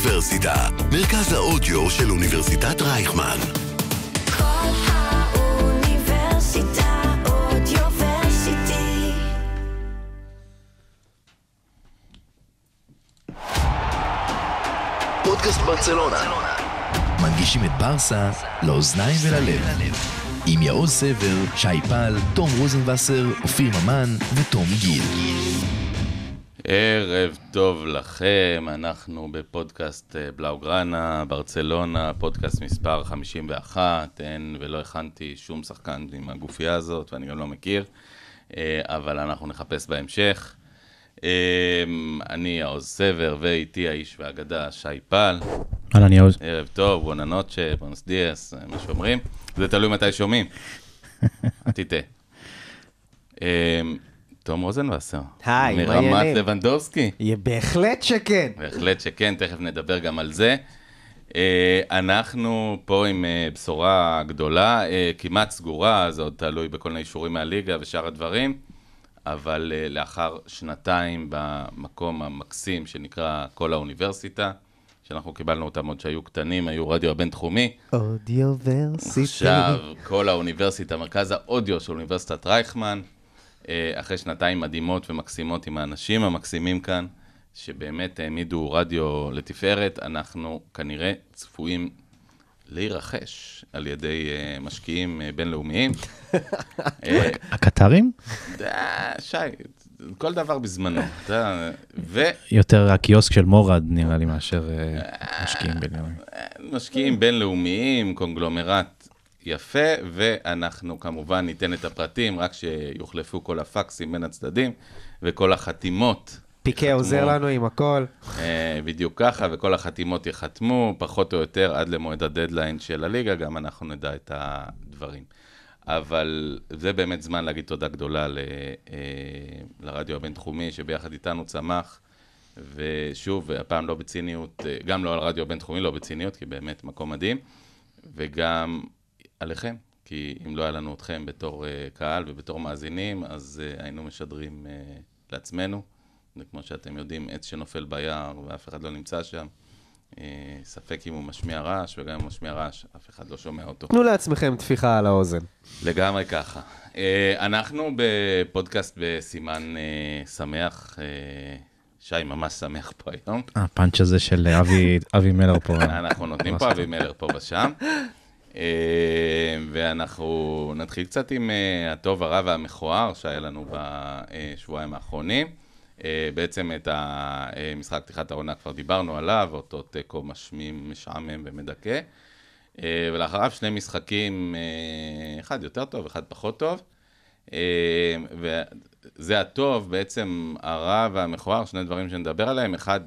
האוניברסיטה, מרכז האודיו של אוניברסיטת רייכמן. כל האוניברסיטה אודיוורסיטי. פודקאסט ברצלונה. מנגישים את ברסה לאוזניים וללב. עם יעוז סבר, שי פל, תום רוזנבסר, אופיר ממן ותום גיל. ערב טוב לכם, אנחנו בפודקאסט אה, בלאו גראנה, ברצלונה, פודקאסט מספר 51, אין ולא הכנתי שום שחקן עם הגופייה הזאת, ואני גם לא מכיר, אה, אבל אנחנו נחפש בהמשך. אה, אני יעוז סבר, ואיתי האיש והאגדה שי פל. אהלן יעוז. ערב טוב, בונה נוטשה, בונס דיאס, מה שאומרים. זה תלוי מתי שומעים. אל תטעה. תום רוזנבסר. היי, מה העניינים? מרמת לבנדובסקי. בהחלט שכן. בהחלט שכן, תכף נדבר גם על זה. אה, אנחנו פה עם אה, בשורה גדולה, אה, כמעט סגורה, זה עוד תלוי בכל מיני אישורים מהליגה ושאר הדברים, אבל לאחר שנתיים במקום המקסים שנקרא כל האוניברסיטה, שאנחנו קיבלנו אותם עוד שהיו קטנים, היו רדיו הבינתחומי. אודיוורסיטה. עכשיו כל האוניברסיטה, מרכז האודיו של אוניברסיטת רייכמן. אה, אחרי שנתיים מדהימות ומקסימות עם האנשים המקסימים כאן, שבאמת העמידו רדיו לתפארת, אנחנו כנראה צפויים להירכש על ידי אה, משקיעים אה, בינלאומיים. הקטרים? שי, כל דבר בזמנו. ו... יותר הקיוסק של מורד נראה לי מאשר משקיעים בינלאומיים. משקיעים בינלאומיים, קונגלומרט יפה, ואנחנו כמובן ניתן את הפרטים, רק שיוחלפו כל הפקסים בין הצדדים וכל החתימות. פיקה יחתמו, עוזר לנו עם הכל. אה, בדיוק ככה, וכל החתימות ייחתמו, פחות או יותר עד למועד הדדליין של הליגה, גם אנחנו נדע את הדברים. אבל זה באמת זמן להגיד תודה גדולה ל, אה, לרדיו הבינתחומי, שביחד איתנו צמח. ושוב, הפעם לא בציניות, אה, גם לא על רדיו הבינתחומי, לא בציניות, כי באמת מקום מדהים, וגם עליכם, כי אם לא היה לנו אתכם בתור אה, קהל ובתור מאזינים, אז אה, היינו משדרים אה, לעצמנו. וכמו שאתם יודעים, עץ שנופל ביער ואף אחד לא נמצא שם. ספק אם הוא משמיע רעש, וגם אם הוא משמיע רעש, אף אחד לא שומע אותו. תנו לעצמכם טפיחה על האוזן. לגמרי ככה. אנחנו בפודקאסט בסימן שמח. שי ממש שמח פה היום. הפאנץ' הזה של אבי, אבי מלר פה. אנחנו נותנים פה אבי מלר פה ושם. אה, ואנחנו נתחיל קצת עם אה, הטוב, הרע והמכוער שהיה לנו בשבועיים האחרונים. אה, בעצם את המשחק פתיחת העונה כבר דיברנו עליו, אותו תיקו משמים, משעמם ומדכא. ולאחריו שני משחקים, אחד יותר טוב, אחד פחות טוב. וזה הטוב, בעצם הרע והמכוער, שני דברים שנדבר עליהם. אחד,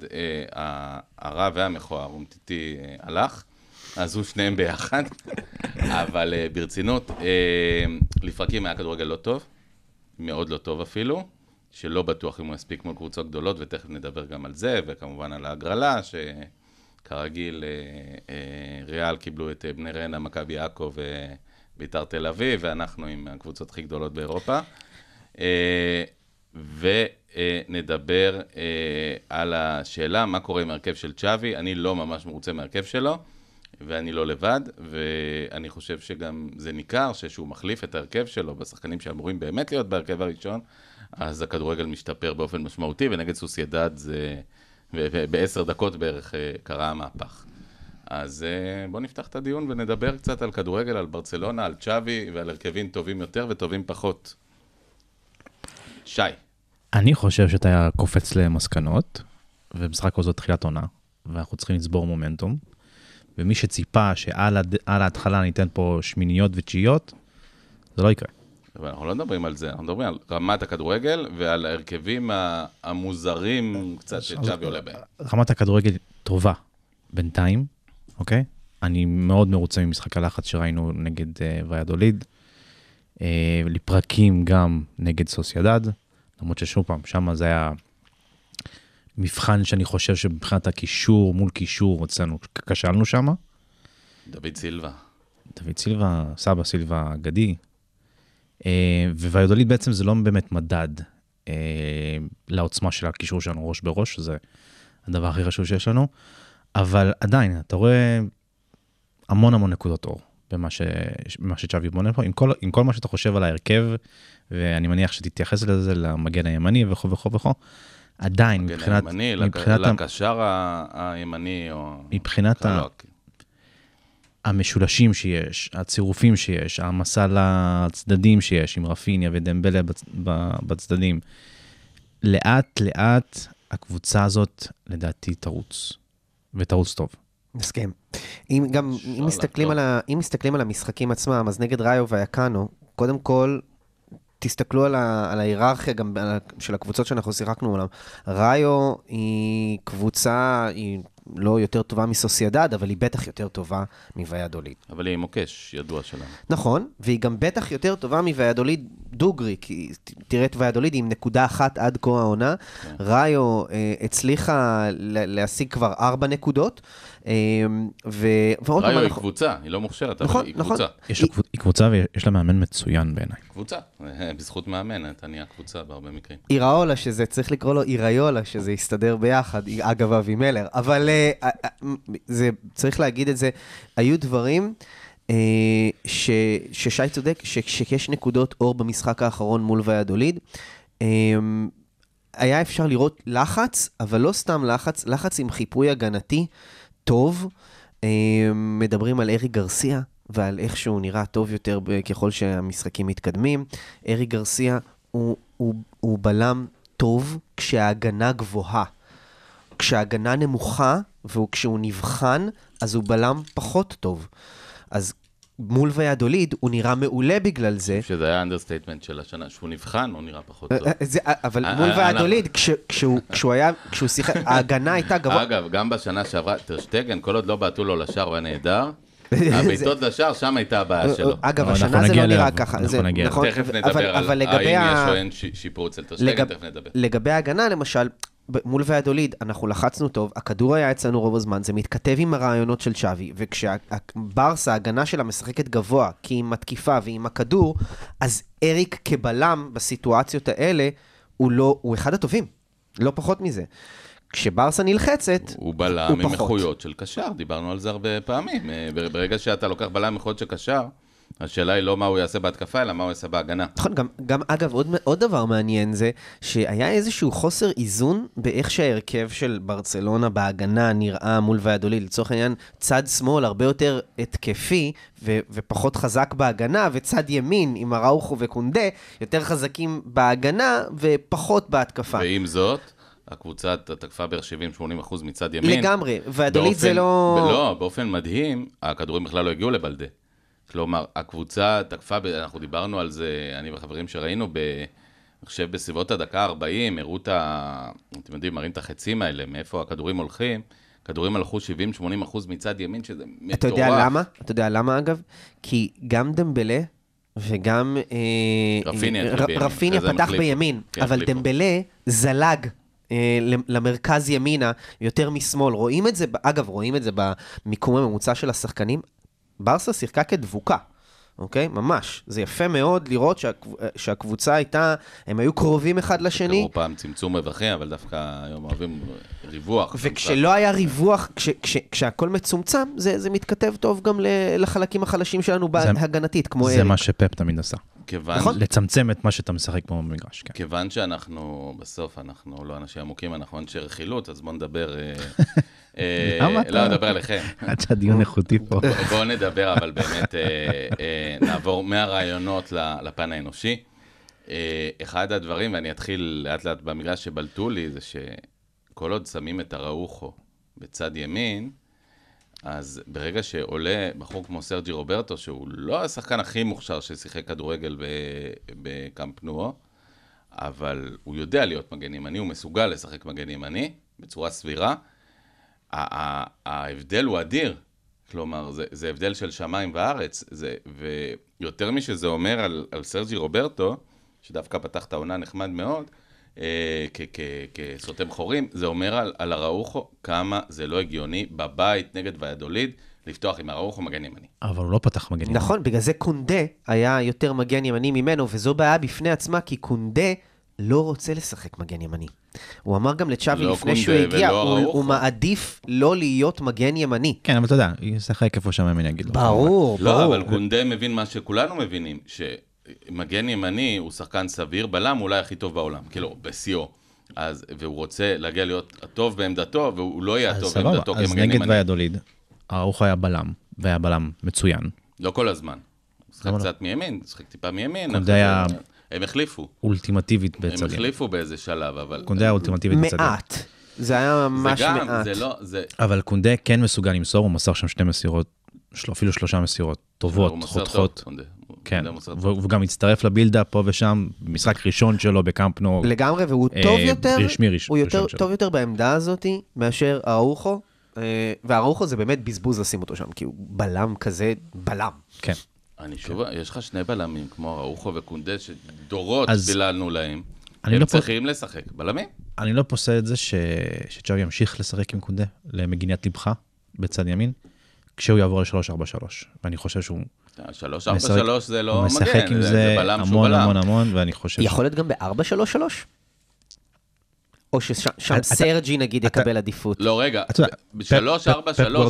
הרע והמכוער, אומטיטי הלך. עזבו שניהם ביחד, אבל uh, ברצינות, uh, לפרקים היה כדורגל לא טוב, מאוד לא טוב אפילו, שלא בטוח אם הוא יספיק מול קבוצות גדולות, ותכף נדבר גם על זה, וכמובן על ההגרלה, שכרגיל uh, uh, ריאל קיבלו את uh, בני ריינה, מכבי עכו וביתר תל אביב, ואנחנו עם הקבוצות הכי גדולות באירופה. Uh, ונדבר uh, uh, על השאלה מה קורה עם הרכב של צ'אבי, אני לא ממש מרוצה מהרכב שלו. ואני לא לבד, ואני חושב שגם זה ניכר שכשהוא מחליף את ההרכב שלו בשחקנים שאמורים באמת להיות בהרכב הראשון, אז הכדורגל משתפר באופן משמעותי, ונגד סוסיידד זה... בעשר דקות בערך אה, קרה המהפך. אז אה, בואו נפתח את הדיון ונדבר קצת על כדורגל, על ברצלונה, על צ'אבי ועל הרכבים טובים יותר וטובים פחות. שי. אני חושב שאתה קופץ למסקנות, ובסך הכל זאת תחילת עונה, ואנחנו צריכים לצבור מומנטום. ומי שציפה שעל הד... ההתחלה ניתן פה שמיניות ותשיעיות, זה לא יקרה. אבל אנחנו לא מדברים על זה, אנחנו מדברים על רמת הכדורגל ועל ההרכבים המוזרים קצת שצ'אבי עולה בהם. רמת הכדורגל טובה בינתיים, אוקיי? אני מאוד מרוצה ממשחק הלחץ שראינו נגד uh, ויאדוליד. Uh, לפרקים גם נגד סוסיידד, למרות ששוב פעם, שם זה היה מבחן שאני חושב שמבחינת הקישור מול קישור אצלנו, כשלנו שם. דוד סילבה. דוד סילבה, סבא סילבה אגדי. אה, וויודולית בעצם זה לא באמת מדד אה, לעוצמה של הקישור שלנו ראש בראש, זה הדבר הכי חשוב שיש לנו. אבל עדיין, אתה רואה המון המון נקודות אור במה ש... שצ'אבי בונה פה, עם כל, עם כל מה שאתה חושב על ההרכב, ואני מניח שתתייחס לזה, למגן הימני וכו' וכו' וכו'. עדיין, מגן מבחינת... מגן הימני, מבחינת לקשר ה... הימני, או... מבחינת ה... המשולשים שיש, הצירופים שיש, המסע לצדדים שיש, עם רפיניה ודמבלה בצ... בצדדים, לאט-לאט הקבוצה הזאת, לדעתי, תרוץ, ותרוץ טוב. מסכים. אם גם, אם מסתכלים, על ה, אם מסתכלים על המשחקים עצמם, אז נגד ראיו ויקאנו, קודם כל, תסתכלו על, ה, על ההיררכיה גם על, של הקבוצות שאנחנו שיחקנו עליהן. ראיו היא קבוצה, היא לא יותר טובה מסוסיידד, אבל היא בטח יותר טובה מוויאדוליד. אבל היא מוקש ידוע שלנו. נכון, והיא גם בטח יותר טובה מוויאדוליד דוגרי, כי תראה את וויאדוליד עם נקודה אחת עד כה העונה. כן. ראיו אה, הצליחה להשיג כבר ארבע נקודות. אמ, ועוד פעם... היא קבוצה, היא לא מוכשרת, אבל נכון, היא נכון. קבוצה. היא קבוצה ויש לה מאמן מצוין בעיניי. קבוצה, אה, בזכות מאמן, אתה נהיה קבוצה בהרבה מקרים. איראולה, שזה, צריך לקרוא לו איראיולה, שזה יסתדר ביחד, אגב, אבי מלר. אבל אה, אה, זה, צריך להגיד את זה, היו דברים... ש, ששי צודק, ש, שיש נקודות אור במשחק האחרון מול ויאדוליד, אמ, היה אפשר לראות לחץ, אבל לא סתם לחץ, לחץ עם חיפוי הגנתי. טוב. אמ, מדברים על אריק גרסיה ועל איך שהוא נראה טוב יותר ככל שהמשחקים מתקדמים. אריק גרסיה הוא, הוא, הוא בלם טוב כשההגנה גבוהה. כשההגנה נמוכה וכשהוא נבחן, אז הוא בלם פחות טוב. אז מול ויאדוליד, הוא נראה מעולה בגלל זה. שזה היה אנדרסטייטמנט של השנה, שהוא נבחן, הוא נראה פחות טוב. זה, אבל מול ויאדוליד, כשהוא היה, כשהוא שיחק, ההגנה הייתה גבוהה. אגב, גם בשנה שעברה, טרשטגן, כל עוד לא בעטו לו לשער, הוא היה נהדר. הבעיטות לשער, שם הייתה הבעיה אה, אה, שלו. אגב, לא, השנה זה לא נראה ככה. אנחנו נגיע נכון, תכף נדבר על האם יש או אין שיפור אצל טרשטגן, תכף נדבר. לגבי ההגנה, למשל, מול ועדוליד, אנחנו לחצנו טוב, הכדור היה אצלנו רוב הזמן, זה מתכתב עם הרעיונות של שווי, וכשברסה, ההגנה שלה משחקת גבוה, כי היא מתקיפה ועם הכדור, אז אריק כבלם בסיטואציות האלה, הוא לא, הוא אחד הטובים, לא פחות מזה. כשברסה נלחצת, הוא, הוא בלם הוא עם פחות. איכויות של קשר, דיברנו על זה הרבה פעמים. אה, ברגע שאתה לוקח בלם עם איכויות של קשר... השאלה היא לא מה הוא יעשה בהתקפה, אלא מה הוא יעשה בהגנה. נכון, גם, גם אגב, עוד, עוד דבר מעניין זה שהיה איזשהו חוסר איזון באיך שההרכב של ברצלונה בהגנה נראה מול ויאדולי, לצורך העניין, צד שמאל הרבה יותר התקפי ו- ופחות חזק בהגנה, וצד ימין עם אראוכו וקונדה יותר חזקים בהגנה ופחות בהתקפה. ועם זאת? הקבוצה תקפה בערך 70-80 אחוז מצד ימין. לגמרי, והדלית זה לא... לא, באופן מדהים, הכדורים בכלל לא הגיעו לבלדה. כלומר, הקבוצה תקפה, אנחנו דיברנו על זה, אני וחברים שראינו, ב, אני חושב בסביבות הדקה 40, הראו את ה... אתם יודעים, מראים את החצים האלה, מאיפה הכדורים הולכים. כדורים הלכו 70-80 אחוז מצד ימין, שזה מטורף. אתה יודע למה? אתה יודע למה, אגב? כי גם דמבלה וגם... אה, רפיניה, רפיניה פתח בימין, כן, אבל מחליפו. דמבלה זלג אה, למרכז ימינה יותר משמאל. רואים את זה, אגב, רואים את זה במיקום הממוצע של השחקנים, ברסה שיחקה כדבוקה. אוקיי? ממש. זה יפה מאוד לראות שהקב... שהקבוצה הייתה, הם היו קרובים אחד לשני. קראו פעם צמצום רווחים, אבל דווקא היום אוהבים ריווח. וכשלא היה ריווח, כש... כש... כשהכול מצומצם, זה, זה מתכתב טוב גם לחלקים החלשים שלנו בהגנתית, כמו אריק. זה מה שפפ תמיד עשה. כיוון... נכון? לצמצם את מה שאתה משחק פה במגרש, כן. כיוון שאנחנו, בסוף, אנחנו לא אנשים עמוקים, אנחנו אנשי רכילות, אז בואו נדבר... אה, אה, למה לא, אתה... לא נדבר עליכם. עד שהדיון איכותי פה. בואו נדבר, אבל באמת אה, אה, נעבור מהרעיונות לפן האנושי. אחד הדברים, ואני אתחיל לאט לאט במגרש שבלטו לי, זה שכל עוד שמים את הראוחו בצד ימין, אז ברגע שעולה בחור כמו סרג'י רוברטו, שהוא לא השחקן הכי מוכשר ששיחק כדורגל בקאמפ נועו, אבל הוא יודע להיות מגן ימני, הוא מסוגל לשחק מגן ימני בצורה סבירה, ההבדל הוא אדיר. כלומר, זה, זה הבדל של שמיים וארץ, זה, ויותר משזה אומר על, על סרג'י רוברטו, שדווקא פתח את העונה נחמד מאוד, אה, כסותם חורים, זה אומר על, על הראוחו כמה זה לא הגיוני בבית נגד ויאדוליד. לפתוח עם אראוחו מגן ימני. אבל הוא לא פתח מגן ימני. נכון, בגלל זה קונדה היה יותר מגן ימני ממנו, וזו בעיה בפני עצמה, כי קונדה לא רוצה לשחק מגן ימני. הוא אמר גם לצ'אבי לא לפני שהוא הגיע, הוא, הוא מעדיף לא להיות מגן ימני. כן, אבל אתה יודע, ישחק איפה שהמאמן יגיד לו. ברור, לא, ברור. לא, אבל גונדה מבין מה שכולנו מבינים, שמגן ימני הוא שחקן סביר, בלם אולי הכי טוב בעולם, כאילו, בשיאו. אז, והוא רוצה להגיע להיות הטוב בעמדתו, והוא לא יהיה הטוב בעמדתו כמגן ימני. אז נגד ויאדוליד, ארוך היה בלם, והיה בלם מצוין. לא כל הזמן. הוא שחק לא? קצת מימין, שחק טיפה מימין. קונדה היה הם החליפו. אולטימטיבית בצדדים. הם החליפו באיזה שלב, אבל... קונדה היה אולטימטיבית בצדדים. מעט. זה היה ממש זה גם, מעט. זה לא, זה... אבל קונדה כן מסוגל למסור, הוא מסר שם שתי מסירות, אפילו שלושה מסירות טובות, חותכות. כן, והוא גם הצטרף לבילדה פה ושם, משחק ראשון שלו בקמפנו. לגמרי, והוא אה, טוב יותר, רשמי ראשון שלו. הוא טוב יותר בעמדה הזאת מאשר ארוחו, אה, וארוחו זה באמת בזבוז לשים אותו שם, כי הוא בלם כזה, בלם. כן. אני שוב, יש לך שני בלמים, כמו אראוחו וקונדס, שדורות אז... פיללנו להם. הם לא צריכים פ... לשחק, בלמים. אני לא פוסל את זה ש... שצ'אבי ימשיך לשחק עם קונדה למגינת לבך בצד ימין, כשהוא יעבור ל 343 ואני חושב שהוא... 3 4 3 זה לא מגן, משחק זה, זה בלם המון בלם. המון המון, ואני חושב... יכול להיות גם ב-4-3-3? או ששם סרג'י נגיד יקבל עדיפות. לא, רגע, ב-3-4-3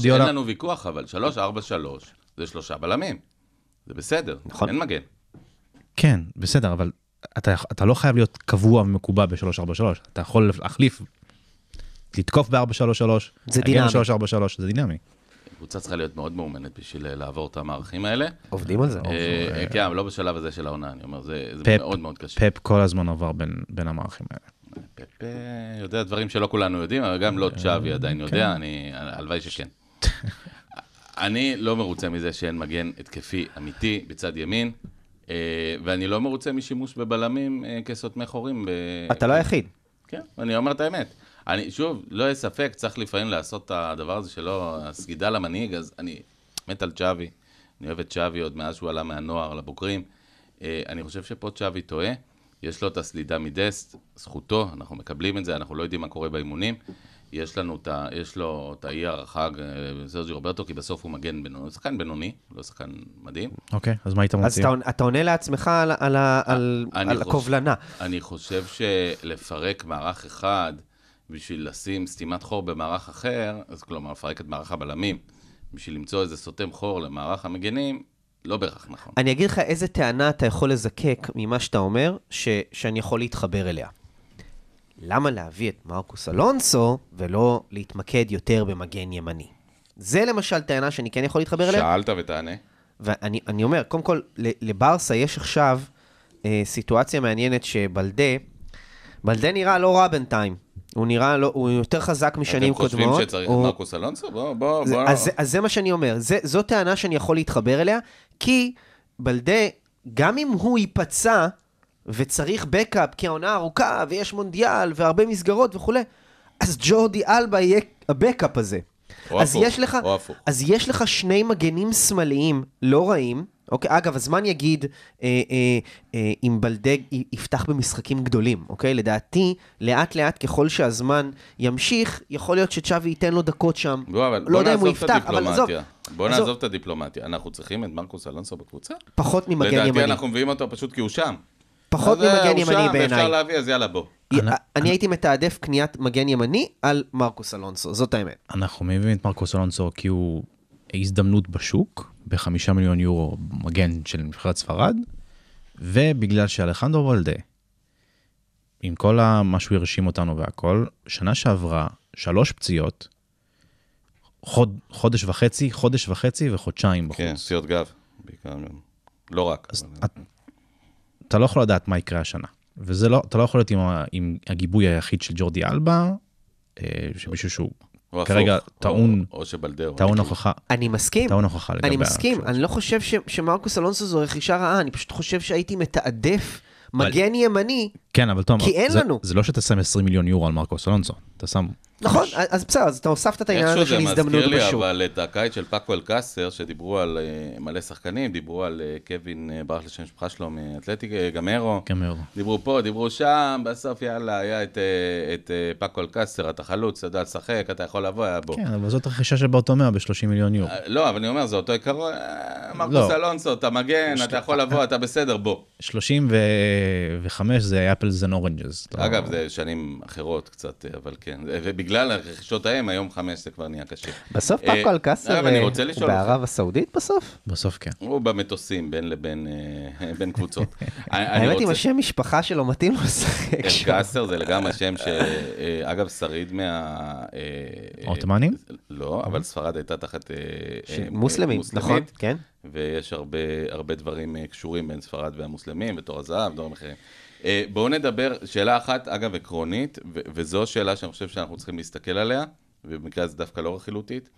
אין לנו ויכוח, אבל 3-4-3 זה שלושה בלמים. זה בסדר, נכון. אין מגן. כן, בסדר, אבל אתה, אתה לא חייב להיות קבוע ומקובע ב-343, אתה יכול להחליף, לתקוף ב-433, זה דינמי. 343, זה דינמי. קבוצה צריכה להיות מאוד מאומנת בשביל אה, לעבור את המערכים האלה. עובדים על זה. אה, אה, כן, אבל לא בשלב הזה של העונה, אני אומר, זה מאוד מאוד קשה. פאפ כל הזמן עבר בין המערכים האלה. פאפ יודע דברים שלא כולנו יודעים, אבל גם לא צ'אבי עדיין כן. יודע, הלוואי שכן. אני לא מרוצה מזה שאין מגן התקפי אמיתי בצד ימין, אה, ואני לא מרוצה משימוש בבלמים אה, כסותמי חורים. ב... אתה לא היחיד. כן, אני אומר את האמת. אני, שוב, לא יהיה ספק, צריך לפעמים לעשות את הדבר הזה שלא, הסגידה למנהיג, אז אני מת על צ'אבי, אני אוהב את צ'אבי עוד מאז שהוא עלה מהנוער לבוגרים. אה, אני חושב שפה צ'אבי טועה, יש לו את הסלידה מדסט, זכותו, אנחנו מקבלים את זה, אנחנו לא יודעים מה קורה באימונים. יש לנו את ה... יש לו את האי הרחג, סרג'י רוברטו, כי בסוף הוא מגן בינוני, הוא שחקן בינוני, לא שחקן מדהים. אוקיי, אז מה היית מוציא? אז אתה אתה עונה לעצמך על על, על, על אני חושב, הקובלנה. אני חושב שלפרק מערך אחד בשביל לשים סתימת חור במערך אחר, אז כלומר, לפרק את מערך הבלמים, בשביל למצוא איזה סותם חור למערך המגנים, לא בהכרח נכון. אני אגיד לך איזה טענה אתה יכול לזקק ממה שאתה אומר, ש... שאני יכול להתחבר אליה. למה להביא את מרקוס אלונסו ולא להתמקד יותר במגן ימני? זה למשל טענה שאני כן יכול להתחבר אליה. שאלת ותענה. ואני אומר, קודם כל, לברסה יש עכשיו אה, סיטואציה מעניינת שבלדה, בלדה נראה לא רע בינתיים. הוא נראה, לא, הוא יותר חזק משנים קודמות. אתם חושבים שצריך הוא... את מרקוס אלונסו? בוא, בוא, בוא. אז, אז זה מה שאני אומר. זה, זו טענה שאני יכול להתחבר אליה, כי בלדה, גם אם הוא ייפצע, וצריך בקאפ, כי העונה ארוכה, ויש מונדיאל, והרבה מסגרות וכולי, אז ג'ורדי אלבה יהיה הבקאפ הזה. אז הפוך, יש לך, אז יש לך שני מגנים שמאליים לא רעים, אוקיי? אגב, הזמן יגיד אה, אה, אה, אם בלדג יפתח במשחקים גדולים, אוקיי? לדעתי, לאט לאט ככל שהזמן ימשיך, יכול להיות שצ'אבי ייתן לו דקות שם. לא, אבל לא יודע אם הוא יפתח, אבל עזוב. בוא נעזוב את הדיפלומטיה. אנחנו צריכים את מרקוס אלונסו בקבוצה? פחות ממגן ימני. לדעתי אנחנו מביאים אותו פשוט כי הוא שם. פחות ממגן ימני בעיניי. אפשר להביא, אז יאללה, בוא. אני הייתי מתעדף קניית מגן ימני על מרקוס אלונסו, זאת האמת. אנחנו מבינים את מרקוס אלונסו כי הוא הזדמנות בשוק, בחמישה מיליון יורו מגן של נבחרת ספרד, ובגלל שאלחנדרו וולדה, עם כל מה שהוא הרשים אותנו והכל, שנה שעברה, שלוש פציעות, חוד, חודש וחצי, חודש וחצי וחודשיים כן, בחוץ. כן, פציעות גב, בעיקר. לא רק. אז אבל... אתה לא יכול לדעת מה יקרה השנה. וזה לא, אתה לא יכול להיות עם, עם הגיבוי היחיד של ג'ורדי אלבה, אה, שמישהו שהוא כרגע טעון, או, או שבלדר, טעון כאילו. הוכחה. אני מסכים. טעון הוכחה לגבי... אני מסכים, אני לא חושב ש, שמרקוס אלונסו זו רכישה רעה, אני פשוט חושב שהייתי מתעדף מגן ימני כן, אבל תומר, כי אין זה, לנו. זה לא שאתה שם 20 מיליון יורו על מרקוס אלונסו, אתה שם... נכון, אז בסדר, אז אתה הוספת את העניין הזה של הזדמנות בשוק. איכשהו זה מזכיר לי אבל את הקיץ של פאקו אלקאסר, שדיברו על אה, מלא שחקנים, דיברו על אה, קווין, אה, ברח לשם משפחה שלו מאתלטיקה, גמרו. גמרו. דיברו פה, דיברו שם, בסוף יאללה, היה את, את פאקו אלקאסר, אתה חלוץ, אתה יודע לשחק, אתה יכול לבוא, היה בו. כן, אבל זאת רכישה של ברטומיאו ב-30 מיליון יורו. לא, אבל אני אומר, זה אותו עיקרון, מרקוס לא. אלונסו, אתה מגן, אתה יכול לבוא, אתה בסדר, בוא. אפלס אנד אורנג'ס. אגב, זה שנים אחרות קצת, אה, אבל כן. ובגלל הרכישות ההם, היום חמש זה כבר נהיה קשה. בסוף אה, פאקו אלקאסר אה, הוא בערב הסעודית בסוף? בסוף כן. הוא במטוסים בין לבין, בין קבוצות. האמת היא, השם משפחה שלו מתאים לו לשחק אלקאסר זה לגמרי שם ש... אגב, שריד מה... עות'מאנים? לא, אבל mm-hmm. ספרד הייתה תחת... מוסלמים, נכון, כן. ויש הרבה, הרבה דברים קשורים בין ספרד והמוסלמים, ותור הזהב, דברים אחרים. אה, בואו נדבר, שאלה אחת, אגב, עקרונית, ו- וזו שאלה שאני חושב שאנחנו צריכים להסתכל עליה, ובמקרה הזה דווקא לא רכילותית.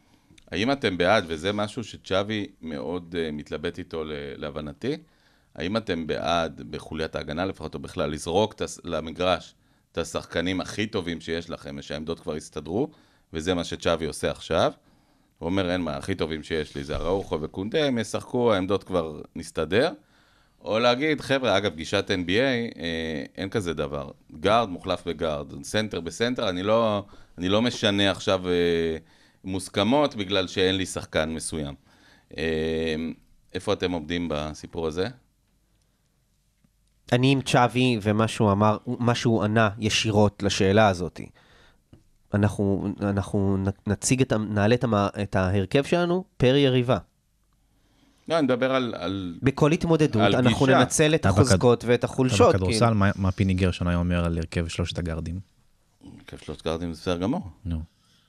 האם אתם בעד, וזה משהו שצ'אבי מאוד uh, מתלבט איתו להבנתי, האם אתם בעד, בחוליית ההגנה לפחות, או בכלל, לזרוק תס, למגרש את השחקנים הכי טובים שיש לכם, שהעמדות כבר הסתדרו, וזה מה שצ'אבי עושה עכשיו. הוא אומר, אין מה, הכי טובים שיש לי זה אראוחו וקונדה, הם ישחקו, העמדות כבר נסתדר. או להגיד, חבר'ה, אגב, גישת NBA, אה, אין כזה דבר. גארד מוחלף בגארד, סנטר בסנטר, אני לא, אני לא משנה עכשיו אה, מוסכמות בגלל שאין לי שחקן מסוים. אה, איפה אתם עומדים בסיפור הזה? אני עם צ'אבי ומה שהוא אמר, מה שהוא ענה ישירות לשאלה הזאת. אנחנו, אנחנו נציג את, נעלה את ההרכב שלנו פר יריבה. לא, אני מדבר על... על בכל התמודדות על אנחנו גישה. ננצל את החוזקות ואת החולשות. אתה בכדורסל, כאילו. מה, מה פיני גרשון היה אומר על הרכב שלושת הגארדים? הרכב שלושת הגארדים זה בסדר גמור. נו.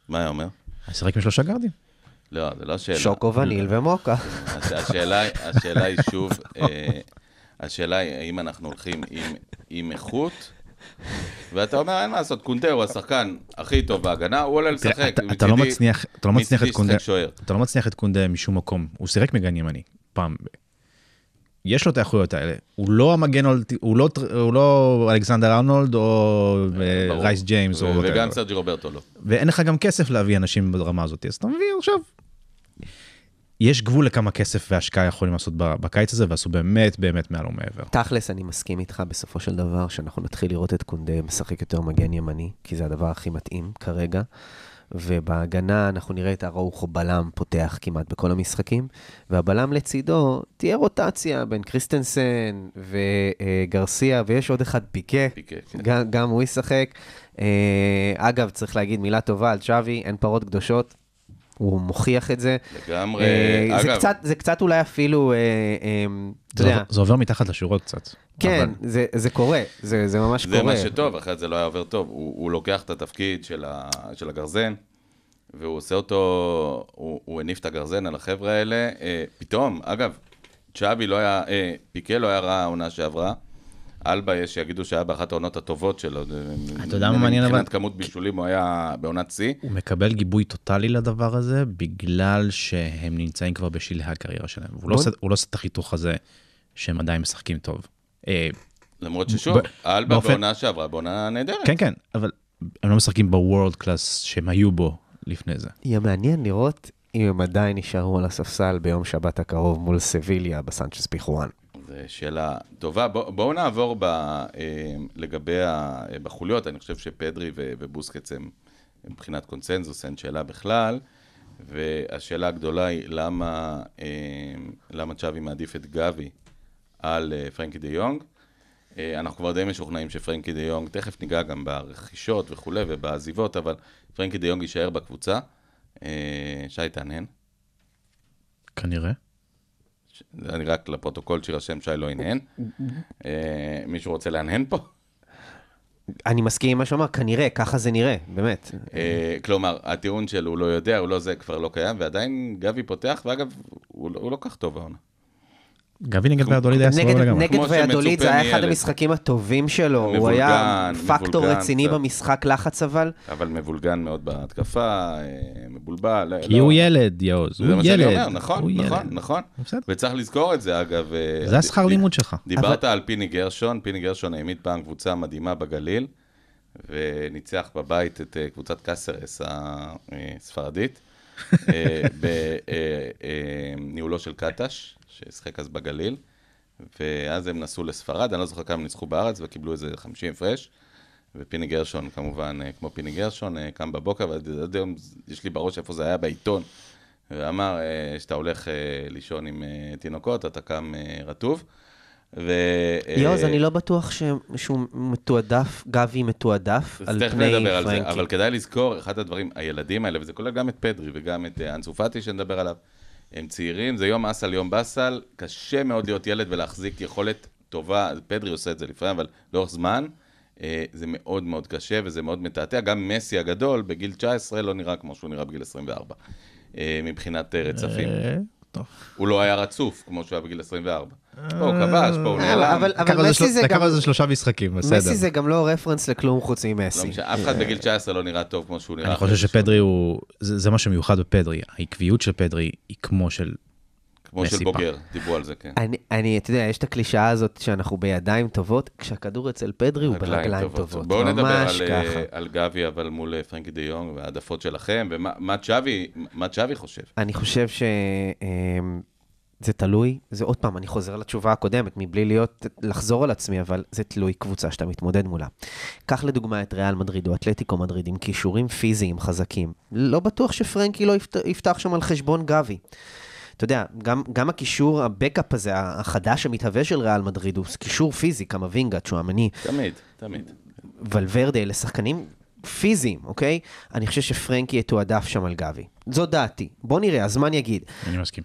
מה היה אומר? אז שיחק עם שלושה גארדים. לא, זה לא השאלה. שוקו, וניל ומוקה. השאלה, השאלה היא שוב, אה, השאלה היא האם אנחנו הולכים עם, עם איכות ואתה אומר, אין מה לעשות, קונטה הוא השחקן הכי טוב בהגנה, הוא עולה לשחק. אתה לא מצניח אתה לא מצניח את קונטה, אתה לא מצניח את קונטה משום מקום. הוא שיחק מגן ימני, פעם. יש לו את היכולות האלה. הוא לא המגן, לא הוא לא, אלכסנדר ארנולד או אה, אה, רייס ג'יימס. וגם סרג'י רוברטו לא. ואין לך גם כסף להביא אנשים ברמה הזאת, אז אתה מביא עכשיו יש גבול לכמה כסף והשקעה יכולים לעשות בקיץ הזה, ועשו באמת באמת מעל ומעבר. תכלס, אני מסכים איתך בסופו של דבר, שאנחנו נתחיל לראות את קונדה משחק יותר מגן ימני, כי זה הדבר הכי מתאים כרגע. ובהגנה אנחנו נראה את או בלם פותח כמעט בכל המשחקים, והבלם לצידו תהיה רוטציה בין קריסטנסן וגרסיה, ויש עוד אחד, פיקה, פיקה. כן. גם, גם הוא ישחק. אה, אגב, צריך להגיד מילה טובה על צ'אבי, אין פרות קדושות, הוא מוכיח את זה. לגמרי, אה, אגב. זה קצת, זה קצת אולי אפילו, אה, אה, אתה יודע. זה עובר מתחת לשורות קצת. כן, אבל... זה, זה קורה, זה, זה ממש זה קורה. זה מה שטוב, אחרת זה לא היה עובר טוב. הוא, הוא לוקח את התפקיד של, ה, של הגרזן, והוא עושה אותו, הוא, הוא הניף את הגרזן על החבר'ה האלה. פתאום, אגב, צ'אבי לא היה, פיקל לא היה רע העונה שעברה. אלבה יש שיגידו שהיה באחת העונות הטובות שלו. אתה יודע מה מעניין אבל... מבחינת כמות בישולים הוא היה בעונת שיא. הוא מקבל גיבוי טוטאלי לדבר הזה, בגלל שהם נמצאים כבר בשלהי הקריירה שלהם. הוא לא, לא עושה את החיתוך הזה שהם עדיין משחקים טוב. אה, למרות ששוב, אלבה בעונה שעברה, בעונה נהדרת. כן, כן, אבל הם לא משחקים בוורלד קלאס שהם היו בו לפני זה. יהיה מעניין לראות אם הם עדיין יישארו על הספסל ביום שבת הקרוב מול סביליה בסנצ'ס פיחואן. זו אה, שאלה טובה. בואו בוא, נעבור ב, אה, לגבי החוליות, אה, אני חושב שפדרי ובוסקץ הם מבחינת קונצנזוס, אין שאלה בכלל. והשאלה הגדולה היא למה, למה צ'אבי מעדיף את גבי על פרנקי דה יונג. אנחנו כבר די משוכנעים שפרנקי דה יונג, תכף ניגע גם ברכישות וכולי ובעזיבות, אבל פרנקי דה יונג יישאר בקבוצה. שי תענן. כנראה. אני רק לפרוטוקול שיירשם שי לא הנהן. אה, מישהו רוצה להנהן פה? אני מסכים עם מה שהוא אמר, כנראה, ככה זה נראה, באמת. אה, כלומר, הטיעון של הוא לא יודע, הוא לא זה, כבר לא קיים, ועדיין גבי פותח, ואגב, הוא לא, לא כך טוב העונה. גבי נגד ויאדוליד היה סבבה לגמרי. נגד ויאדוליד זה היה אחד המשחקים הטובים שלו. מבולגן, הוא היה פקטור מבולגן, רציני זה... במשחק לחץ אבל. אבל מבולגן מאוד בהתקפה, אה, מבולבל. לא, כי לא... הוא ילד, יאוז. הוא ילד. אומר, נכון, נכון, ילד. נכון. בסדר. וצריך לזכור את זה, אגב. אה, זה השכר לימוד שלך. דיברת אבל... על פיני גרשון, פיני גרשון העמיד פעם קבוצה מדהימה בגליל, וניצח בבית את אה, קבוצת קאסרס הספרדית. אה, בניהולו אה, אה, של קטש, ששיחק אז בגליל, ואז הם נסעו לספרד, אני לא זוכר כמה הם ניצחו בארץ וקיבלו איזה 50 הפרש. ופיני גרשון, כמובן, כמו פיני גרשון, קם בבוקר, ועד היום יש לי בראש איפה זה היה בעיתון. ואמר, כשאתה הולך לישון עם תינוקות, אתה קם רטוב. ו... אה, יוז, אני לא בטוח ש... שהוא מתועדף, גבי מתועדף על פני פרנקי. על זה, אבל כדאי לזכור, אחד הדברים, הילדים האלה, וזה כולל גם את פדרי וגם את אה, אנסופטי שנדבר עליו, הם צעירים, זה יום אסל, יום באסל, קשה מאוד להיות ילד ולהחזיק יכולת טובה, פדרי עושה את זה לפעמים, אבל לאורך זמן, אה, זה מאוד מאוד קשה וזה מאוד מתעתע. גם מסי הגדול, בגיל 19, לא נראה כמו שהוא נראה בגיל 24, מבחינת רצפים. הוא לא היה רצוף, כמו שהוא היה בגיל 24. אה, הוא כבש, פה הוא נעלם. אבל מסי זה גם... לקח לזה שלושה משחקים, בסדר. מסי זה גם לא רפרנס לכלום חוץ ממסי. לא אף אחד אה, בגיל 19 לא נראה טוב כמו שהוא נראה. אני חושב שפדרי הוא... זה מה שמיוחד בפדרי. העקביות של פדרי היא כמו של כמו של בוגר, דיברו על זה, כן. אני, אתה יודע, יש את הקלישאה הזאת שאנחנו בידיים טובות, כשהכדור אצל פדרי הוא ברגליים טובות, בואו נדבר על, אה, על גבי, אבל מול פרנקי דה יונג, והעדפות שלכם, ומה צ'אבי חושב. אני חושב ש... אמ, זה תלוי, זה עוד פעם, אני חוזר לתשובה הקודמת, מבלי להיות, לחזור על עצמי, אבל זה תלוי קבוצה שאתה מתמודד מולה. קח לדוגמה את ריאל מדריד או אתלטיקו מדריד עם כישורים פיזיים חזקים. לא בטוח שפרנקי לא יפתח שם על חשבון גבי. אתה יודע, גם, גם הקישור, הבקאפ הזה, החדש המתהווה של ריאל מדריד, הוא קישור פיזי, כמה קמבינגה, צ'ואמני. תמיד, תמיד. ולוורדה, אלה שחקנים פיזיים, אוקיי? אני חושב שפרנקי יתועדף שם על גבי. זו דעתי. בוא נראה, הזמן יגיד. אני מסכים.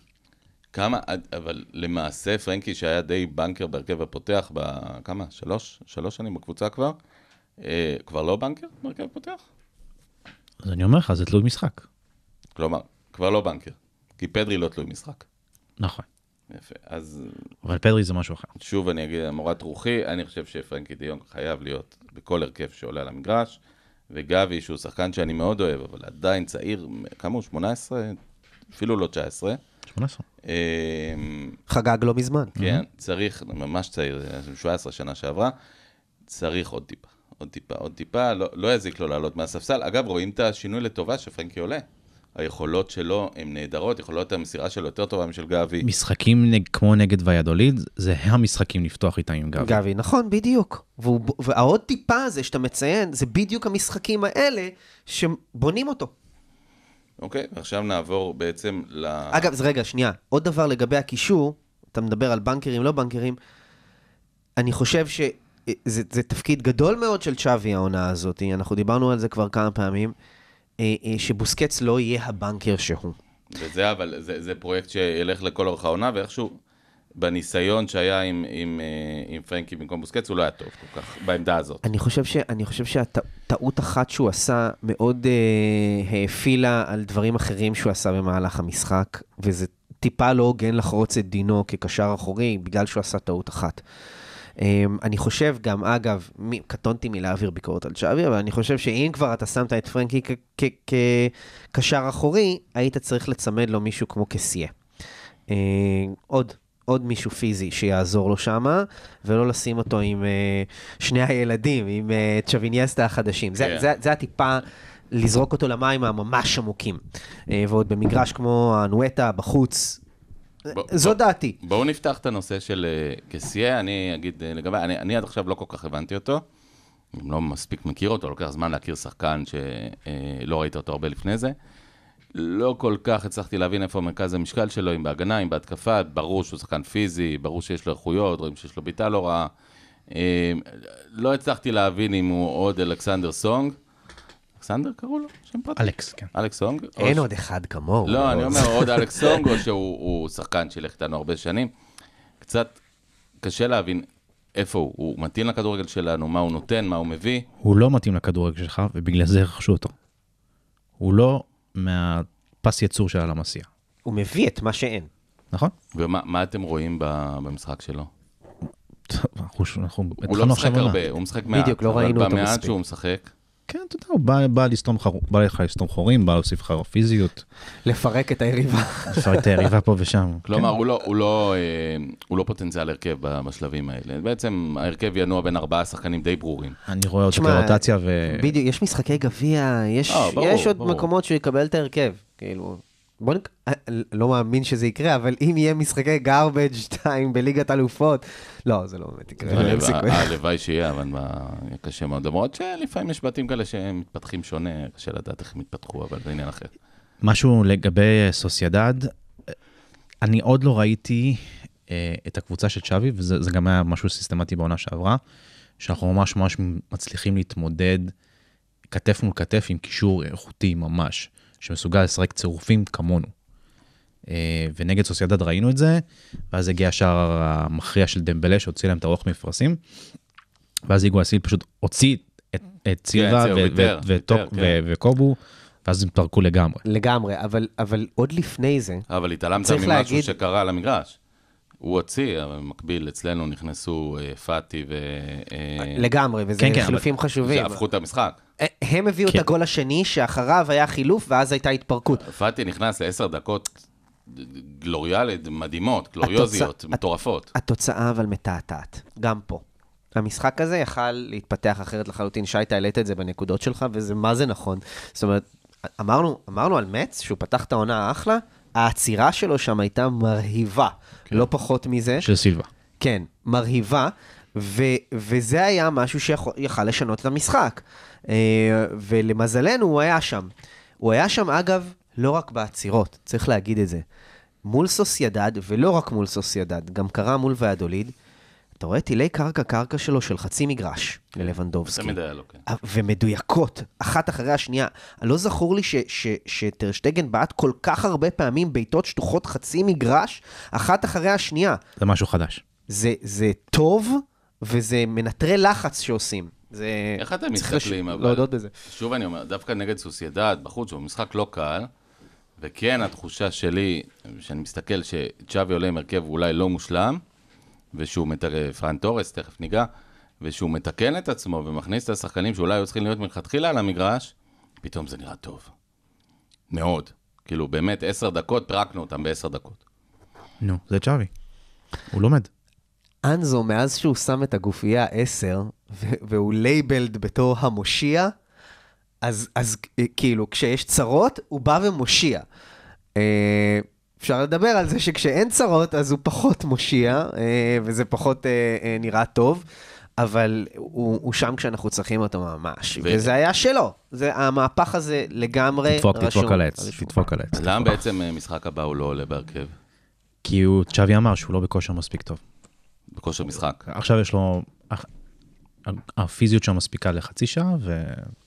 כמה, אבל למעשה פרנקי שהיה די בנקר בהרכב הפותח, ב... כמה? שלוש? שלוש שנים בקבוצה כבר? אה, כבר לא בנקר בהרכב הפותח? אז אני אומר לך, זה תלוי משחק. כלומר, כבר לא בנקר, כי פדרי לא תלוי משחק. נכון. יפה, אז... אבל פדרי זה משהו אחר. שוב, אני אגיד, המורת רוחי, אני חושב שפרנקי דיון חייב להיות בכל הרכב שעולה על המגרש, וגבי, שהוא שחקן שאני מאוד אוהב, אבל עדיין צעיר, כמה הוא? 18? אפילו לא 19. 18. אמ, חגג לא מזמן. כן, mm-hmm. צריך, ממש צעיר, 17 שנה שעברה, צריך עוד טיפה, עוד טיפה, עוד טיפה, לא, לא יזיק לו לעלות מהספסל. אגב, רואים את השינוי לטובה שפרנקי עולה. היכולות שלו הן נהדרות, יכולות המסירה שלו יותר טובה משל גבי. משחקים נג, כמו נגד ויאדוליד, זה המשחקים לפתוח איתם עם גבי. גבי, נכון, בדיוק. והוא, והעוד טיפה הזה שאתה מציין, זה בדיוק המשחקים האלה שבונים אותו. אוקיי, עכשיו נעבור בעצם ל... אגב, אז רגע, שנייה. עוד דבר לגבי הקישור, אתה מדבר על בנקרים, לא בנקרים, אני חושב שזה תפקיד גדול מאוד של צ'אבי העונה הזאת, אנחנו דיברנו על זה כבר כמה פעמים, אה, אה, שבוסקץ לא יהיה הבנקר שהוא. וזה אבל, זה, זה פרויקט שילך לכל אורך העונה, ואיכשהו, בניסיון שהיה עם, עם, אה, עם פרנקי במקום בוסקץ, הוא לא היה טוב כל כך בעמדה הזאת. אני חושב, ש, אני חושב שהטעות אחת שהוא עשה מאוד uh, האפילה על דברים אחרים שהוא עשה במהלך המשחק, וזה טיפה לא הוגן לחרוץ את דינו כקשר אחורי, בגלל שהוא עשה טעות אחת. Um, אני חושב גם, אגב, מ- קטונתי מלהעביר ביקורת על צ'אבי, אבל אני חושב שאם כבר אתה שמת את פרנקי כקשר אחורי, היית צריך לצמד לו מישהו כמו קסיה. Uh, עוד עוד מישהו פיזי שיעזור לו שמה, ולא לשים אותו עם uh, שני הילדים, עם uh, צ'וויניאסטה החדשים. Yeah. זה, כן. זה, זה הטיפה... לזרוק אותו למים הממש עמוקים. Uh, ועוד במגרש כמו הנואטה, בחוץ, ב- זו ב- דעתי. בואו נפתח את הנושא של קסיה, אני אגיד uh, לגבי, אני, אני עד עכשיו לא כל כך הבנתי אותו, אני לא מספיק מכיר אותו, לוקח זמן להכיר שחקן שלא ראית אותו הרבה לפני זה. לא כל כך הצלחתי להבין איפה מרכז המשקל שלו, אם בהגנה, אם בהתקפה, ברור שהוא שחקן פיזי, ברור שיש לו איכויות, רואים שיש לו ביטה לא רעה. אמ, לא הצלחתי להבין אם הוא עוד אלכסנדר סונג. אלכסנדר קראו לו? שם פרטי? אלכס, כן. אלכס סונג. אין עוד אחד כמוהו. לא, אני לא. אומר עוד אלכס סונג, או שהוא שחקן שילך איתנו הרבה שנים. קצת קשה להבין איפה הוא? הוא מתאים לכדורגל שלנו, מה הוא נותן, מה הוא מביא? הוא לא מתאים לכדורגל שלך, ובגלל זה רכשו אותו. הוא לא מהפס ייצור שלה למסיע. הוא מביא את מה שאין. נכון. ומה אתם רואים במשחק שלו? אנחנו לא התחלנו עכשיו... הוא לא משחק הרבה, הוא משחק מעט. בדיוק, לא ראינו אותו מספיק. אבל במעט שהוא משחק... כן, אתה יודע, הוא בא, בא, לסתום חור, בא לך לסתום חורים, בא להוסיף לך פיזיות. לפרק את היריבה. לפרק את היריבה פה ושם. כלומר, כן. הוא, לא, הוא, לא, אה, הוא לא פוטנציאל הרכב בשלבים האלה. בעצם ההרכב ינוע בין ארבעה שחקנים די ברורים. אני רואה אותו כרוטציה ו... בדיוק, יש משחקי גביע, יש, אה, ברור, יש עוד ברור. מקומות שהוא יקבל את ההרכב, כאילו. בוא נק... אה, לא מאמין שזה יקרה, אבל אם יהיה משחקי garbage 2 בליגת אלופות, לא, זה לא באמת יקרה. הלוואי שיהיה, אבל מה, יהיה קשה מאוד. למרות שלפעמים יש בתים כאלה שהם מתפתחים שונה, קשה לדעת איך הם יתפתחו, אבל זה עניין אחר. משהו לגבי אה, סוסיידד, אני עוד לא ראיתי אה, את הקבוצה של צ'אבי, וזה גם היה משהו סיסטמטי בעונה שעברה, שאנחנו ממש ממש מצליחים להתמודד כתף מול כתף עם קישור איכותי ממש. שמסוגל לשחק צירופים כמונו. אה, ונגד סוסיידד ראינו את זה, ואז הגיע השער המכריע של דמבלה שהוציא להם את הרוח מפרשים, ואז היגואסיל פשוט הוציא את את צירה כן, כן. וקובו. ואז הם פרקו לגמרי. לגמרי, אבל, אבל עוד לפני זה... אבל התעלמת ממשהו להגיד... שקרה על המגרש. הוא הוציא, אבל במקביל אצלנו נכנסו אה, פאטי ו... אה, לגמרי, וזה כן, כן חילופים כן, חשובים. זה הפכו את המשחק. הם הביאו כן. את הגול השני, שאחריו היה חילוף, ואז הייתה התפרקות. פאטי נכנס לעשר דקות גלוריאלית, מדהימות, גלוריוזיות, התוצא... מטורפות. התוצאה אבל מתעתעת, גם פה. המשחק הזה יכל להתפתח אחרת לחלוטין. שי, אתה העלית את זה בנקודות שלך, וזה מה זה נכון. זאת אומרת, אמרנו, אמרנו על מצ, שהוא פתח את העונה האחלה, העצירה שלו שם הייתה מרהיבה, כן. לא פחות מזה. של סילבה. כן, מרהיבה. ו, וזה היה משהו שיכל לשנות את המשחק. אה, ולמזלנו, הוא היה שם. הוא היה שם, אגב, לא רק בעצירות, צריך להגיד את זה. מול סוסיידד, ולא רק מול סוסיידד, גם קרה מול ויאדוליד, אתה רואה טילי קרקע-קרקע שלו של חצי מגרש כן, ללבנדובסקי. תמיד היה לו, כן. אה, ומדויקות, אחת אחרי השנייה. לא זכור לי שטרשטגן בעט כל כך הרבה פעמים בעיטות שטוחות חצי מגרש, אחת אחרי השנייה. זה משהו חדש. זה, זה טוב, וזה מנטרי לחץ שעושים. זה... איך אתם מסתכלים, לש... אבל... להודות בזה. שוב אני אומר, דווקא נגד סוסיידד, בחוץ, הוא משחק לא קל, וכן, התחושה שלי, שאני מסתכל שצ'אבי עולה עם הרכב אולי לא מושלם, ושהוא מתקן, פרן תורס, תכף ניגע, ושהוא מתקן את עצמו ומכניס את השחקנים שאולי היו צריכים להיות מלכתחילה על המגרש, פתאום זה נראה טוב. מאוד. כאילו, באמת, עשר דקות, פרקנו אותם בעשר דקות. נו, זה צ'אבי. הוא לומד. אנזו, מאז שהוא שם את הגופייה 10, והוא לייבלד בתור המושיע, אז, אז אה, כאילו, כשיש צרות, הוא בא ומושיע. אה, אפשר לדבר על זה שכשאין צרות, אז הוא פחות מושיע, אה, וזה פחות אה, אה, נראה טוב. אבל הוא, הוא שם כשאנחנו צריכים אותו ממש, ו... וזה היה שלו. זה, המהפך הזה לגמרי תדפוק, רשום. תדפוק על עץ, תדפוק על עץ. למה בעצם אה, משחק הבא הוא לא עולה בהרכב? כי הוא, צ'אבי אמר שהוא לא בכושר מספיק טוב. בכושר משחק. עכשיו יש לו... הפיזיות שם מספיקה לחצי שעה, ו...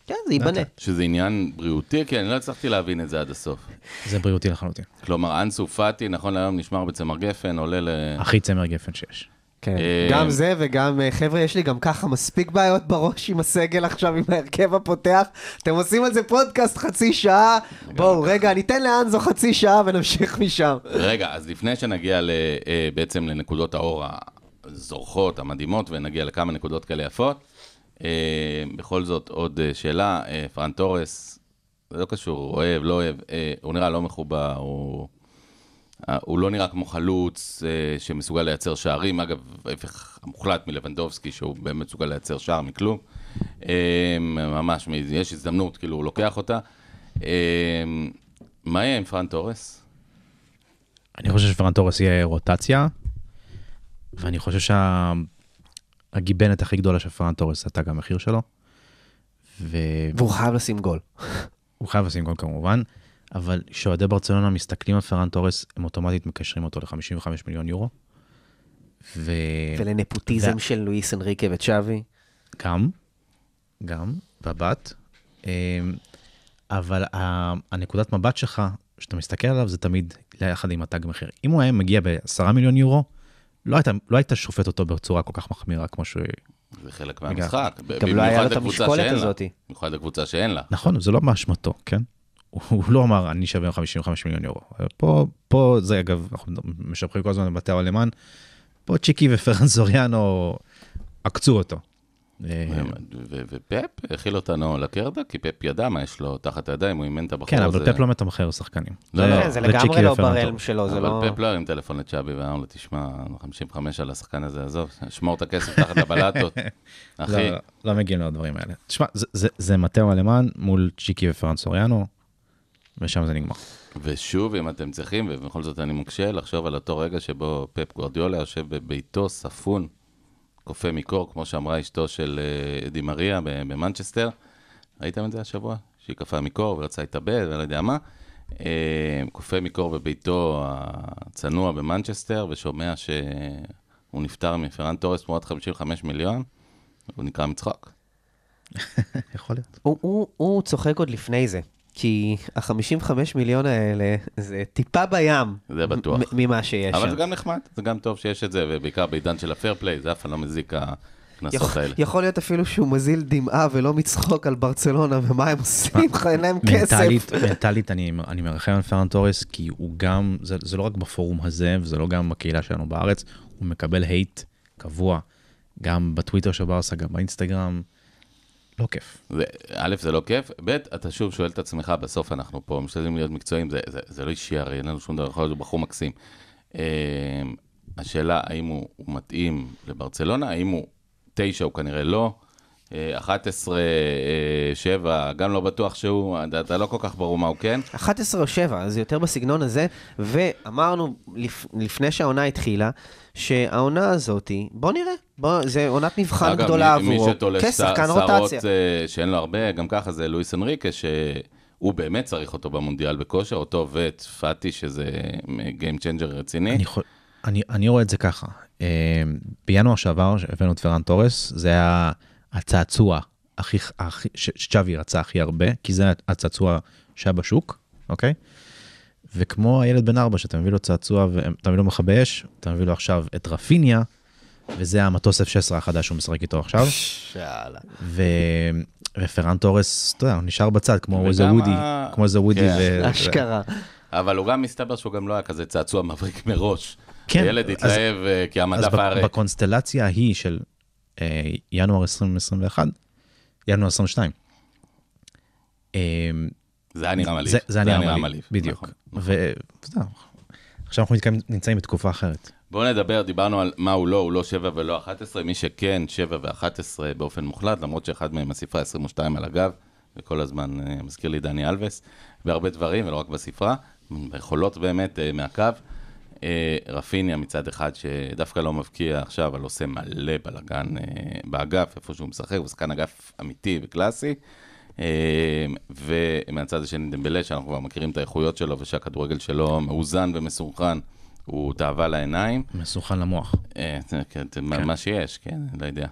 כן, זה ייבנה. שזה עניין בריאותי? כי אני לא הצלחתי להבין את זה עד הסוף. זה בריאותי לחלוטין. כלומר, אנסו פאטי, נכון להיום, נשמר בצמר גפן, עולה ל... הכי צמר גפן שיש. כן, אה, גם זה וגם, אה, חבר'ה, יש לי גם ככה מספיק בעיות בראש עם הסגל עכשיו, עם ההרכב הפותח. אתם עושים על זה פודקאסט חצי שעה. בואו, רגע, ניתן זו חצי שעה ונמשיך משם. רגע, אז לפני שנגיע אה, בעצם לנקודות האור הזורחות, המדהימות, ונגיע לכמה נקודות כאלה יפות. אה, בכל זאת, עוד אה, שאלה, אה, פרן תורס, זה לא קשור, אוהב, לא אוהב, הוא נראה לא מחובר, הוא... הוא לא נראה כמו חלוץ אה, שמסוגל לייצר שערים, אגב, ההפך המוחלט מלבנדובסקי, שהוא באמת מסוגל לייצר שער מכלום. אה, ממש, יש הזדמנות, כאילו, הוא לוקח אותה. אה, מה יהיה עם פרן תורס? אני חושב שפרן תורס יהיה רוטציה. ואני חושב שהגיבנת שה... הכי גדולה של פרן תורס אתה גם מחיר שלו. ו... והוא חייב לשים גול. הוא חייב לשים גול כמובן, אבל כשאוהדי ברצלונה מסתכלים על פרן תורס, הם אוטומטית מקשרים אותו ל-55 מיליון יורו. ו... ולנפוטיזם ו... של לואיס אנריקה וצ'אבי. גם, גם, בבת. אמ, אבל הנקודת מבט שלך, שאתה מסתכל עליו, זה תמיד יחד עם התג מחיר. אם הוא היה מגיע ב-10 מיליון יורו, לא היית, לא היית שופט אותו בצורה כל כך מחמירה כמו שהוא... זה חלק מהמשחק. גם לא היה לו את המשקולת הזאת. במיוחד לקבוצה שאין לה. נכון, זה לא מאשמתו, כן? הוא לא אמר, אני שווה 55 מיליון יורו. פה, פה זה אגב, אנחנו משבחים כל הזמן בבתי העולמן, פה צ'יקי ופרנס זוריאנו עקצו אותו. אה, ופפ הכיל אותנו לקרדה, כי פפ ידע מה יש לו תחת הידיים, הוא אימן את הבחור הזה. כן, אבל פפ לא מתמחר שחקנים. לא, לא. זה כן, לגמרי לא ברלם שלו, זה לא... אבל פפ לא הרים טלפון לצ'אבי ואמר לו, תשמע, 55 על השחקן הזה, עזוב, שמור את הכסף תחת הבלטות, לא, אחי. לא, לא מגיעים לו הדברים האלה. תשמע, זה מטאו אלמן מול צ'יקי ופרן סוריאנו, ושם זה נגמר. ושוב, אם אתם צריכים, ובכל זאת אני מוקשה, לחשוב על אותו רגע שבו פפ גורדיולה יושב בביתו ספון קופא מקור, כמו שאמרה אשתו של אדי אה, מריה במנצ'סטר. ראיתם את זה השבוע? שהיא קפאה מקור ורצה להתאבד ולא יודע מה. אה, קופא מקור בביתו הצנוע במנצ'סטר, ושומע שהוא נפטר מפרן תורס תמורת 55 מיליון, הוא נקרא מצחוק. יכול להיות. הוא, הוא, הוא צוחק עוד לפני זה. כי ה-55 מיליון האלה זה טיפה בים. זה בטוח. ממה שיש שם. אבל זה גם נחמד, זה גם טוב שיש את זה, ובעיקר בעידן של הפייר פליי, זה אף פעם לא מזיק הקנסות האלה. יכול להיות אפילו שהוא מזיל דמעה ולא מצחוק על ברצלונה, ומה הם עושים לך, אין להם כסף. מנטלית, אני אני מרחם על פרן תורס, כי הוא גם, זה, זה לא רק בפורום הזה, וזה לא גם בקהילה שלנו בארץ, הוא מקבל הייט קבוע, גם בטוויטר של ברסה, גם באינסטגרם. לא כיף. זה, א', זה לא כיף, ב', אתה שוב שואל את עצמך, בסוף אנחנו פה משתדלים להיות מקצועיים, זה, זה, זה לא אישי, הרי אין לנו שום דבר, יכול להיות שהוא בחור מקסים. אמ, השאלה, האם הוא, הוא מתאים לברצלונה, האם הוא תשע, הוא כנראה לא. 11, אה, 7, אה, גם לא בטוח שהוא, אתה לא כל כך ברור מה הוא כן. 11 או 7, זה יותר בסגנון הזה, ואמרנו לפ, לפני שהעונה התחילה, שהעונה הזאת, בוא נראה, בוא, זה עונת מבחן אגב, גדולה מי, עבורו, כשחקן כן, uh, אה, שאין לו הרבה, גם ככה זה לואיס אנריקה, שהוא באמת צריך אותו במונדיאל בכושר, אותו ואת פאטי, שזה גיים צ'נג'ר רציני. אני, אני, אני רואה את זה ככה, Uh, בינואר שעבר, הבאנו את פרן תורס, זה היה הצעצוע הכי, הכי שצ'אבי רצה הכי הרבה, כי זה הצעצוע שהיה בשוק, אוקיי? וכמו הילד בן ארבע, שאתה מביא לו צעצוע ואתה מביא לו מכבי אש, אתה מביא לו עכשיו את רפיניה, וזה המטוס F-16 החדש שהוא משחק איתו עכשיו. שאלה. ורפרן תורס, אתה יודע, נשאר בצד, כמו איזה וודי, כמו איזה וודי. כן, ו... אשכרה. אבל הוא גם מסתבר שהוא גם לא היה כזה צעצוע מבריק מראש. כן. הילד התלהב אז... אה, כי המדף הארץ. בקונסטלציה ההיא של אה, ינואר 2021, ינואר 22. אה, זה היה נראה מליף. זה זה היה נראה מליף, בדיוק. נכון, נכון. עכשיו אנחנו נמצאים בתקופה אחרת. בואו נדבר, דיברנו על מה הוא לא, הוא לא 7 ולא 11, מי שכן 7 ו-11 באופן מוחלט, למרות שאחד מהם הספרה 22 על הגב, וכל הזמן אה, מזכיר לי דני אלווס, בהרבה דברים, ולא רק בספרה, יכולות באמת אה, מהקו. אה, רפיניה מצד אחד, שדווקא לא מבקיע עכשיו, אבל עושה מלא בלאגן באגף, איפה שהוא משחק, הוא שחקן אגף אמיתי וקלאסי. ומהצד השני דמבלה, שאנחנו כבר מכירים את האיכויות שלו ושהכדורגל שלו מאוזן ומסורכן. הוא תאווה לעיניים. מסוכן למוח. אה, כן, כן. מה שיש, כן, לא יודע.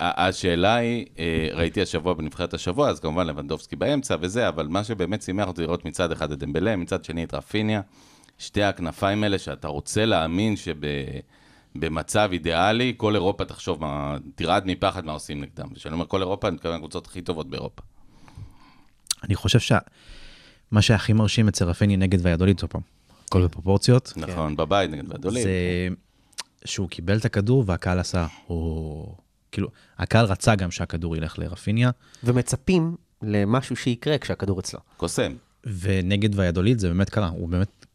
השאלה אה, היא, אה, ראיתי השבוע בנבחרת השבוע, אז כמובן לבנדובסקי באמצע וזה, אבל מה שבאמת שימח אותי לראות מצד אחד את דמבלה, מצד שני את רפיניה, שתי הכנפיים האלה שאתה רוצה להאמין שבמצב אידיאלי, כל אירופה תחשוב, תרעד מפחד מה עושים נגדם. וכשאני אומר כל אירופה, אני מתכוון לקבוצות הכי טובות באירופה. אני חושב שמה שהכי מרשים אצל רפיניה נגד ויאדוליד, עוד פעם, הכל בפרופורציות. נכון, בבית נגד בדולים. זה שהוא קיבל את הכדור והקהל עשה, או... כאילו, הקהל רצה גם שהכדור ילך לרפיניה. ומצפים למשהו שיקרה כשהכדור אצלו. קוסם. ונגד והידולית זה באמת קרה, הוא באמת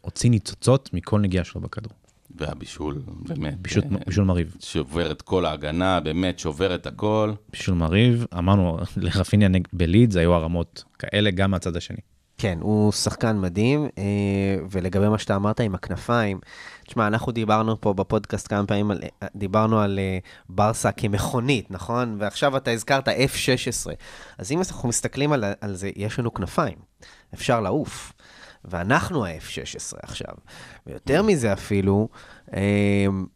הוציא ניצוצות מכל נגיעה שלו בכדור. והבישול, באמת. בישול, אה, בישול מרהיב. שובר את כל ההגנה, באמת שובר את הכל. בישול מרהיב, אמרנו, לרפיניה בליד זה היו הרמות כאלה גם מהצד השני. כן, הוא שחקן מדהים, אה, ולגבי מה שאתה אמרת עם הכנפיים, תשמע, אנחנו דיברנו פה בפודקאסט כמה פעמים, על, אה, דיברנו על אה, ברסה כמכונית, נכון? ועכשיו אתה הזכרת F-16. אז אם אנחנו מסתכלים על, על זה, יש לנו כנפיים, אפשר לעוף. ואנחנו ה-F-16 עכשיו. ויותר מזה אפילו,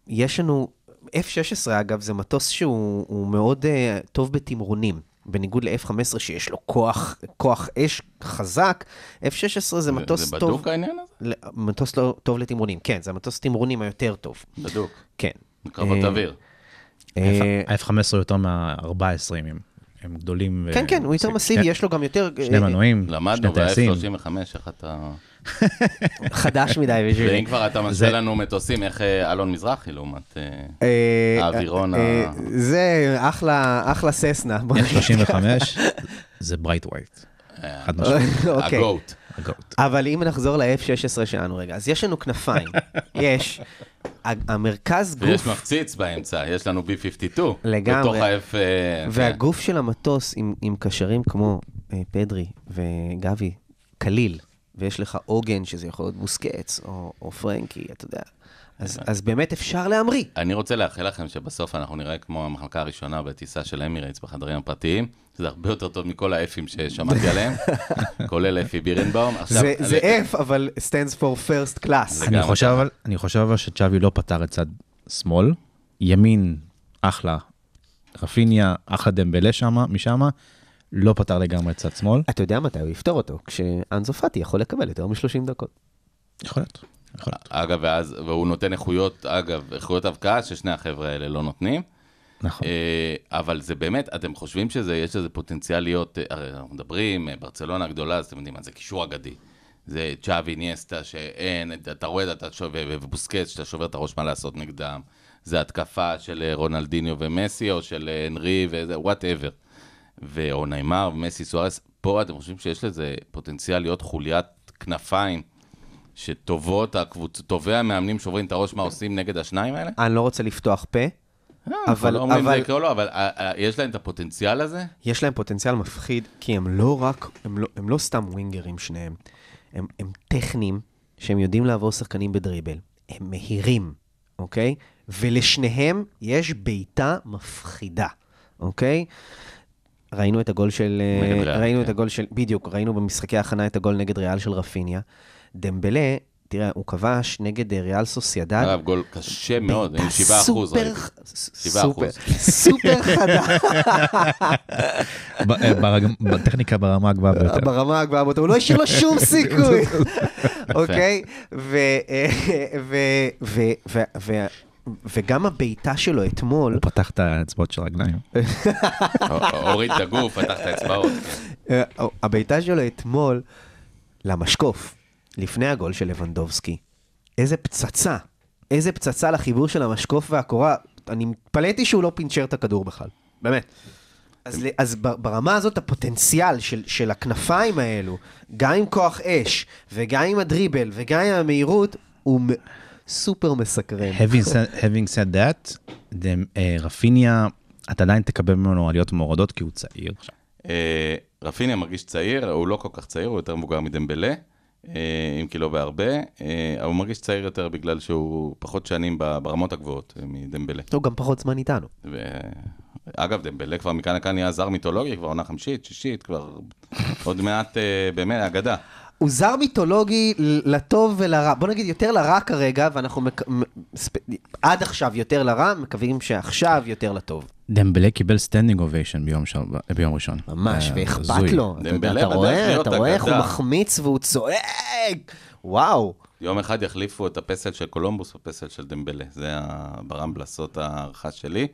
יש לנו, F-16 אגב, זה מטוס שהוא מאוד טוב בתמרונים. בניגוד ל-F-15 שיש לו כוח, כוח אש חזק, F-16 זה מטוס זה, מטוס טוב... זה בדוק העניין הזה? מטוס לא, טוב לתמרונים, כן, זה המטוס תמרונים היותר טוב. בדוק. כן. קרבות אה, אוויר. ה-F-15 אה, יותר מה-14 ימים. הם גדולים. כן, ו... כן, הוא יותר מסיבי, כן. יש לו גם יותר... שני אה, מנועים, שני טייסים. למדנו ב-F-35, איך אתה... חדש מדי בשבילי. ואם כבר אתה משווה לנו מטוסים, איך אה, אלון מזרחי לעומת אה, אה, האווירון ה... זה אחלה ססנה. N35 זה ברייט ווייט. חד משמעית. אוקיי. הגוט. אבל אם נחזור ל-F-16 שלנו רגע, אז יש לנו כנפיים, יש. המרכז גוף... ויש מפציץ באמצע, יש לנו B-52. לגמרי. בתוך ה-F... כן. והגוף של המטוס עם קשרים כמו פדרי וגבי, קליל. ויש לך עוגן, שזה יכול להיות בוסקץ, או, או פרנקי, אתה יודע. אז, אה. אז באמת אפשר להמריא. אני רוצה לאחל לכם שבסוף אנחנו נראה כמו המחלקה הראשונה בטיסה של אמירייטס בחדרים הפרטיים. זה הרבה יותר טוב מכל האפים ששמעתי עליהם, כולל אפי בירנבאום. זה אף, אבל stands for first class. אני חושב, אבל, אני חושב אבל שצ'אבי לא פתר את צד שמאל, ימין, אחלה. רפיניה, אחלה דמבלה שמה, משמה. לא פתר לגמרי צד שמאל. אתה יודע מתי הוא יפתור אותו? כשאנזו פאטי יכול לקבל יותר מ-30 דקות. יכול להיות. יכול להיות. אגב, ואז, והוא נותן איכויות, אגב, איכויות הבקעה ששני החבר'ה האלה לא נותנים. נכון. אה, אבל זה באמת, אתם חושבים שזה, יש לזה פוטנציאל להיות, אה, הרי אנחנו מדברים, אה, ברצלונה הגדולה, אז אתם יודעים מה, זה קישור אגדי. זה צ'אבי, ניאסטה, שאין, אתה רואה, אתה שובר, ובוסקט, שאתה שובר את הראש מה לעשות נגדם. זה התקפה של רונלדיניו ומסי, או של אנרי, וזה, וואטאבר. ואו נאמר ומסי סוארס, פה אתם חושבים שיש לזה פוטנציאל להיות חוליית כנפיים שטובות הקבוצות, טובי המאמנים שוברים את הראש מה עושים נגד השניים האלה? אני לא רוצה לפתוח פה. אה, אבל, אבל, לא אבל... זה לא, אבל אה, אה, יש להם את הפוטנציאל הזה? יש להם פוטנציאל מפחיד, כי הם לא רק, הם לא, הם לא סתם ווינגרים שניהם. הם, הם טכנים, שהם יודעים לעבור שחקנים בדריבל. הם מהירים, אוקיי? ולשניהם יש בעיטה מפחידה, אוקיי? ראינו את הגול של... אה, ראינו את כן. הגול של... בדיוק, ראינו במשחקי ההכנה את הגול נגד ריאל של רפיניה. דמבלה, תראה, הוא כבש נגד אה, ריאל סוסיידד. אגב, גול קשה מאוד, עם 7 אחוז. סופר, סופר חדה. אה, בטכניקה ברמה הגבוהה ביותר. ברמה הגבוהה ביותר, הוא לא השאיר לו שום סיכוי, אוקיי? וגם הבעיטה שלו אתמול... הוא פתח את האצבעות של הרגליים. הוריד את הגוף, פתח את האצבעות. כן. אה, הבעיטה שלו אתמול למשקוף, לפני הגול של לבנדובסקי. איזה פצצה. איזה פצצה לחיבור של המשקוף והקורה. אני התפלאתי שהוא לא פינצ'ר את הכדור בכלל. באמת. אז, אז ברמה הזאת הפוטנציאל של, של הכנפיים האלו, גם עם כוח אש, וגם עם הדריבל, וגם עם המהירות, הוא... סופר מסקרן. Having said, having said that, them, uh, רפיניה, אתה עדיין תקבל ממנו עליות מורדות כי הוא צעיר. Uh, רפיניה מרגיש צעיר, הוא לא כל כך צעיר, הוא יותר מבוגר מדמבלה, uh, אם כי לא בהרבה, uh, אבל הוא מרגיש צעיר יותר בגלל שהוא פחות שנים ברמות הגבוהות מדמבלה. הוא גם פחות זמן איתנו. ו... אגב, דמבלה כבר מכאן לכאן נהיה זר מיתולוגי, כבר עונה חמישית, שישית, כבר עוד מעט אה, באמת אגדה. הוא זר מיתולוגי לטוב ולרע, בוא נגיד יותר לרע כרגע, ואנחנו מק... מספ... עד עכשיו יותר לרע, מקווים שעכשיו יותר לטוב. דמבלה קיבל סטנדינג אוביישן ביום, ש... ביום ראשון. ממש, uh, ואכפת זוי. לו. דמבלה אתה אתה רואה, אתה אתה רואה איך הוא מחמיץ והוא צועק, וואו. יום אחד יחליפו את הפסל של קולומבוס בפסל של דמבלה, זה ברמבלסות ההערכה שלי.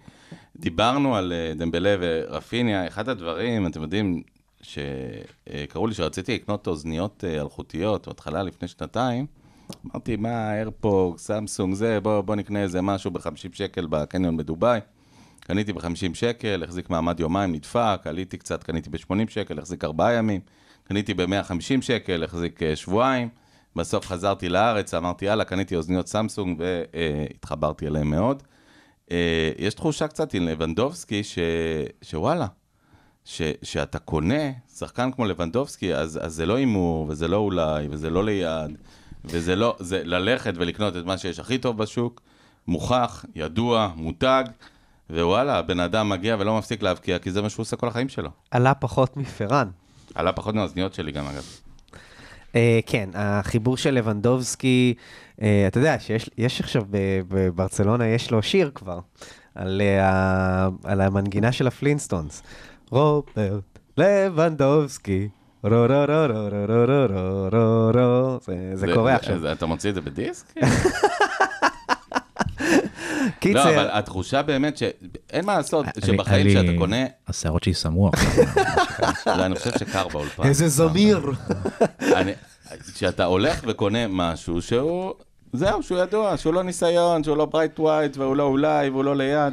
דיברנו על אה, דמבלה ורפיניה, אחד הדברים, אתם יודעים, שקראו לי שרציתי לקנות אוזניות אה, אלחוטיות, בהתחלה לפני שנתיים, אמרתי, מה, איירפורג, סמסונג, זה, בוא, בוא נקנה איזה משהו ב-50 שקל בקניון בדובאי. קניתי ב-50 שקל, החזיק מעמד יומיים, נדפק, עליתי קצת, קניתי ב-80 שקל, החזיק ארבעה ימים, קניתי ב-150 שקל, החזיק אה, שבועיים. בסוף חזרתי לארץ, אמרתי, יאללה, קניתי אוזניות סמסונג והתחברתי אה, אליהם מאוד. יש תחושה קצת עם לבנדובסקי, ש... שוואלה, ש, שאתה קונה שחקן כמו לבנדובסקי, אז, אז זה לא הימור, וזה לא אולי, וזה לא ליעד, וזה לא, זה ללכת ולקנות את מה שיש הכי טוב בשוק, מוכח, ידוע, מותג, ווואלה, הבן אדם מגיע ולא מפסיק להבקיע, כי זה מה שהוא עושה כל החיים שלו. עלה פחות מפרן. עלה פחות מהאוזניות שלי גם, אגב. Uh, כן, החיבור של לבנדובסקי, uh, אתה יודע שיש עכשיו בברצלונה, יש לו שיר כבר, על, uh, על המנגינה של הפלינסטונס. רוברט לבנדובסקי. רו רו רו רו רו רו רו רו רו רו זה קורה עכשיו. אתה מוציא את זה בדיסק? קיצר... לא, אבל התחושה באמת שאין מה לעשות, שבחיים שאתה קונה... השערות שלי סמרו עכשיו. אני חושב שקר באולפן. איזה זמיר. כשאתה הולך וקונה משהו שהוא... זהו, שהוא ידוע, שהוא לא ניסיון, שהוא לא ברייט ווייט, והוא לא אולי, והוא לא ליד.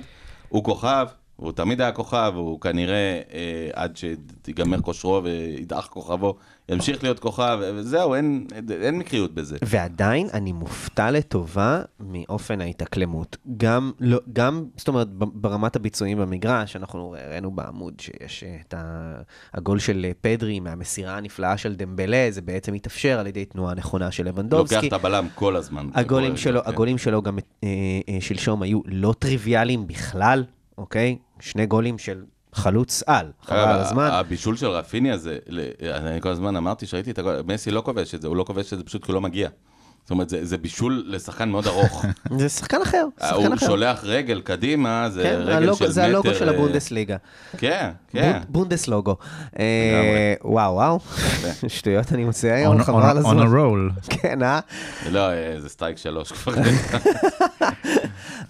הוא כוכב, הוא תמיד היה כוכב, הוא כנראה, אה, עד שתיגמר כושרו וידעך כוכבו, ימשיך להיות כוכב, וזהו, אין, אין אין מקריות בזה. ועדיין אני מופתע לטובה מאופן ההתאקלמות. גם, לא, גם זאת אומרת, ברמת הביצועים במגרש, אנחנו הראינו בעמוד שיש אה, את הגול של אה, פדרי מהמסירה הנפלאה של דמבלה, זה בעצם התאפשר על ידי תנועה נכונה של לבנדובסקי. לוקח את הבלם כל הזמן. הגולים שלו, כן. הגולים שלו גם אה, אה, שלשום היו לא טריוויאליים בכלל. אוקיי? שני גולים של חלוץ על, חבל על אה, הזמן. הבישול של רפיניה זה, אני כל הזמן אמרתי שראיתי את הגול, מסי לא כובש את זה, הוא לא כובש את זה פשוט כי הוא לא מגיע. זאת אומרת, זה, זה בישול לשחקן מאוד ארוך. זה שחקן אחר, אה, שחקן הוא אחר. הוא שולח רגל קדימה, זה כן, רגל הלוג, של זה מטר. זה הלוגו של אה, הבונדסליגה. כן, כן. בונדס לוגו. אה, וואו, וואו, שטויות אני מוצא היום, on, חבל על הזמן. On a roll. כן, אה? לא, אה, זה סטייק שלוש כבר.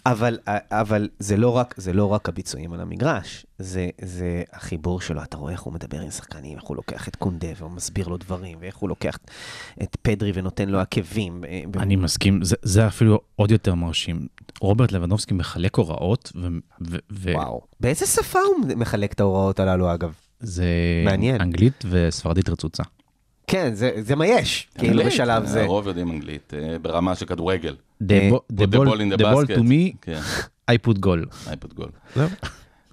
אבל, אבל זה, לא רק, זה לא רק הביצועים על המגרש, זה, זה החיבור שלו, אתה רואה איך הוא מדבר עם שחקנים, איך הוא לוקח את קונדה ומסביר לו דברים, ואיך הוא לוקח את פדרי ונותן לו עקבים. אה, אני מסכים, זה, זה אפילו עוד יותר מרשים. רוברט לבנובסקי מחלק הוראות, ו... ו וואו. באיזה שפה הוא מחלק את ההוראות הללו, אגב? זה... מעניין. אנגלית וספרדית רצוצה. כן, זה, זה מה יש, כאילו לא בשלב זה. הרוב יודעים אנגלית, אה, ברמה של כדורגל. The the, the, the ball in the the basket. The ball to me, כן. I put goal. I put goal. לא?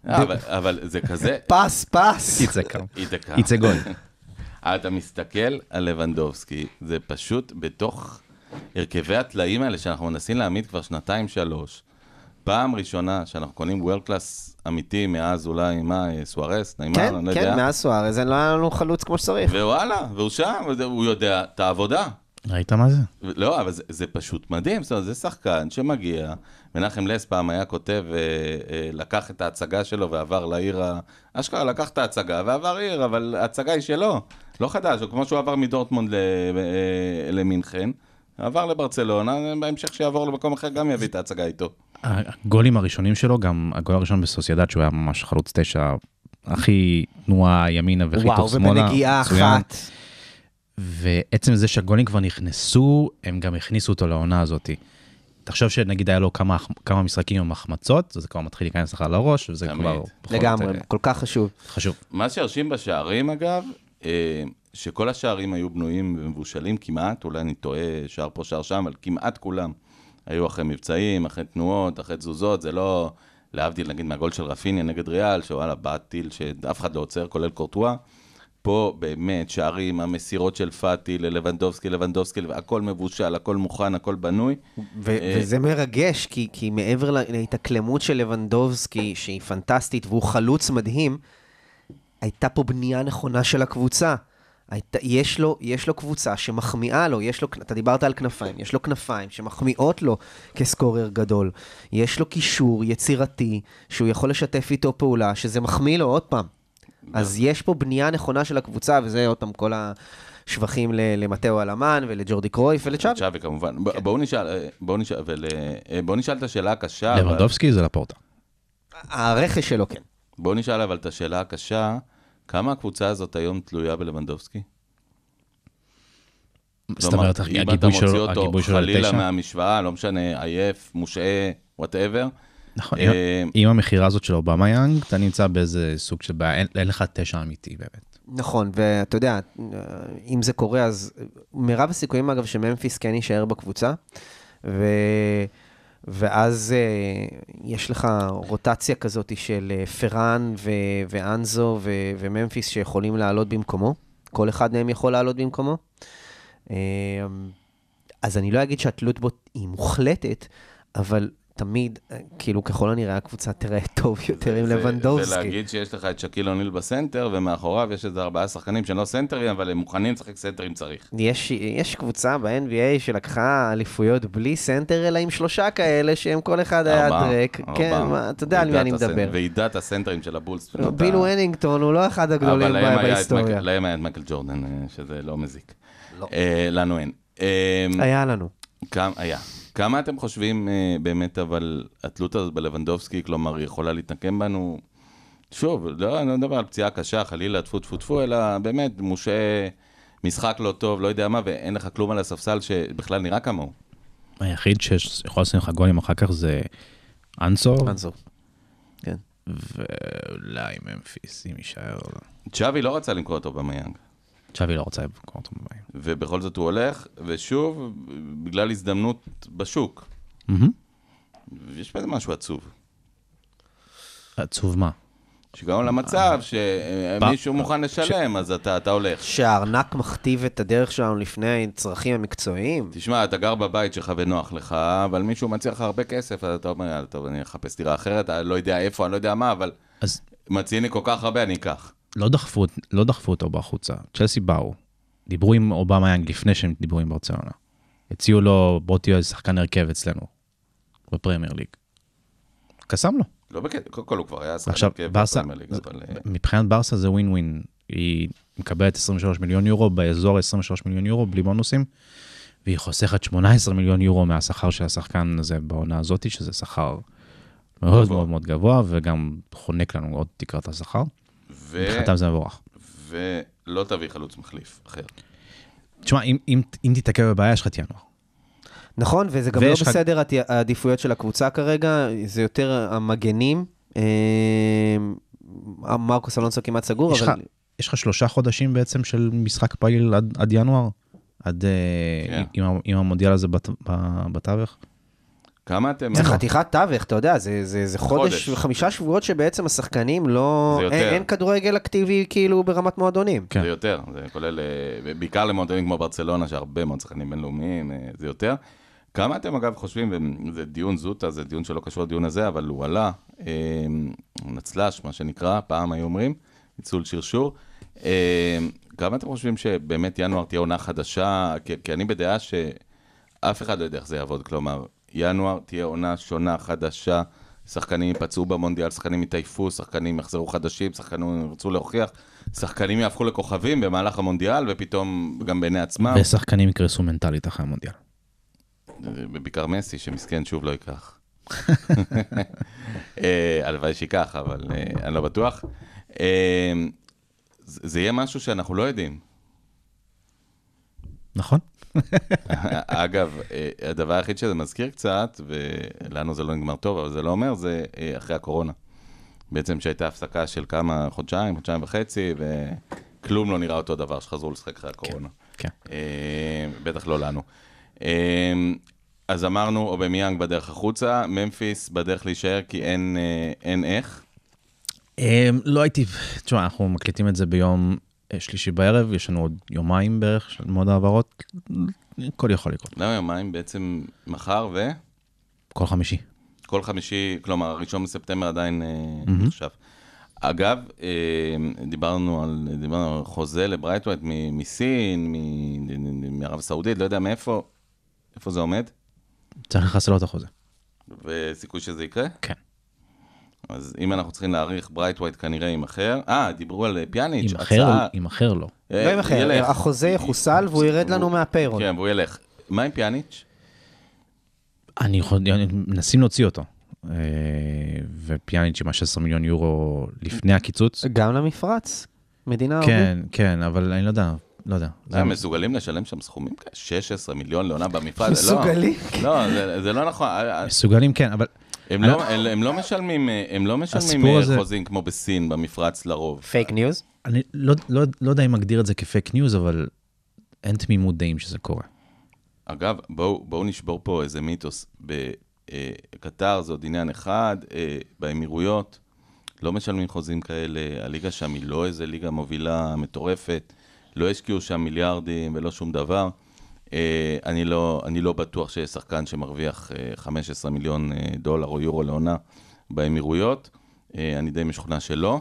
אה, אבל זה כזה... פס, פס. איצקה. איצקה. גול. אתה מסתכל על לבנדובסקי, זה פשוט בתוך הרכבי הטלאים האלה שאנחנו מנסים להעמיד כבר שנתיים-שלוש. פעם ראשונה שאנחנו קונים וורד קלאס אמיתי מאז אולי, מה, סוארס, נאמר, כן, אני לא כן, יודע. כן, מאז סוארס, אין היה לנו חלוץ כמו שצריך. ווואלה, והוא שם, הוא יודע את העבודה. ראית מה זה? לא, אבל זה, זה פשוט מדהים, זאת אומרת, זה שחקן שמגיע, מנחם לס פעם היה כותב, אה, אה, לקח את ההצגה שלו ועבר לעיר, אשכרה לקח את ההצגה ועבר עיר, אבל ההצגה היא שלו, לא חדש, או כמו שהוא עבר מדורטמונד ל, אה, אה, למינכן, עבר לברצלונה, בהמשך שיעבור למקום אחר גם יביא את ההצגה איתו. הגולים הראשונים שלו, גם הגול הראשון בסוסיידד, שהוא היה ממש חלוץ תשע, הכי תנועה ימינה וכי תוך שמאלה. וואו, ובנגיעה אחת. ועצם זה שהגולים כבר נכנסו, הם גם הכניסו אותו לעונה הזאת. תחשוב שנגיד היה לו כמה, כמה משחקים עם החמצות, זה כבר מתחיל להיכנס לך לראש, וזה תמיד. כבר... לגמרי, יותר... כל כך חשוב. חשוב. מה שירשים בשערים, אגב, אה, שכל השערים היו בנויים ומבושלים כמעט, אולי אני טועה, שער פה, שער שם, אבל כמעט כולם היו אחרי מבצעים, אחרי תנועות, אחרי תזוזות, זה לא... להבדיל, נגיד, מהגול של רפיניה נגד ריאל, שוואלה, בעט טיל שאף אחד לא עוצר, כולל קורטואה. פה באמת, שערים, המסירות של פאטי ללבנדובסקי, לבנדובסקי, הכל מבושל, הכל מוכן, הכל בנוי. ו- וזה מרגש, כי, כי מעבר להתאקלמות של לבנדובסקי, שהיא פנטסטית והוא חלוץ מדהים, הייתה פה בנייה נכונה של הקבוצה. היית, יש, לו, יש לו קבוצה שמחמיאה לו, יש לו, אתה דיברת על כנפיים, יש לו כנפיים שמחמיאות לו כסקורר גדול. יש לו קישור יצירתי שהוא יכול לשתף איתו פעולה, שזה מחמיא לו עוד פעם. אז נכון. יש פה בנייה נכונה של הקבוצה, וזה עוד פעם כל השבחים למטאו אלמן ולג'ורדי קרויף ולצ'אבי. צ'אבי כמובן. כן. בואו אה, אה, נשאל, את השאלה הקשה. לבנדובסקי זה לפורטה. הרכש שלו כן. בואו נשאל אבל את השאלה הקשה, כמה הקבוצה הזאת היום תלויה בלבנדובסקי? זאת אומרת, הגיבוי שלו לתשע? אם אתה מוציא אותו חלילה מהמשוואה, לא משנה, עייף, מושעה, וואטאבר, נכון, עם אה, המכירה הזאת של אובמה יאנג, אתה נמצא באיזה סוג של בעיה, אין לך תשע אמיתי באמת. נכון, ואתה יודע, אם זה קורה, אז מירב הסיכויים, אגב, שממפיס כן יישאר בקבוצה, ו... ואז uh, יש לך רוטציה כזאת של uh, פראן ו- ואנזו ו- וממפיס שיכולים לעלות במקומו. כל אחד מהם יכול לעלות במקומו. Uh, אז אני לא אגיד שהתלות בו היא מוחלטת, אבל תמיד, אה, כאילו, ככל הנראה הקבוצה תראה טוב יותר עם לבנדובסקי. ולהגיד שיש לך את שקיל אוניל בסנטר, ומאחוריו יש איזה ארבעה שחקנים שלא סנטרים, אבל הם מוכנים לשחק סנטר אם צריך. יש, יש קבוצה ב-NBA שלקחה אליפויות בלי סנטר, אלא עם שלושה כאלה, שהם כל אחד היה דרק. ארבעה. כן, אתה יודע על מי אני מדבר. ועידת הסנטרים של הבולס. לא, ביל ונינגטון הוא לא אחד הגדולים בהיסטוריה. אבל להם היה את מייקל ג'ורדן, אה, שזה לא מזיק. לא. אה, לנו אין. אה, היה לנו. גם היה. כמה אתם חושבים אה, באמת, אבל התלות הזאת בלבנדובסקי, כלומר, היא יכולה להתנקם בנו? שוב, לא, אני לא מדבר על פציעה קשה, חלילה, טפו טפו טפו, אלא באמת, מושעה משחק לא טוב, לא יודע מה, ואין לך כלום על הספסל שבכלל נראה כמוהו. היחיד שיכול לשים לך גולים אחר כך זה אנסור. אנסור, כן. ואולי ממפיס, אם יישאר. צ'אבי לא רצה למכור אותו במיינג. צ'אבי לא רוצה למכור אותו בבית. ובכל זאת הוא הולך, ושוב, בגלל הזדמנות בשוק. Mm-hmm. יש בזה משהו עצוב. עצוב מה? שגרם למצב אה. שמישהו מוכן לשלם, אז אתה, אתה הולך. שהארנק מכתיב את הדרך שלנו לפני הצרכים המקצועיים. תשמע, אתה גר בבית שלך ונוח לך, אבל מישהו מציע לך הרבה כסף, אז אתה אומר, טוב, אני אחפש דירה אחרת, אני לא יודע איפה, אני לא יודע מה, אבל אז... מציעים לי כל כך הרבה, אני אקח. לא דחפו, לא דחפו אותו בחוצה. צ'לסי באו, דיברו עם אובמה יאנג לפני שהם דיברו עם ברצלונה. הציעו לו, בוא תהיה שחקן הרכב אצלנו, בפרמייר ליג. קסם לו. לא בקטע, קודם כל הוא כבר היה שחקן הרכב בפרמייר ליג. אה, מבחינת ברסה זה ווין ווין. היא מקבלת 23 מיליון יורו, באזור 23 מיליון יורו, בלי בונוסים, והיא חוסכת 18 מיליון יורו מהשכר של השחקן הזה בעונה הזאת, שזה שכר מאוד מאוד מאוד גבוה, וגם חונק לנו עוד תקרת השכר. ו... מבחינתם זה מבורך. ולא תביא חלוץ מחליף אחר. תשמע, אם, אם, אם תתעכב בבעיה, יש לך את ינואר. נכון, וזה גם לא בסדר ח... העדיפויות של הקבוצה כרגע, זה יותר המגנים. אה, מרקוס אלונסו כמעט סגור, יש אבל... לך, יש לך שלושה חודשים בעצם של משחק פעיל עד, עד ינואר? עד... אה, כן. עם, עם המודיאל הזה בת, בתווך? כמה אתם? זה חתיכת תווך, אתה יודע, זה, זה, זה חודש, חודש, חמישה שבועות שבעצם השחקנים לא... זה יותר. אין, אין כדורגל אקטיבי כאילו ברמת מועדונים. כן. זה יותר, זה כולל, אה, בעיקר למועדונים כמו ברצלונה, שהרבה מאוד שחקנים בינלאומיים, אה, זה יותר. כמה אתם אגב חושבים, וזה דיון זוטה, זה דיון שלא קשור לדיון הזה, אבל הוא עלה, אה, נצל"ש, מה שנקרא, פעם היו אומרים, ניצול שרשור. כמה אתם חושבים שבאמת ינואר תהיה עונה חדשה? כי, כי אני בדעה שאף אחד לא יודע איך זה יעבוד, כלומר... ינואר תהיה עונה שונה, חדשה. שחקנים ייפצעו במונדיאל, שחקנים יתעייפו, שחקנים יחזרו חדשים, שחקנים ירצו להוכיח, שחקנים יהפכו לכוכבים במהלך המונדיאל, ופתאום גם בעיני עצמם. ושחקנים יקרסו מנטלית אחרי המונדיאל. בעיקר מסי, שמסכן שוב לא ייקח. אה, הלוואי שייקח, אבל אה, אני לא בטוח. אה, זה יהיה משהו שאנחנו לא יודעים. נכון. אגב, אה, הדבר היחיד שזה מזכיר קצת, ולנו זה לא נגמר טוב, אבל זה לא אומר, זה אה, אחרי הקורונה. בעצם שהייתה הפסקה של כמה, חודשיים, חודשיים וחצי, וכלום לא נראה אותו דבר שחזרו לשחק אחרי הקורונה. כן. כן. אה, בטח לא לנו. אז אמרנו, או במיאנג בדרך החוצה, ממפיס בדרך להישאר כי אין איך. לא הייתי, תשמע, אנחנו מקליטים את זה ביום אה, שלישי בערב, יש לנו עוד יומיים בערך של מועד העברות, הכל יכול לקרות. למה יומיים בעצם מחר ו? כל חמישי. כל חמישי, כלומר, הראשון בספטמבר עדיין אה, נחשב. אגב, אה, דיברנו על, דיברנו על חוזה לברייטווייט מסין, מערב הסעודית, לא יודע מאיפה, איפה זה עומד? צריך לחסל לו את החוזה. וסיכוי שזה יקרה? כן. אז אם אנחנו צריכים להעריך, ברייט ווייט כנראה יימכר. אה, דיברו על פיאניץ', אה, לא, הצעה... יימכר לו. לא יימכר, אה, לא החוזה יחוסל והוא ירד לנו מהפיירון. כן, והוא ילך. מה עם פיאניץ'? אני יכול... מנסים להוציא אותו. אה, ופיאניץ' עם ה-16 מיליון יורו לפני הקיצוץ. גם למפרץ, מדינה ערבית. כן, כן, אבל אני לא יודע, לא יודע. הם מסוגלים לשלם שם סכומים כאלה? 16 מיליון לעונה במפעל? מסוגלים? לא, לא כן. זה לא נכון. מסוגלים, כן, אבל... הם, לא, לא, הם הם לא משלמים, אה, הם לא משלמים אה, הזה... חוזים כמו בסין, במפרץ לרוב. פייק ניוז? אני לא, לא, לא יודע אם אגדיר את זה כפייק ניוז, אבל אין תמימות דעים שזה קורה. אגב, בואו בוא נשבור פה איזה מיתוס. בקטר אה, זה עוד עניין אחד, באמירויות לא משלמים חוזים כאלה, הליגה שם היא לא איזה ליגה מובילה מטורפת, לא השקיעו שם מיליארדים ולא שום דבר. אה, אני לא, אני לא בטוח שיש שחקן שמרוויח 15 אה, מיליון אה, דולר או יורו לעונה באמירויות. אני די משוכנע שלא.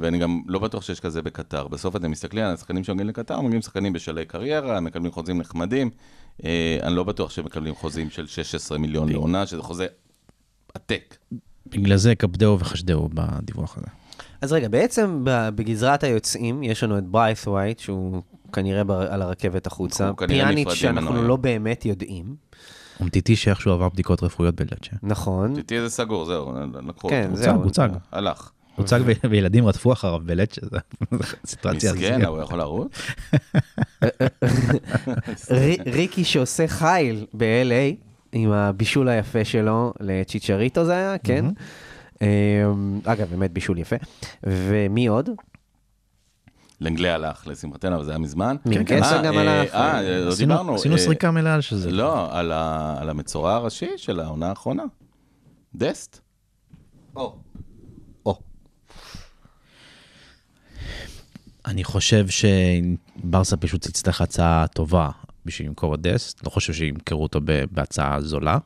ואני גם לא בטוח שיש כזה בקטר. בסוף אתם מסתכלים על השחקנים שמגיעים לקטר, מגיעים שחקנים בשלהי קריירה, מקבלים חוזים נחמדים. אני לא בטוח שמקבלים חוזים של 16 מיליון לעונה, שזה חוזה עתק. בגלל זה קפדאו וחשדאו בדיווח הזה. אז רגע, בעצם בגזרת היוצאים, יש לנו את ברייס ווייט, שהוא כנראה בר... על הרכבת החוצה. פיאניץ' שאנחנו לא באמת יודעים. אמתיתי שאיכשהו עבר בדיקות רפואיות בלדצ'ה. נכון. אמתיתי זה סגור, זהו, לקחו כן, אותו. כן, זהו. הוצג. הלך. הוצג וילדים רדפו אחריו בלדצ'ה, זו סיטואציה. מסכן, הוא יכול לרוץ? ריקי שעושה חייל ב-LA, עם הבישול היפה שלו לצ'יצ'ריטו זה היה, כן? אמ, אגב, באמת בישול יפה. ומי עוד? לאנגליה הלך, לשמחתנו, אבל זה היה מזמן. כן, כן, זה אה, גם הלך. אה, אה, אה לא דיברנו. עשינו סריקה מלאה על שזה. לא, על המצורע הראשי של העונה האחרונה. דסט. או. או. אני חושב שברסה פשוט תצטרך הצעה טובה בשביל למכור את דסט. לא חושב שימכרו אותו בהצעה זולה.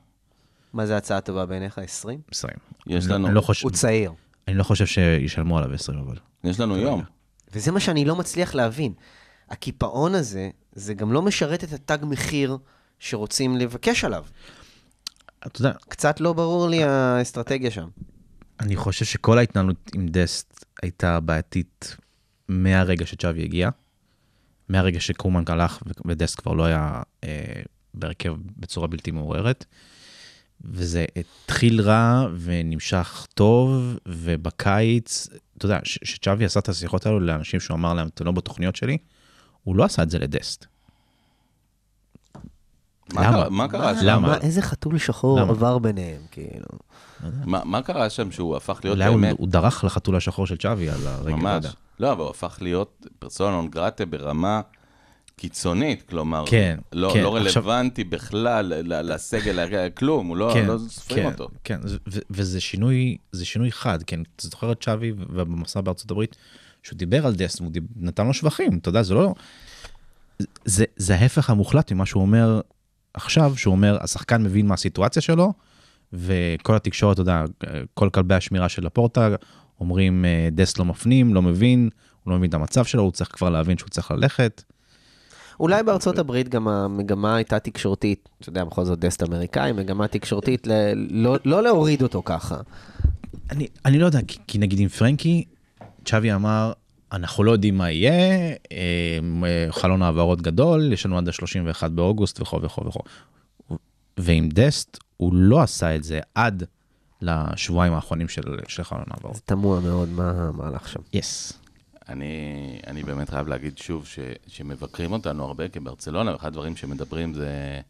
מה זה הצעה טובה בעיניך? 20? 20. יש לנו. לא הוא צעיר. אני לא חושב שישלמו עליו 20, אבל... יש לנו יום. וזה מה שאני לא מצליח להבין. הקיפאון הזה, זה גם לא משרת את התג מחיר שרוצים לבקש עליו. אתה יודע... קצת לא ברור לי האסטרטגיה שם. אני חושב שכל ההתנהלות עם דסט הייתה בעייתית מהרגע שצ'אבי הגיע, מהרגע שקרומן הלך ודסט כבר לא היה אה, בהרכב בצורה בלתי מעוררת. אה, וזה התחיל רע ונמשך טוב, ובקיץ, אתה יודע, כשצ'אבי עשה את השיחות האלו לאנשים שהוא אמר להם, אתם לא בתוכניות שלי, הוא לא עשה את זה לדסט. מה למה? קרה? מה קרה? למה? למה? איזה חתול שחור למה? עבר ביניהם, כאילו. מה, מה קרה שם שהוא הפך להיות אולי באמת... אולי הוא דרך לחתול השחור של צ'אבי על הרגל. ממש. לא, אבל הוא הפך להיות פרסונה נון גרטה ברמה... קיצונית, כלומר, כן, לא, כן. לא רלוונטי עכשיו... בכלל לסגל, כלום, הוא לא, כן, לא סופרים כן, אותו. כן, ו- וזה שינוי, זה שינוי חד, כן, אתה זוכר את שווי במסע בארצות הברית, שהוא דיבר על דסט, הוא דיב... נתן לו שבחים, אתה יודע, זה לא... זה, זה ההפך המוחלט ממה שהוא אומר עכשיו, שהוא אומר, השחקן מבין מה הסיטואציה שלו, וכל התקשורת, אתה יודע, כל כלבי השמירה של הפורטה אומרים, אה, דסט לא מפנים, לא מבין, הוא לא מבין את המצב שלו, הוא צריך כבר להבין שהוא צריך ללכת. אולי בארצות הברית גם המגמה הייתה תקשורתית, אתה יודע, בכל זאת דסט אמריקאי, מגמה תקשורתית ל- לא, לא להוריד אותו ככה. אני, אני לא יודע, כי, כי נגיד עם פרנקי, צ'אבי אמר, אנחנו לא יודעים מה יהיה, אמ, אה, חלון העברות גדול, יש לנו עד ה-31 באוגוסט וכו' וכו' וכו'. ועם דסט, הוא לא עשה את זה עד לשבועיים האחרונים של, של חלון העברות. זה תמוה מאוד מה המהלך שם. יס. Yes. אני, אני באמת חייב להגיד שוב ש, שמבקרים אותנו הרבה כברצלונה, ואחד הדברים שמדברים זה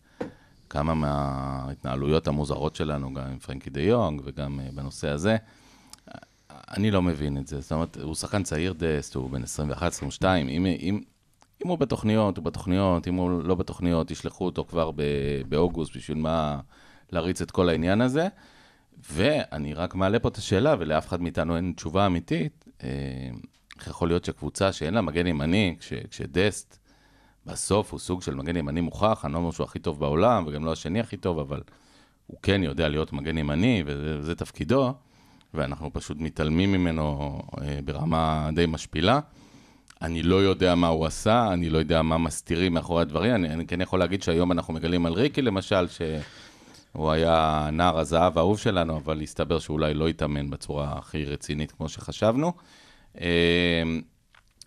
כמה מההתנהלויות המוזרות שלנו, גם עם פרנקי דה יונג וגם אה, בנושא הזה. אני לא מבין את זה. זאת אומרת, הוא שחקן צעיר דסט, הוא בן 21-22. אם, אם, אם הוא בתוכניות, הוא בתוכניות, אם הוא לא בתוכניות, ישלחו אותו כבר ב, באוגוסט, בשביל מה להריץ את כל העניין הזה. ואני רק מעלה פה את השאלה, ולאף אחד מאיתנו אין תשובה אמיתית. אה, איך יכול להיות שקבוצה שאין לה מגן ימני, כש, כשדסט בסוף הוא סוג של מגן ימני מוכח, אני לא אומר שהוא הכי טוב בעולם, וגם לא השני הכי טוב, אבל הוא כן יודע להיות מגן ימני, וזה, וזה תפקידו, ואנחנו פשוט מתעלמים ממנו אה, ברמה די משפילה. אני לא יודע מה הוא עשה, אני לא יודע מה מסתירים מאחורי הדברים. אני, אני כן יכול להגיד שהיום אנחנו מגלים על ריקי, למשל, ש... הוא היה נער הזהב האהוב שלנו, אבל הסתבר שאולי לא התאמן בצורה הכי רצינית כמו שחשבנו. אמ,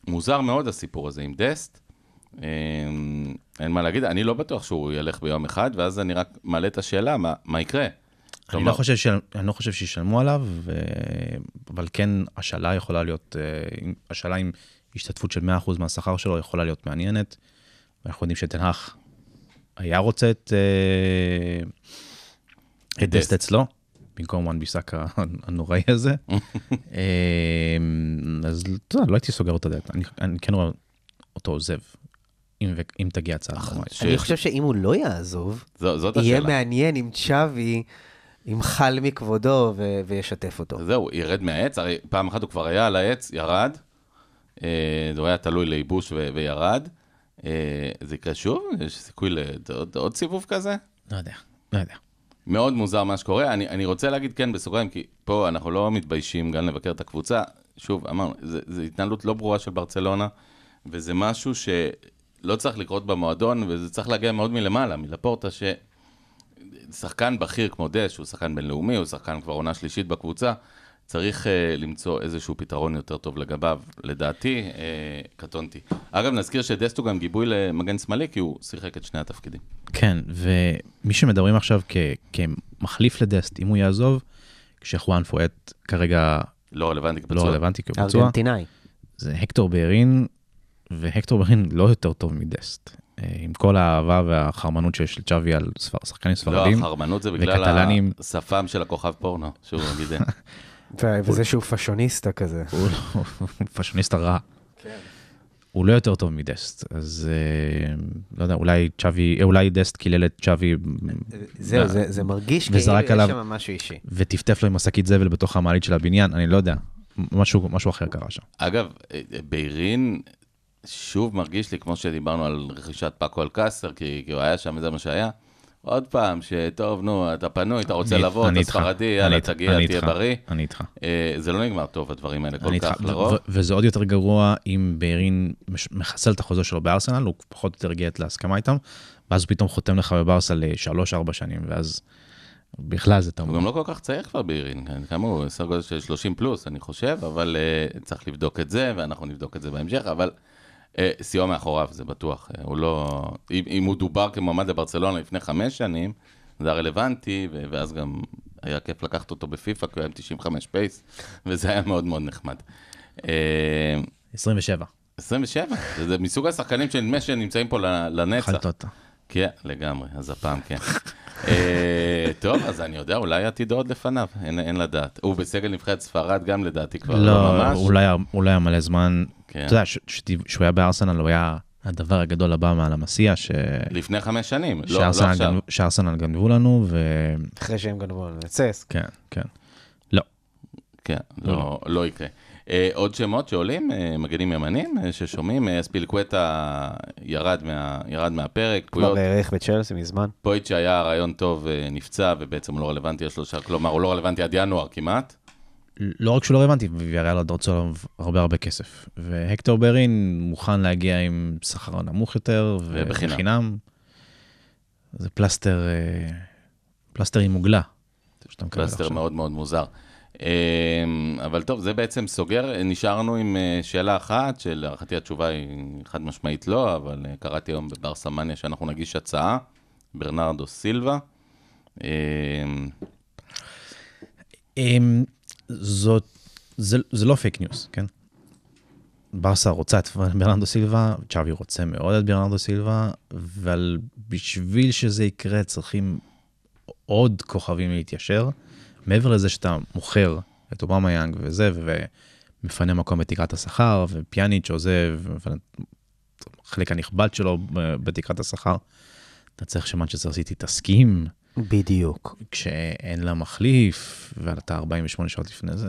מוזר מאוד הסיפור הזה עם דסט. אמ, אין מה להגיד, אני לא בטוח שהוא ילך ביום אחד, ואז אני רק מעלה את השאלה, מה, מה יקרה? אני לא, לא- חושב ש... אני לא חושב שישלמו עליו, ו... אבל כן, השאלה יכולה להיות, אה, השאלה עם השתתפות של 100% מהשכר שלו יכולה להיות מעניינת. אנחנו יודעים שתנח היה רוצה את, אה, את דסט אצלו. במקום וואן ביסאקה הנוראי הזה. אמ, אז אתה לא הייתי סוגר את הדלת, אני, כן רואה אותו עוזב. אם, תגיע הצעה אחרונה. נכון. אני חושב שאם הוא לא יעזוב, יהיה מעניין אם צ'אבי ימחל מכבודו וישתף אותו. זהו, ירד מהעץ, הרי פעם אחת הוא כבר היה על העץ, ירד, אה, זה היה תלוי לייבוש וירד. אה, זה יקרה שוב? יש סיכוי לעוד סיבוב כזה? לא יודע, לא יודע. מאוד מוזר מה שקורה. אני, אני רוצה להגיד כן בסוגריים, כי פה אנחנו לא מתביישים גם לבקר את הקבוצה. שוב, אמרנו, זו התנהלות לא ברורה של ברצלונה, וזה משהו שלא צריך לקרות במועדון, וזה צריך להגיע מאוד מלמעלה, מלפורטה, ששחקן בכיר כמו דש, הוא שחקן בינלאומי, הוא שחקן כבר עונה שלישית בקבוצה, צריך uh, למצוא איזשהו פתרון יותר טוב לגביו, לדעתי, uh, קטונתי. אגב, נזכיר שדסטו גם גיבוי למגן שמאלי, כי הוא שיחק את שני התפקידים. כן, ומי שמדברים עכשיו כ- כמחליף לדסט, אם הוא יעזוב, כשחואן פואט כרגע... לא רלוונטי כפצוע. לא רלוונטי כפצוע. ארגנטינאי. זה הקטור בארין, והקטור בארין לא יותר טוב מדסט. אה, עם כל האהבה והחרמנות שיש לצ'אבי על שחקנים לא, ספרדים. לא, החרמנות זה בגלל וקטלנים. השפם של הכוכב פורנו, שהוא גידל. וזה שהוא פאשוניסטה כזה. הוא לא, פאשוניסטה רע. הוא לא יותר טוב מדסט, אז אה, לא יודע, אולי צ'אבי, אולי דסט קילל את צ'אבי. זהו, זה, מרגיש כאילו יש שם משהו אישי. וטפטף לו עם השקית זבל בתוך המעלית של הבניין, אני לא יודע, משהו, אחר קרה שם. אגב, אה, אה, ביירין שוב מרגיש לי, כמו שדיברנו על רכישת פאקו אל קאסר, כי הוא היה שם, זה מה שהיה. עוד פעם, שטוב, נו, אתה פנוי, אתה רוצה לבוא, אתה ספרדי, יאללה, תגיע, תהיה בריא. אני איתך. אה, זה לא נגמר טוב, הדברים האלה כל כך לרוב. לא? וזה עוד יותר גרוע אם בארין מחסל את החוזה שלו בארסנל, הוא פחות או יותר הגיע להסכמה איתם, ואז הוא פתאום חותם לך בברסה לשלוש-ארבע שנים, ואז... בכלל זה טוב. הוא גם לא כל כך צעיר כבר בארין, כאמור, כן, סך סדר גודל של 30 פלוס, אני חושב, אבל אה, צריך לבדוק את זה, ואנחנו נבדוק את זה בהמשך, אבל אה, סיוע מאחוריו, זה בטוח. אה, הוא לא... אם, אם הוא דובר כמועמד לברצלונה לפני חמש שנים, זה היה רלוונטי, ואז גם היה כיף לקחת אותו בפיפ"א, כי הוא היה עם 95 פייס, וזה היה מאוד מאוד נחמד. 27. אה, 27, זה זה מסוג השחקנים שנדמה שנמצאים פה לנצח. אותו. כן, לגמרי, אז הפעם כן. טוב, אז אני יודע, אולי עתידו עוד לפניו, אין, אין לדעת. הוא בסגל נבחרת ספרד גם לדעתי כבר לא, לא ממש. אולי, אולי מלא זמן, כן. אתה יודע, כשהוא היה בארסנל הוא היה הדבר הגדול הבא מעל המסיע, ש... לפני חמש שנים, לא, לא עכשיו. שארסנל גנבו לנו, ו... אחרי שהם גנבו לנו, את סס. כן, כן. לא. כן, לא, לא, לא, לא יקרה. אה, עוד שמות שעולים, אה, מגנים ימנים אה, ששומעים, אה, ספילקווטה ירד, מה, ירד מהפרק. כבר נערך בצ'לס מזמן. פויט שהיה רעיון טוב אה, נפצע ובעצם הוא לא רלוונטי השלושה, כלומר הוא לא רלוונטי עד ינואר כמעט. לא רק שלא רלוונטי, ויאריאל עוד רצו עליו הרבה הרבה כסף. והקטור ברין מוכן להגיע עם שכר נמוך יותר, ובחינם. ובחינם. זה פלסטר, אה, פלסטר עם מוגלה. פלסטר מאוד מאוד מוזר. אמ, אבל טוב, זה בעצם סוגר, נשארנו עם אה, שאלה אחת, שלהערכתי התשובה היא חד משמעית לא, אבל אה, קראתי היום בבר סמניה שאנחנו נגיש הצעה, ברנרדו סילבה. אמ, אמ, זאת, זה, זה לא פייק ניוס, כן? ברסה רוצה את ברנרדו סילבה, צ'אבי רוצה מאוד את ברנרדו סילבה, אבל בשביל שזה יקרה צריכים עוד כוכבים להתיישר. מעבר לזה שאתה מוכר את אובמה יאנג וזה, ומפנה מקום בתקרת השכר, ופיאניץ' עוזב, החלק הנכבד שלו בתקרת השכר, אתה צריך שמאנצ'סר סיטי תסכים בדיוק. כשאין לה מחליף, ואתה 48 שעות לפני זה.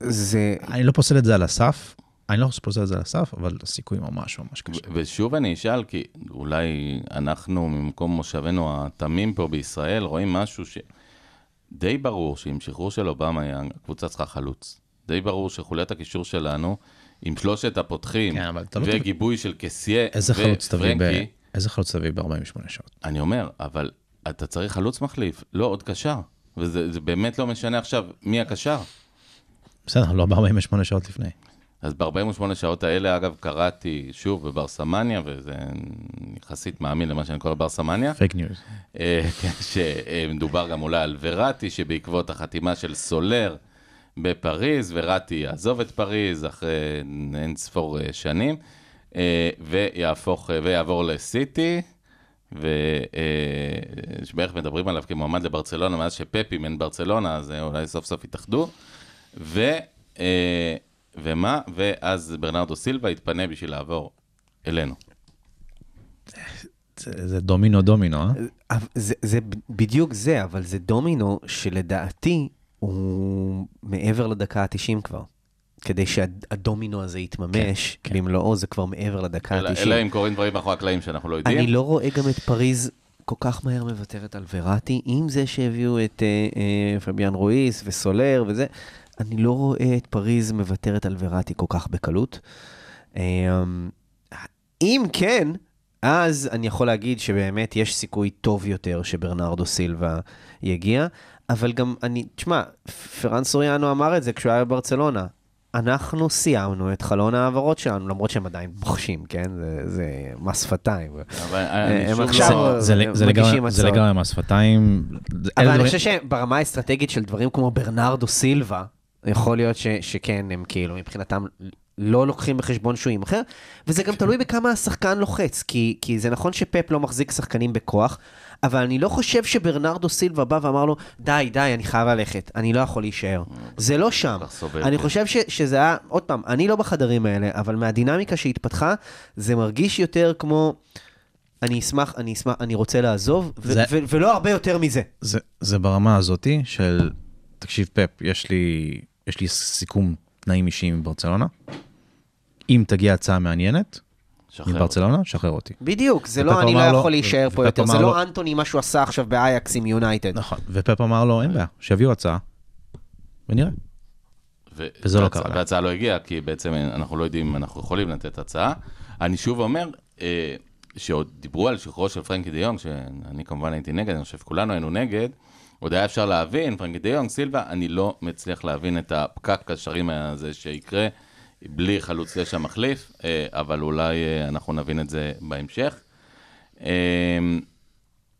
זה... אני לא פוסל את זה על הסף, אני לא פוסל את זה על הסף, אבל הסיכוי ממש ממש קשה. ושוב אני אשאל, כי אולי אנחנו, ממקום מושבנו התמים פה בישראל, רואים משהו ש... די ברור שעם שחרור של אובמה, הקבוצה צריכה חלוץ. די ברור שחוליית הקישור שלנו, עם שלושת הפותחים, כן, לא וגיבוי תב... של קסיה ופרנקי... איזה חלוץ תביא ב-48 שעות? אני אומר, אבל אתה צריך חלוץ מחליף, לא עוד קשר. וזה באמת לא משנה עכשיו מי הקשר. בסדר, לא ב-48 שעות לפני. אז ב-48 שעות האלה, אגב, קראתי שוב בברסמניה, וזה יחסית מאמין למה שאני קורא ברסמניה. פייק ניוז. אה, כן, שמדובר גם אולי על וראטי, שבעקבות החתימה של סולר בפריז, וראטי יעזוב את פריז אחרי אין ספור אה, שנים, אה, ויהפוך, ויעבור לסיטי, ושבערך אה, מדברים עליו כמועמד לברצלונה, מאז שפפי מן ברצלונה, אז אה, אולי סוף סוף יתאחדו. ו... אה, ומה? ואז ברנרדו סילבה התפנה בשביל לעבור אלינו. זה, זה דומינו דומינו, אה? אה זה, זה בדיוק זה, אבל זה דומינו שלדעתי הוא מעבר לדקה ה-90 כבר. כדי שהדומינו הזה יתממש כן, כן. במלואו, זה כבר מעבר לדקה ה-90. אלא אם קורים דברים אחרי הקלעים שאנחנו לא יודעים. אני לא רואה גם את פריז כל כך מהר מוותרת על וראטי, עם זה שהביאו את אה, אה, פביאן רואיס וסולר וזה. אני לא רואה את פריז מוותרת על וראטי כל כך בקלות. אה, אם כן, אז אני יכול להגיד שבאמת יש סיכוי טוב יותר שברנרדו סילבה יגיע, אבל גם אני, תשמע, פרנס אוריאנו אמר את זה כשהוא היה בברצלונה. אנחנו סיימנו את חלון ההעברות שלנו, למרות שהם עדיין בוחשים, כן? זה, מס שפתיים. אה, אה, הם עכשיו לא- זה לגמרי מס שפתיים. אבל אני חושב שברמה האסטרטגית של דברים כמו ברנרדו סילבה, יכול להיות שכן, הם כאילו, מבחינתם לא לוקחים בחשבון שהוא ימכר, וזה גם תלוי בכמה השחקן לוחץ, כי, כי זה נכון שפפ לא מחזיק שחקנים בכוח, אבל אני לא חושב שברנרדו סילבה בא ואמר לו, די, די, אני חייב ללכת, אני לא יכול להישאר. זה לא שם. אני כן. חושב שזה היה, עוד פעם, אני לא בחדרים האלה, אבל מהדינמיקה שהתפתחה, זה מרגיש יותר כמו... אני אשמח, אני אשמח, אני רוצה לעזוב, ולא הרבה יותר מזה. זה, ברמה הזאתי של, תקשיב פפ, יש לי סיכום תנאים אישיים עם ברצלונה. אם תגיע הצעה מעניינת, שחרר. עם ברצלונה, שחרר אותי. בדיוק, זה לא, אני לא יכול להישאר פה יותר, זה לא אנטוני מה שהוא עשה עכשיו באייקס עם יונייטד. נכון, ופפ אמר לו, אין בעיה, שיביאו הצעה, ונראה. וזה לא קרה. וההצעה לא הגיעה, כי בעצם אנחנו לא יודעים אם אנחנו יכולים לתת הצעה. אני שוב אומר, אה, שעוד דיברו על שחרורו של פרנקי דה יונג, שאני כמובן הייתי נגד, אני חושב שכולנו היינו נגד, עוד היה אפשר להבין, פרנקי דה יונג, סילבה, אני לא מצליח להבין את הפקק הקשרים הזה שיקרה. בלי חלוץ תשע מחליף, אה, אבל אולי אה, אנחנו נבין את זה בהמשך. אה,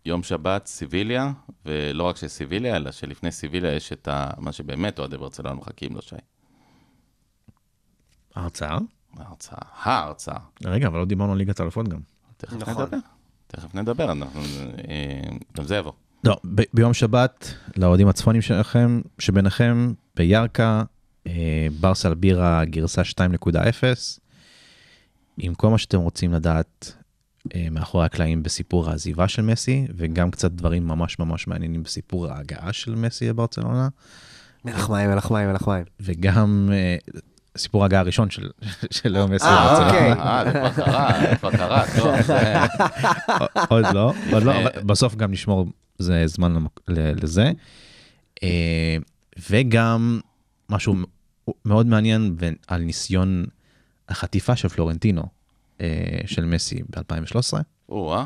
יום שבת, סיביליה, ולא רק של סיביליה, אלא שלפני סיביליה יש את ה... מה שבאמת אוהדי ברצלון מחכים לו, שי. ההרצאה? ההרצאה, ההרצאה. רגע, אבל לא דיברנו על ליגת האלופות גם. תכף נכון. נדבר, תכף נדבר, אנחנו... גם זה יבוא. לא, ביום שבת, לאוהדים הצפונים שלכם, שביניכם, בירכא, ברסל בירה גרסה 2.0, עם כל מה שאתם רוצים לדעת אה, מאחורי הקלעים בסיפור העזיבה של מסי, וגם קצת דברים ממש ממש מעניינים בסיפור ההגעה של מסי לברצלונה. מלח מים, מלח מים, מלח מים. וגם אה, סיפור ההגעה הראשון של לאו מסי אה, לברצלונה. אוקיי. אה, זה כבר קרה, זה כבר קרה, טוב. עוד לא, עוד לא, בסוף גם נשמור זמן לזה. וגם משהו מאוד מעניין על ניסיון החטיפה של פלורנטינו אה, של מסי ב-2013. או-אה.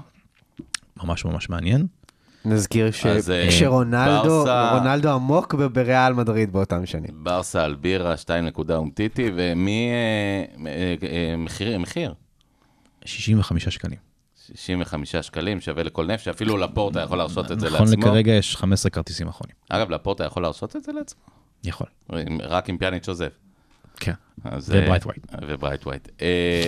ממש ממש מעניין. נזכיר ש... אז, אה, שרונלדו ברסה... רונלדו עמוק בריאל מדריד באותם שנים. ברסה על בירה, 2 נקודה אומטיטי, ומי... אה, מחיר? מחיר? 65 שקלים. 65 שקלים שווה לכל נפש, אפילו לפורטה יכול להרשות את זה נכון לעצמו. נכון לכרגע יש 15 כרטיסים אחרונים. אגב, לפורטה יכול להרשות את זה לעצמו? יכול. רק עם פיאניץ' עוזב. כן, וברייט ווייט. וברייט ווייט.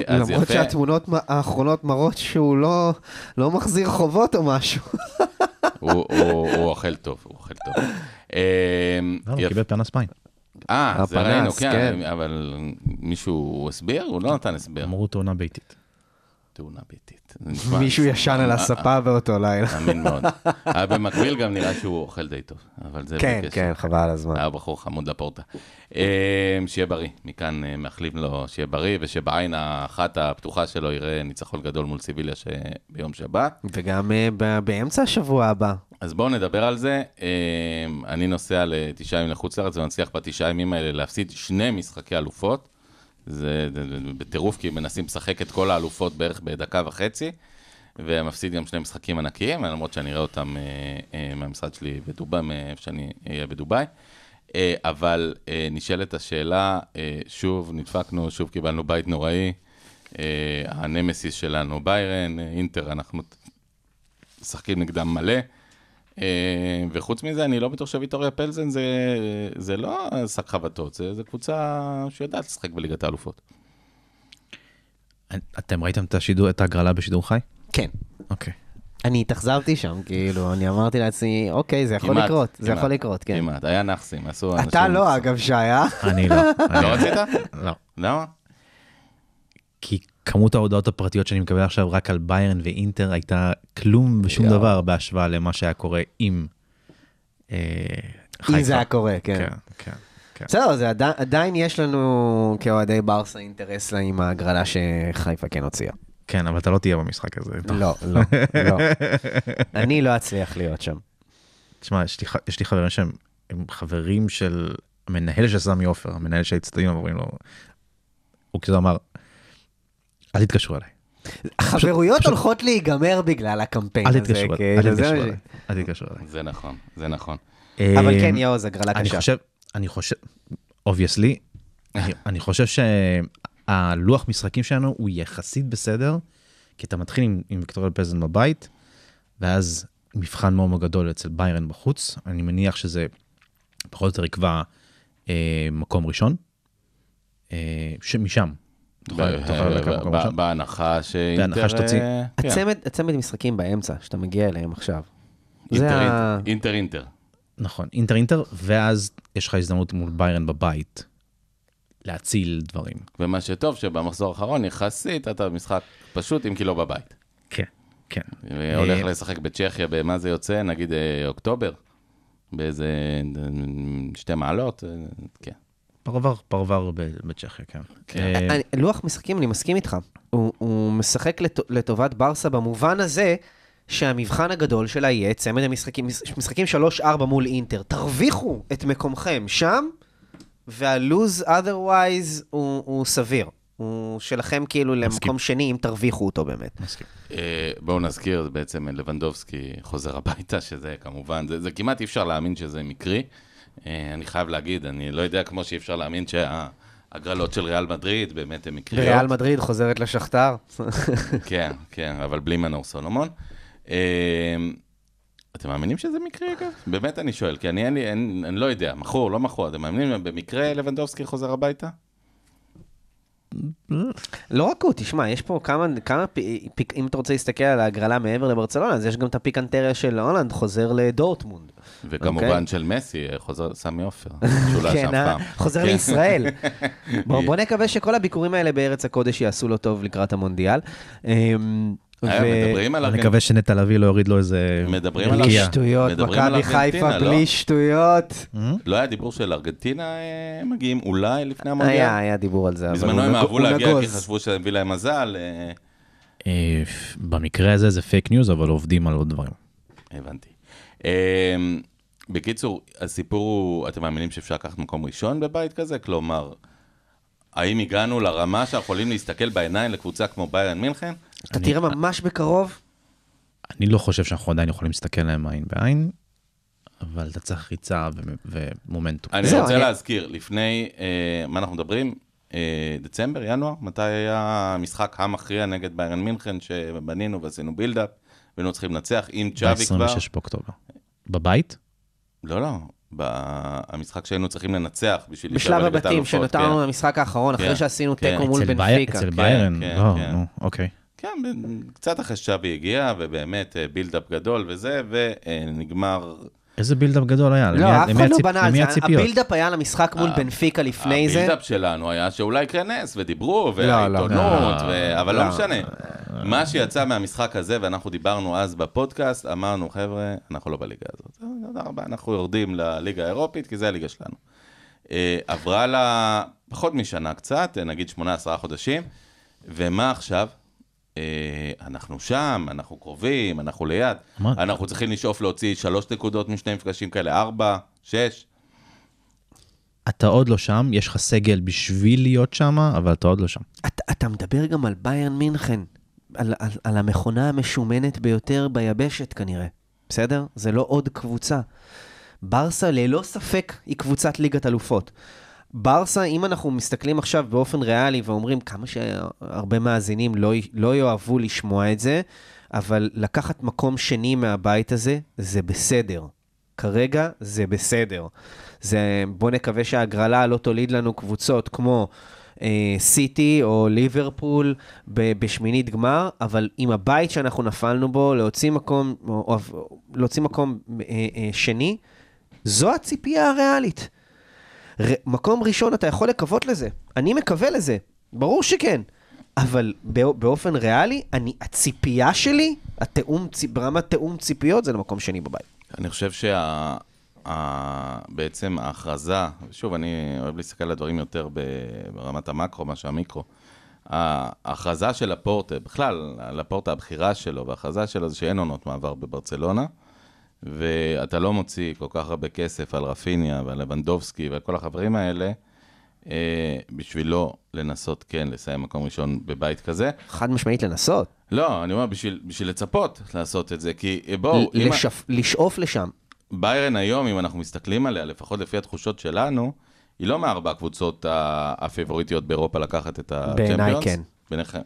למרות שהתמונות האחרונות מראות שהוא לא, לא מחזיר חובות או משהו. הוא, הוא, הוא אוכל טוב, הוא אוכל טוב. אה, לא, הוא קיבל פרנס פיין. אה, זה ראינו, כן, כן, אבל מישהו הסביר? הוא לא נתן הסבר. אמרו תאונה ביתית. תאונה ביתית. מישהו ישן על אה, הספה אה, באותו לילה. אה, אמין מאוד. היה במקביל גם נראה שהוא אוכל די טוב, אבל זה... כן, כן, חבל על הזמן. היה בחור חמוד לפורטה. שיהיה בריא, מכאן מאחלים לו שיהיה בריא, ושבעין האחת הפתוחה שלו יראה ניצחון גדול מול סיביליה שביום שבת. וגם באמצע השבוע הבא. אז בואו נדבר על זה. אני נוסע לתשעה ימים לחוץ לארץ, ומצליח בתשעה ימים האלה להפסיד שני משחקי אלופות. זה, בטירוף, כי מנסים לשחק את כל האלופות בערך בדקה וחצי, ומפסיד גם שני משחקים ענקיים, למרות שאני אראה אותם אה, אה, מהמשרד שלי בדובאי, מאיפה שאני אהיה בדובאי. אה, אבל נשאלת השאלה, שוב נדפקנו, שוב קיבלנו בית נוראי, הנמסיס שלנו ביירן, אינטר, אנחנו משחקים נגדם מלא. אה, וחוץ מזה, אני לא בטוח שוויטוריה פלזן זה, זה לא שק חבטות, זה, זה קבוצה שיודעת לשחק בליגת האלופות. אתם ראיתם את, השידור, את ההגרלה בשידור חי? כן. אוקיי. Okay. אני התאכזבתי שם, כאילו, אני אמרתי לעצמי, אוקיי, זה יכול לקרות, זה יכול לקרות, כן. כמעט, היה נאחסים, עשו אנשים... אתה לא, אגב, שי, אה? לא, אני לא. לא רצית? לא. למה? כי כמות ההודעות הפרטיות שאני מקבל עכשיו רק על ביירן ואינטר הייתה כלום ושום yeah. דבר בהשוואה למה שהיה קורה אם. אה, אם זה היה קורה, כן. כן, כן. כן. בסדר, כן. עדיין, יש לנו כאוהדי ברסה אינטרס לה עם ההגרלה שחיפה כן הוציאה. כן, אבל אתה לא תהיה במשחק הזה. לא, לא, לא. אני לא אצליח להיות שם. תשמע, יש, יש לי חברים שהם חברים של המנהל של סמי עופר, המנהל של האצטדיון, אומרים לו, הוא כאילו אמר, אל תתקשרו אליי. החברויות הולכות להיגמר בגלל הקמפיין הזה. אל תתקשרו אליי, כאילו, אל תתקשרו אליי. זה נכון, זה נכון. אבל כן, אה, יואו, זו הגרלה קשה. אני חושב, אני חושב, אובייסלי, אני חושב שהלוח משחקים שלנו הוא יחסית בסדר, כי אתה מתחיל עם, עם ויקטוריה פזן בבית, ואז מבחן מאוד מאוד גדול אצל ביירן בחוץ. אני מניח שזה פחות או יותר יקבע אה, מקום ראשון, אה, משם, אה, בהנחה שאינטר... אה, כן. הצמד משחקים באמצע, שאתה מגיע אליהם עכשיו. אינטר אינטר. נכון, אינטר אינטר, ואז יש לך הזדמנות מול ביירן בבית להציל דברים. ומה שטוב, שבמחזור האחרון יחסית אתה במשחק פשוט, אם כי לא בבית. כן, כן. הולך אה, לשחק בצ'כיה, במה זה יוצא? נגיד אוקטובר? באיזה שתי מעלות? כן. פרוור, פרוור בצ'כיה, כן. כן. אה, לוח משחקים, אני מסכים איתך. הוא הוא משחק לטובת ברסה במובן הזה שהמבחן הגדול שלה יהיה צמד המשחקים, משחקים 3-4 מול אינטר. תרוויחו את מקומכם שם, והלוז otherwise הוא, הוא סביר. הוא שלכם כאילו מסכים. למקום שני, אם תרוויחו אותו באמת. מסכים. Uh, בואו נזכיר, בעצם לבנדובסקי חוזר הביתה, שזה כמובן, זה, זה כמעט אי אפשר להאמין שזה מקרי. אה, אני חייב להגיד, אני לא יודע כמו שאי אפשר להאמין שההגרלות של ריאל מדריד באמת הן מקריות. ריאל מדריד חוזרת לשכתר. כן, כן, אבל בלי מנור סולומון. אה, אתם מאמינים שזה מקרי אגב? באמת אני שואל, כי אני, אין לי, אני לא יודע, מכור, לא מכור, אתם מאמינים במקרה לבנדובסקי חוזר הביתה? לא רק הוא, תשמע, יש פה כמה, כמה פיק, אם אתה רוצה להסתכל על ההגרלה מעבר לברצלונה, אז יש גם את הפיקנטריה של הולנד חוזר לדורטמונד. וכמובן okay? אוקיי? של מסי, חוזר סמי עופר, שהוא לא כן, ישב אה? פעם. חוזר כן. לישראל. בוא, בוא נקווה שכל הביקורים האלה בארץ הקודש יעשו לו טוב לקראת המונדיאל. אמ, אה, מדברים על ארגנטינה. נקווה שנטע לביא לא יוריד לו איזה... מדברים על ארגנטינה. שטויות, מכבי חיפה לא? בלי שטויות. אה? לא היה דיבור של ארגנטינה אה, מגיעים אולי לפני המונדיאל? היה, היה דיבור על זה. בזמנו הם אהבו להגיע כי חשבו שזה מביא להם מזל. במקרה הזה זה פייק ניוז, אבל עובדים על עוד דברים. הבנתי. בקיצור, הסיפור הוא, אתם מאמינים שאפשר לקחת מקום ראשון בבית כזה? כלומר, האם הגענו לרמה שאנחנו יכולים להסתכל בעיניים לקבוצה כמו ביירן מינכן? אתה אני, תראה ממש בקרוב. אני לא חושב שאנחנו עדיין יכולים להסתכל עליהם עין בעין, אבל אתה צריך ריצה ומומנטום. אני רוצה אני... להזכיר, לפני, אה, מה אנחנו מדברים? אה, דצמבר, ינואר, מתי היה המשחק המכריע נגד ביירן מינכן, שבנינו ועשינו בילדאפ, והיינו צריכים לנצח עם צ'אבי כבר. ב-26 באוקטובר. בבית? לא, לא. המשחק שהיינו צריכים לנצח בשביל... בשלב הבתים, שנותרנו למשחק כן. האחרון, אחרי כן. שעשינו כן, תיקו מול בנפיקה. אצל ביירן, לא, אוקיי. כן, קצת אחרי שבי הגיע, ובאמת בילדאפ אה, גדול וזה, ונגמר... איזה בילדאפ גדול היה? לא, אף אחד לא בנה על זה, הבילדאפ היה למשחק מול אה, בנפיקה לפני זה. הבילדאפ שלנו היה שאולי יקרה נס, ודיברו, לא, לא, והעיתונות, לא, אבל לא משנה. מה שיצא מהמשחק הזה, ואנחנו דיברנו אז בפודקאסט, אמרנו, חבר'ה, אנחנו לא בליגה הזאת. אה, תודה רבה, אנחנו יורדים לליגה האירופית, כי זה הליגה שלנו. עברה לה פחות משנה קצת, נגיד 18 חודשים, ומה עכשיו? אה, אנחנו שם, אנחנו קרובים, אנחנו ליד. מה? אנחנו צריכים לשאוף להוציא שלוש נקודות משני מפגשים כאלה, ארבע, שש. אתה עוד לא שם, יש לך סגל בשביל להיות שם, אבל אתה עוד לא שם. אתה, אתה מדבר גם על ביירן מינכן, על, על, על המכונה המשומנת ביותר ביבשת כנראה, בסדר? זה לא עוד קבוצה. ברסה ללא ספק היא קבוצת ליגת אלופות. ברסה, אם אנחנו מסתכלים עכשיו באופן ריאלי ואומרים כמה שהרבה מאזינים לא, לא יאהבו לשמוע את זה, אבל לקחת מקום שני מהבית הזה, זה בסדר. כרגע זה בסדר. זה, בוא נקווה שההגרלה לא תוליד לנו קבוצות כמו אה, סיטי או ליברפול ב, בשמינית גמר, אבל עם הבית שאנחנו נפלנו בו, להוציא מקום, או, או, להוציא מקום אה, אה, שני, זו הציפייה הריאלית. ר... מקום ראשון, אתה יכול לקוות לזה. אני מקווה לזה, ברור שכן. אבל בא... באופן ריאלי, אני, הציפייה שלי, התאום, ברמת תאום ציפיות, זה למקום שני בבית. אני חושב שה... ה... בעצם ההכרזה, שוב, אני אוהב להסתכל על הדברים יותר ברמת המקרו מאשר המיקרו. ההכרזה של הפורטה, בכלל, לפורטה הבחירה שלו וההכרזה שלו זה שאין עונות מעבר בברצלונה. ואתה לא מוציא כל כך הרבה כסף על רפיניה ועל לבנדובסקי ועל כל החברים האלה, אה, בשביל לא לנסות כן לסיים מקום ראשון בבית כזה. חד משמעית לנסות. לא, אני אומר, בשביל, בשביל לצפות לעשות את זה, כי אה, בואו... לשפ... אם... לשאוף לשם. ביירן היום, אם אנחנו מסתכלים עליה, לפחות לפי התחושות שלנו, היא לא מארבע הקבוצות הפיבוריטיות באירופה לקחת את הצ'מפיונס. בעיניי כן.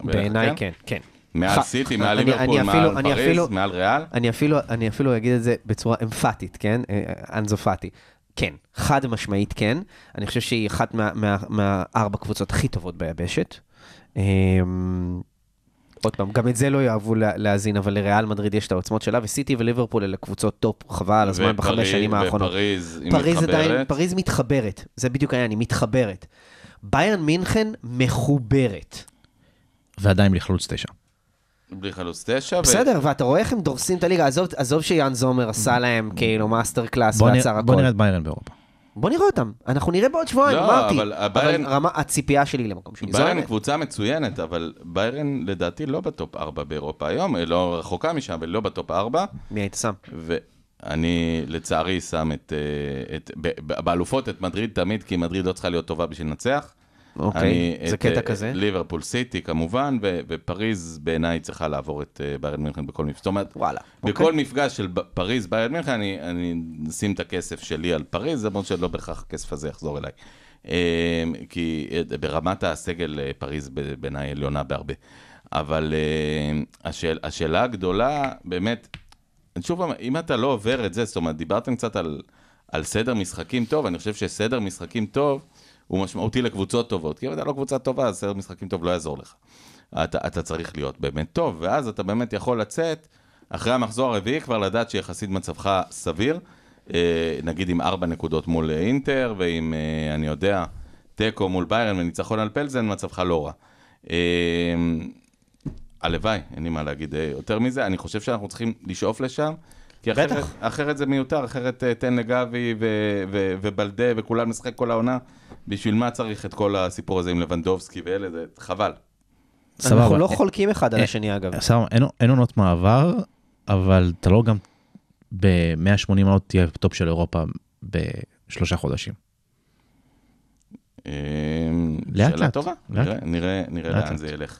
בעיניי כן, כן. כן. מעל סיטי, מעל ליברפול, מעל פריז, מעל ריאל? אני אפילו אני אפילו אגיד את זה בצורה אמפתית, כן? אה, אה, אנזופתי. כן, חד משמעית כן. אני חושב שהיא אחת מהארבע מה, מה קבוצות הכי טובות ביבשת. אמ, עוד פעם, גם את זה לא יאהבו להאזין, אבל לריאל מדריד יש את העוצמות שלה, וסיטי וליברפול אלה קבוצות טופ, חבל על הזמן, בחמש שנים האחרונות. ופריז, היא פריז מתחברת. עדיין, פריז מתחברת, זה בדיוק העניין, היא מתחברת. ביאן מינכן מחוברת. ועדיין לכלוץ תשע. בלי חלוץ תשע. בסדר, ואתה רואה איך הם דורסים את הליגה. עזוב, עזוב שיאן זומר mm-hmm. עשה להם mm-hmm. כאילו מאסטר קלאס ועצר הכול. בוא נראה את ביירן באירופה. בוא נראה אותם. אנחנו נראה בעוד שבועיים, לא, אמרתי. אבל הביירן... רמה, הציפייה שלי למקום שלי. ביירן קבוצה מצוינת, אבל ביירן לדעתי לא בטופ 4 באירופה היום, היא אה, לא רחוקה משם, אבל לא בטופ 4. מי היית שם? ואני לצערי שם את אה, באלופות את מדריד תמיד, כי מדריד לא צריכה להיות טובה בשביל לנצח. אוקיי, okay, זה את, קטע אה, כזה? ליברפול סיטי כמובן, ו, ופריז בעיניי צריכה לעבור את uh, ביירן מינכן בכל מפגש. זאת אומרת, וואלה. Okay. בכל אוקיי. מפגש של פריז ביירן מינכן, אני, אני אשים את הכסף שלי על פריז, למרות שלא בהכרח הכסף הזה יחזור אליי. Um, כי uh, ברמת הסגל uh, פריז בעיניי עליונה בהרבה. אבל uh, השאל, השאלה הגדולה, באמת, שוב, אם אתה לא עובר את זה, זאת אומרת, דיברתם קצת על, על סדר משחקים טוב, אני חושב שסדר משחקים טוב, הוא משמעותי לקבוצות טובות, כי אם אתה לא קבוצה טובה, אז סרט משחקים טוב לא יעזור לך. אתה, אתה צריך להיות באמת טוב, ואז אתה באמת יכול לצאת, אחרי המחזור הרביעי כבר לדעת שיחסית מצבך סביר, אה, נגיד עם ארבע נקודות מול אה, אינטר, ועם, אה, אני יודע, תיקו מול ביירן וניצחון על פלזן, מצבך לא רע. הלוואי, אין לי מה להגיד יותר מזה, אני חושב שאנחנו צריכים לשאוף לשם. כי אחרת, בטח. אחרת זה מיותר, אחרת תן לגבי ובלדה וכולם משחק כל העונה. בשביל מה צריך את כל הסיפור הזה עם לבנדובסקי ואלה, זה חבל. סבבה. אנחנו לא חולקים אחד על אה, השני אגב. אה, סבבה, אין עונות מעבר, אבל אתה לא גם ב-180 עונות תהיה בטופ של אירופה בשלושה חודשים. אמ, לאט לאט. טובה, נראה לאן זה ילך.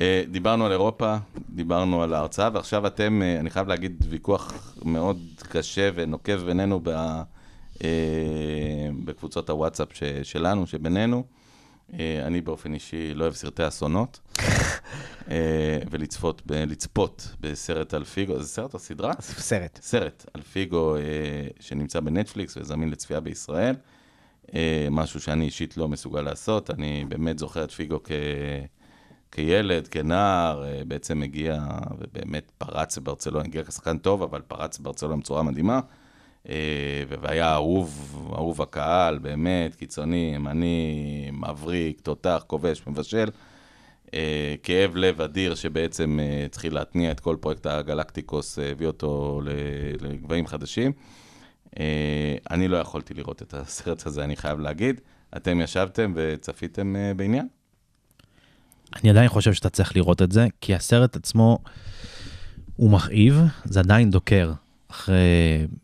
אה, דיברנו על אירופה, דיברנו על ההרצאה, ועכשיו אתם, אני חייב להגיד, ויכוח מאוד קשה ונוקב בינינו אה, בקבוצות הוואטסאפ ש, שלנו, שבינינו. אה, אני באופן אישי לא אוהב סרטי אסונות, אה, ולצפות לצפות בסרט על פיגו, זה סרט או סדרה? סרט. סרט על פיגו שנמצא בנטפליקס וזמין לצפייה בישראל, משהו שאני אישית לא מסוגל לעשות, אני באמת זוכר את פיגו כ... כילד, כנער, בעצם הגיע ובאמת פרץ בברצלונה, הגיע כשחקן טוב, אבל פרץ בברצלונה בצורה מדהימה. אה, והיה אהוב, אהוב הקהל, באמת, קיצוני, ימני, מבריק, תותח, כובש, מבשל. אה, כאב לב אדיר שבעצם אה, התחיל להתניע את כל פרויקט הגלקטיקוס, הביא אותו לגבהים חדשים. אני לא יכולתי לראות את הסרט הזה, אני חייב להגיד. אתם ישבתם וצפיתם בעניין? אני עדיין חושב שאתה צריך לראות את זה, כי הסרט עצמו הוא מכאיב, זה עדיין דוקר. אחרי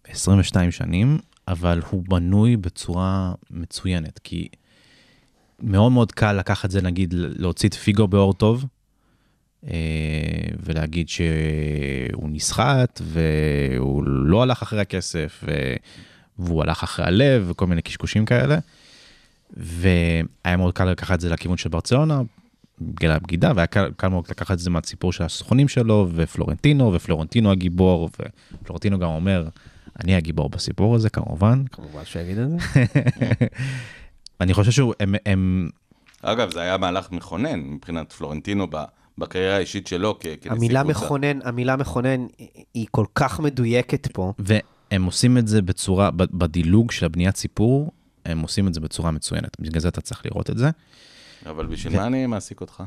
22 שנים, אבל הוא בנוי בצורה מצוינת, כי מאוד מאוד קל לקחת את זה, נגיד, להוציא את פיגו באור טוב, אה, ולהגיד שהוא נסחט, והוא לא הלך אחרי הכסף, והוא הלך אחרי הלב, וכל מיני קשקושים כאלה. והיה מאוד קל לקחת את זה לכיוון של ברצלונה, בגלל הבגידה, והיה קל, קל מאוד לקחת את זה מהציפור של הסוכנים שלו, ופלורנטינו, ופלורנטינו הגיבור, ופלורנטינו גם אומר, אני הגיבור בסיפור הזה, כמובן. כמובן שיגיד את זה. אני חושב שהם... הם... אגב, זה היה מהלך מכונן מבחינת פלורנטינו ב... בקריירה האישית שלו כנשיא קבוצה. מכונן, המילה מכונן היא כל כך מדויקת פה. והם עושים את זה בצורה, בדילוג של הבניית סיפור, הם עושים את זה בצורה מצוינת. בגלל זה אתה צריך לראות את זה. אבל בשביל מה אני מעסיק אותך?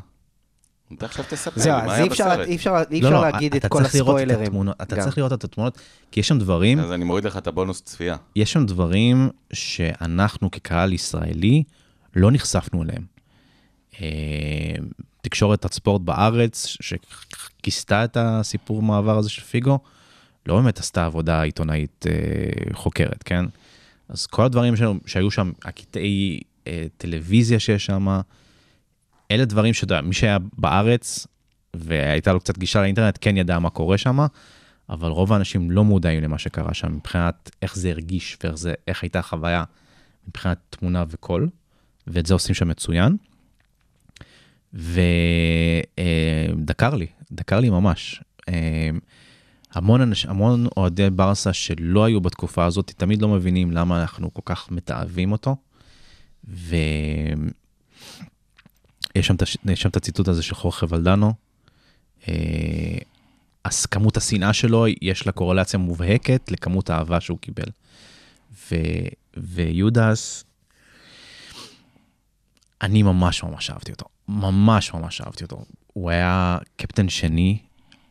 אתה עכשיו תספר לי, מה היה בסרט? זהו, אז אי אפשר לא, לא, להגיד את כל הספוילרים. אתה צריך לראות את התמונות, כי יש שם דברים... אז אני מוריד לך את הבונוס צפייה. יש שם דברים שאנחנו כקהל ישראלי לא נחשפנו אליהם. אה, תקשורת הספורט בארץ, שכיסתה את הסיפור מעבר הזה של פיגו, לא באמת עשתה עבודה עיתונאית אה, חוקרת, כן? אז כל הדברים שהיו שם, הקטעי אה, טלוויזיה שיש שם, אלה דברים שאתה יודע, מי שהיה בארץ והייתה לו קצת גישה לאינטרנט, כן ידע מה קורה שם, אבל רוב האנשים לא מודעים למה שקרה שם מבחינת איך זה הרגיש ואיך זה, הייתה החוויה מבחינת תמונה וקול, ואת זה עושים שם מצוין. ודקר אה, לי, דקר לי ממש. אה, המון, אנש, המון אוהדי ברסה שלא היו בתקופה הזאת, תמיד לא מבינים למה אנחנו כל כך מתעבים אותו. ו... יש שם את הציטוט הזה של חורכה ולדנו. אה, אז כמות השנאה שלו, יש לה קורלציה מובהקת לכמות האהבה שהוא קיבל. ו, ויודס, אני ממש ממש אהבתי אותו. ממש ממש אהבתי אותו. הוא היה קפטן שני,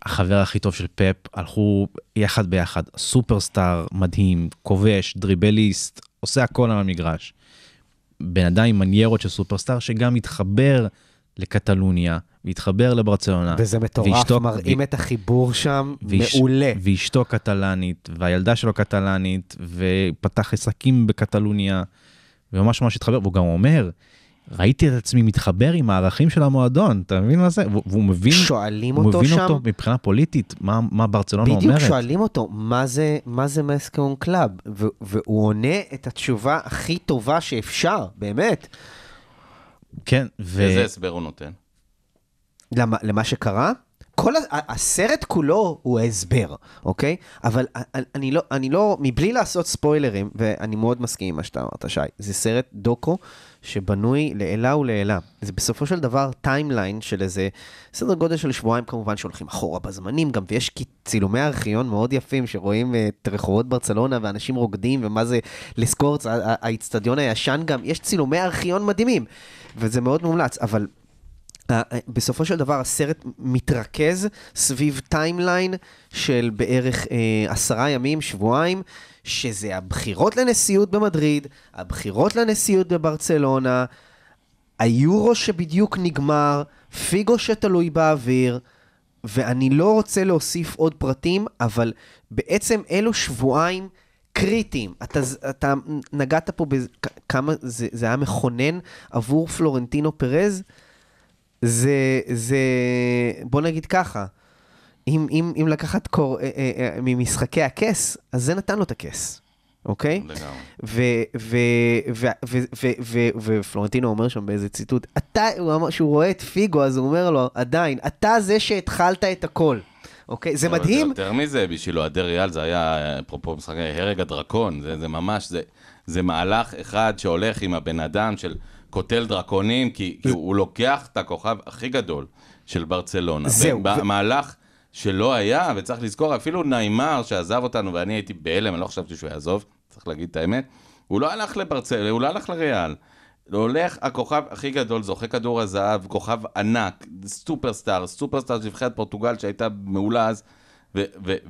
החבר הכי טוב של פאפ, הלכו יחד ביחד, סופרסטאר מדהים, כובש, דריבליסט, עושה הכל על המגרש. בן אדם עם מניירות של סופרסטאר, שגם התחבר לקטלוניה, והתחבר לברצלונה. וזה מטורף, ואשתו, מראים ו... את החיבור שם, ויש... מעולה. ואשתו קטלנית, והילדה שלו קטלנית, ופתח עסקים בקטלוניה, וממש ממש התחבר, והוא גם אומר, ראיתי את עצמי מתחבר עם הערכים של המועדון, אתה מבין מה זה? והוא מבין, שואלים אותו מבין שם, אותו מבחינה פוליטית, מה, מה ברצלונה בדיוק אומרת. בדיוק שואלים אותו, מה זה, מה זה מסקאון קלאב? והוא עונה את התשובה הכי טובה שאפשר, באמת. כן, ו... איזה הסבר הוא נותן? למה, למה שקרה? כל הסרט כולו הוא הסבר, אוקיי? אבל אני לא, אני לא, מבלי לעשות ספוילרים, ואני מאוד מסכים עם מה שאתה אמרת, שי, זה סרט דוקו שבנוי לעילה ולעילה. זה בסופו של דבר טיימליין של איזה סדר גודל של שבועיים כמובן שהולכים אחורה בזמנים גם, ויש צילומי ארכיון מאוד יפים שרואים אה, את רחובות ברצלונה ואנשים רוקדים ומה זה לסקורץ, האיצטדיון הישן גם, יש צילומי ארכיון מדהימים, וזה מאוד מומלץ, אבל... אה, אה, בסופו של דבר הסרט מתרכז סביב טיימליין של בערך אה, עשרה ימים, שבועיים, שזה הבחירות לנשיאות במדריד, הבחירות לנשיאות בברצלונה, היורו שבדיוק נגמר, פיגו שתלוי באוויר, ואני לא רוצה להוסיף עוד פרטים, אבל בעצם אלו שבועיים קריטיים. אתה, אתה נגעת פה בכמה, זה, זה היה מכונן עבור פלורנטינו פרז. זה, זה, בוא נגיד ככה, אם, אם, אם לקחת קור, אה, אה, אה, ממשחקי הכס, אז זה נתן לו את הכס, אוקיי? לגמרי. ופלורנטינו אומר שם באיזה ציטוט, אתה, הוא אמר שהוא רואה את פיגו, אז הוא אומר לו, עדיין, אתה זה שהתחלת את הכל. אוקיי? זה מדהים. יותר מזה, בשבילו הדר זה היה, אפרופו משחקי הרג הדרקון, זה, זה ממש, זה, זה מהלך אחד שהולך עם הבן אדם של קוטל דרקונים, כי, כי הוא לוקח את הכוכב הכי גדול של ברצלונה. זהו. במהלך... שלא היה, וצריך לזכור, אפילו נעימר שעזב אותנו, ואני הייתי בהלם, אני לא חשבתי שהוא יעזוב, צריך להגיד את האמת, הוא לא הלך לברצל, הוא לא הלך לריאל. הולך הכוכב הכי גדול, זוכה כדור הזהב, כוכב ענק, סופרסטאר, סופרסטאר של נבחרת פורטוגל שהייתה מעולה אז,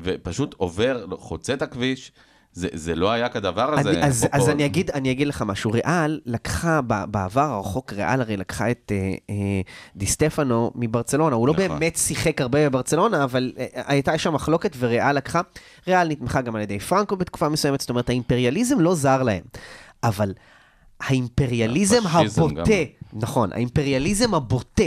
ופשוט עובר, חוצה את הכביש, זה, זה לא היה כדבר הזה. אני, אז, אז אני, אגיד, אני אגיד לך משהו. ריאל לקחה, בעבר הרחוק, ריאל הרי לקחה את אה, אה, די סטפנו מברצלונה. הוא לא נכון. באמת שיחק הרבה בברצלונה, אבל אה, אה, הייתה שם מחלוקת וריאל לקחה. ריאל נתמכה גם על ידי פרנקו בתקופה מסוימת, זאת אומרת, האימפריאליזם לא זר להם. אבל האימפריאליזם הבוטה, גם. נכון, האימפריאליזם הבוטה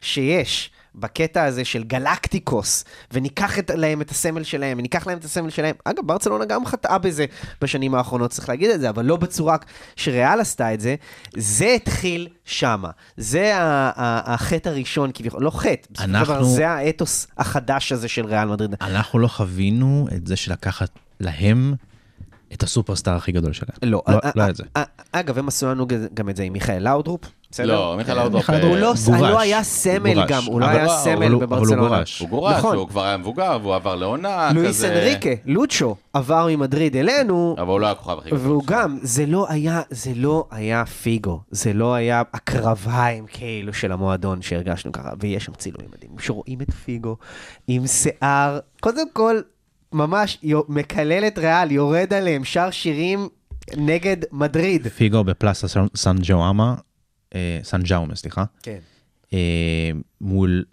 שיש בקטע הזה של גלקטיקוס, וניקח את, להם את הסמל שלהם, וניקח להם את הסמל שלהם. אגב, ברצלונה גם חטאה בזה בשנים האחרונות, צריך להגיד את זה, אבל לא בצורה שריאל עשתה את זה. זה התחיל שמה. זה החטא הראשון כביכול, לא חטא, בסופו של דבר זה האתוס החדש הזה של ריאל מדריד. אנחנו לא חווינו את זה שלקחת להם את הסופרסטאר הכי גדול שלהם. לא, לא, לא את זה. אגב, הם עשו לנו גם את זה עם מיכאל לאודרופ. בסדר? לא, מיכאל כן. אורדרופ... נכון, הוא לא, לא היה סמל גם, הוא לא היה לא, סמל בברצלונה. אבל הוא גורש. הוא גורש, נכון. הוא כבר היה מבוגר, והוא עבר לעונה כזה. לואיס אנריקה, לוצ'ו, עבר ממדריד אלינו. אבל הוא לא היה הכוכב הכי גדול. והוא גם, זה לא היה, זה לא היה פיגו, זה לא היה הקרביים כאילו של המועדון שהרגשנו ככה, ויש שם צילומים מדהימים שרואים את פיגו עם שיער, קודם כל, ממש מקלל את ריאל, יורד עליהם, שר שירים נגד מדריד. פיגו בפלאסה סן ג'ואמה, אה, סן ג'אומה, סליחה. כן. אה, מול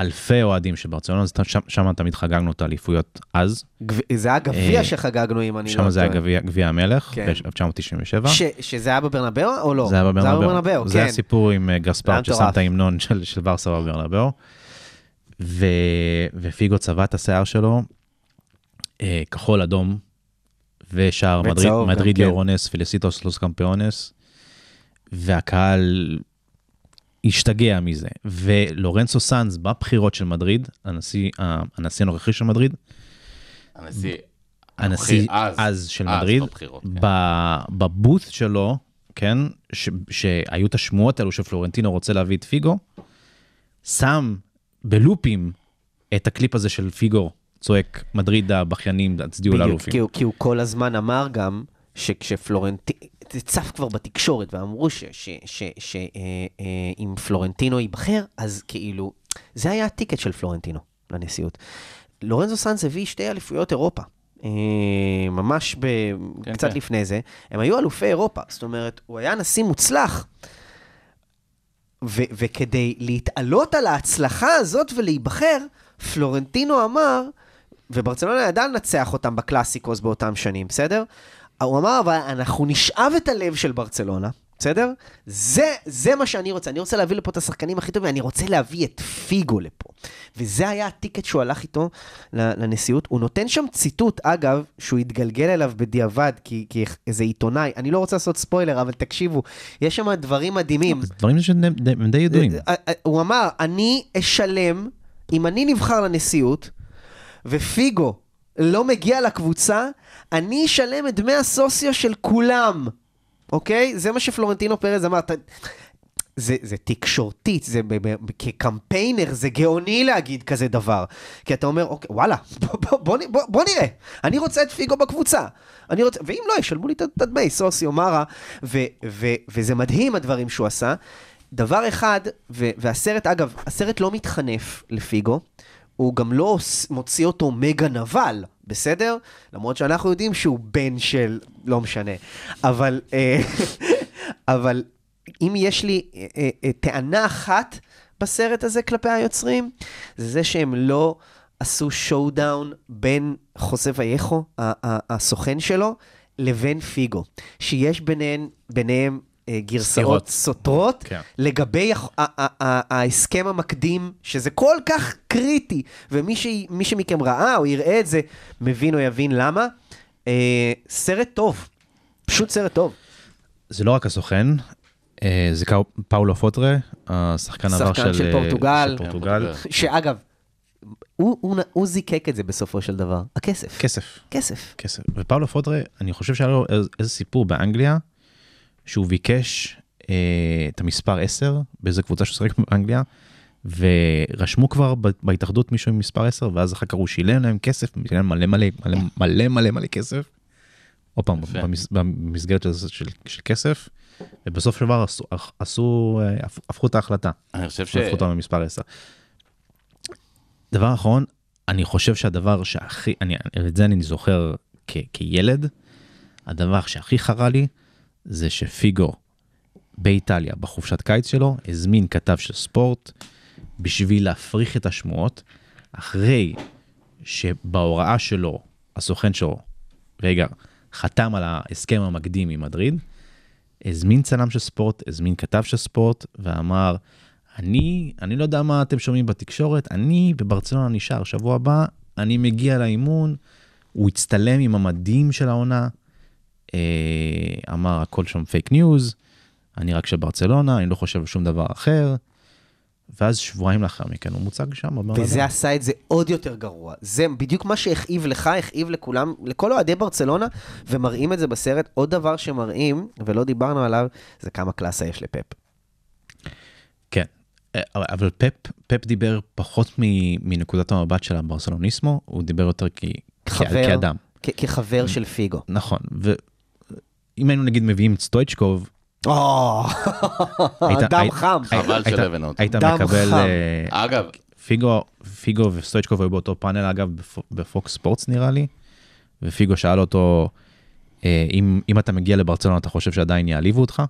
אלפי אוהדים של ברצלונה, שם, שם תמיד חגגנו את האליפויות אז. גב, זה היה אה, גביע שחגגנו, אם אני לא טועה. שם זה היה גביע, גביע המלך, כן. ב-1997. ש, שזה היה בברנבאו או לא? זה היה בברנבאו, כן. זה היה כן. סיפור עם גספרט ששם את ההמנון של, של ברסה בברנבאו. ו, ופיגו צבע את השיער שלו, כחול אדום, ושער מדריד, מדריד כן. יורונס, פלסיטוס לוס קמפיונס. והקהל השתגע מזה. ולורנסו סאנז בבחירות של מדריד, הנשיא, הנשיא הנוכחי של מדריד, הנשיא, הנשיא אז, אז של אז מדריד, בבחירות, כן. בבוס שלו, כן, ש, שהיו את השמועות האלו שפלורנטינו רוצה להביא את פיגו, שם בלופים את הקליפ הזה של פיגו צועק, מדריד הבכיינים, הצדיעו לאלופים. כי, כי הוא כל הזמן אמר גם שכשפלורנטינו, זה צף כבר בתקשורת, ואמרו שאם אה, אה, פלורנטינו ייבחר, אז כאילו, זה היה הטיקט של פלורנטינו לנשיאות. לורנזו סאנס הביא שתי אליפויות אירופה. אה, ממש ב... כן, קצת כן. לפני זה, הם היו אלופי אירופה, זאת אומרת, הוא היה נשיא מוצלח. ו- וכדי להתעלות על ההצלחה הזאת ולהיבחר, פלורנטינו אמר, וברצלונה ידע לנצח אותם בקלאסיקוס באותם שנים, בסדר? הוא אמר, אבל אנחנו נשאב את הלב של ברצלונה, בסדר? זה, זה מה שאני רוצה. אני רוצה להביא לפה את השחקנים הכי טובים, אני רוצה להביא את פיגו לפה. וזה היה הטיקט שהוא הלך איתו לנשיאות. הוא נותן שם ציטוט, אגב, שהוא התגלגל אליו בדיעבד, כי, כי איזה עיתונאי, אני לא רוצה לעשות ספוילר, אבל תקשיבו, יש שם דברים מדהימים. לא, דברים שהם די ידועים. אה, אה, אה, הוא אמר, אני אשלם, אם אני נבחר לנשיאות, ופיגו לא מגיע לקבוצה, אני אשלם את דמי הסוציו של כולם, אוקיי? זה מה שפלורנטינו פרז אמר. ת... זה, זה תקשורתית, זה כקמפיינר, זה גאוני להגיד כזה דבר. כי אתה אומר, אוקיי, וואלה, בוא, בוא, בוא, בוא, בוא נראה. אני רוצה את פיגו בקבוצה. אני רוצה, ואם לא, ישלמו לי את הדמי סוסיו, מרה. ו, ו, וזה מדהים הדברים שהוא עשה. דבר אחד, ו, והסרט, אגב, הסרט לא מתחנף לפיגו. הוא גם לא מוציא אותו מגה נבל, בסדר? למרות שאנחנו יודעים שהוא בן של... לא משנה. אבל, אה, אבל אם יש לי אה, אה, טענה אחת בסרט הזה כלפי היוצרים, זה זה שהם לא עשו שואו דאון בין חוזה וייכו, הסוכן שלו, לבין פיגו, שיש ביניהם, ביניהם אה, גרסאות סותרות, כן. לגבי ההסכם המקדים, שזה כל כך קריטי, ומי ש... שמכם ראה או יראה את זה, מבין או יבין למה. אה, סרט טוב, פשוט סרט טוב. זה לא רק הסוכן, אה, זה פאולו פוטרה, השחקן עבר של, של פורטוגל, של פורטוגל. כן, שאגב, הוא, הוא, הוא זיקק את זה בסופו של דבר, הכסף. כסף. כסף. כסף. ופאולו פוטרה, אני חושב שהיה לו איזה סיפור באנגליה, שהוא ביקש אה, את המספר 10 באיזה קבוצה ששחק באנגליה, ורשמו כבר בהתאחדות מישהו עם מספר 10, ואז אחר כך הוא שילם להם כסף, מלא מלא מלא מלא מלא מלא, מלא כסף. עוד פעם, במסגרת של, של, של כסף, ובסוף של דבר עשו, אה, עשו, אה, הפכו את ההחלטה. אני חושב ש... הפכו אותה ממספר 10. דבר אחרון, אני חושב שהדבר שהכי, אני, את זה אני זוכר כ, כילד, הדבר שהכי חרה לי, זה שפיגו באיטליה, בחופשת קיץ שלו, הזמין כתב של ספורט בשביל להפריך את השמועות, אחרי שבהוראה שלו, הסוכן שלו, רגע, חתם על ההסכם המקדים עם מדריד, הזמין צלם של ספורט, הזמין כתב של ספורט, ואמר, אני, אני לא יודע מה אתם שומעים בתקשורת, אני בברצלונה נשאר שבוע הבא, אני מגיע לאימון, הוא הצטלם עם המדים של העונה, אה, אמר הכל שם פייק ניוז, אני רק של ברצלונה, אני לא חושב שום דבר אחר. ואז שבועיים לאחר מכן הוא מוצג שם. לא, לא. וזה אדם. עשה את זה עוד יותר גרוע. זה בדיוק מה שהכאיב לך, הכאיב לכולם, לכל אוהדי ברצלונה, ומראים את זה בסרט. עוד דבר שמראים, ולא דיברנו עליו, זה כמה קלאסה יש לפאפ. כן, אה, אבל פאפ, פאפ דיבר פחות מנקודת המבט של הברסלוניסמו, הוא דיבר יותר כ, חבר, כאדם. כ, כחבר של פיגו. נכון, ו... אם היינו נגיד מביאים את סטויצ'קוב. דם חם. חבל של היית מקבל... אה, אגב. פיגו, פיגו וסטויצ'קוב היו באותו פאנל אגב בפוקס ספורטס נראה לי. ופיגו שאל אותו אה, אם, אם אתה מגיע לברצלונה אתה חושב שעדיין יעליבו אותך?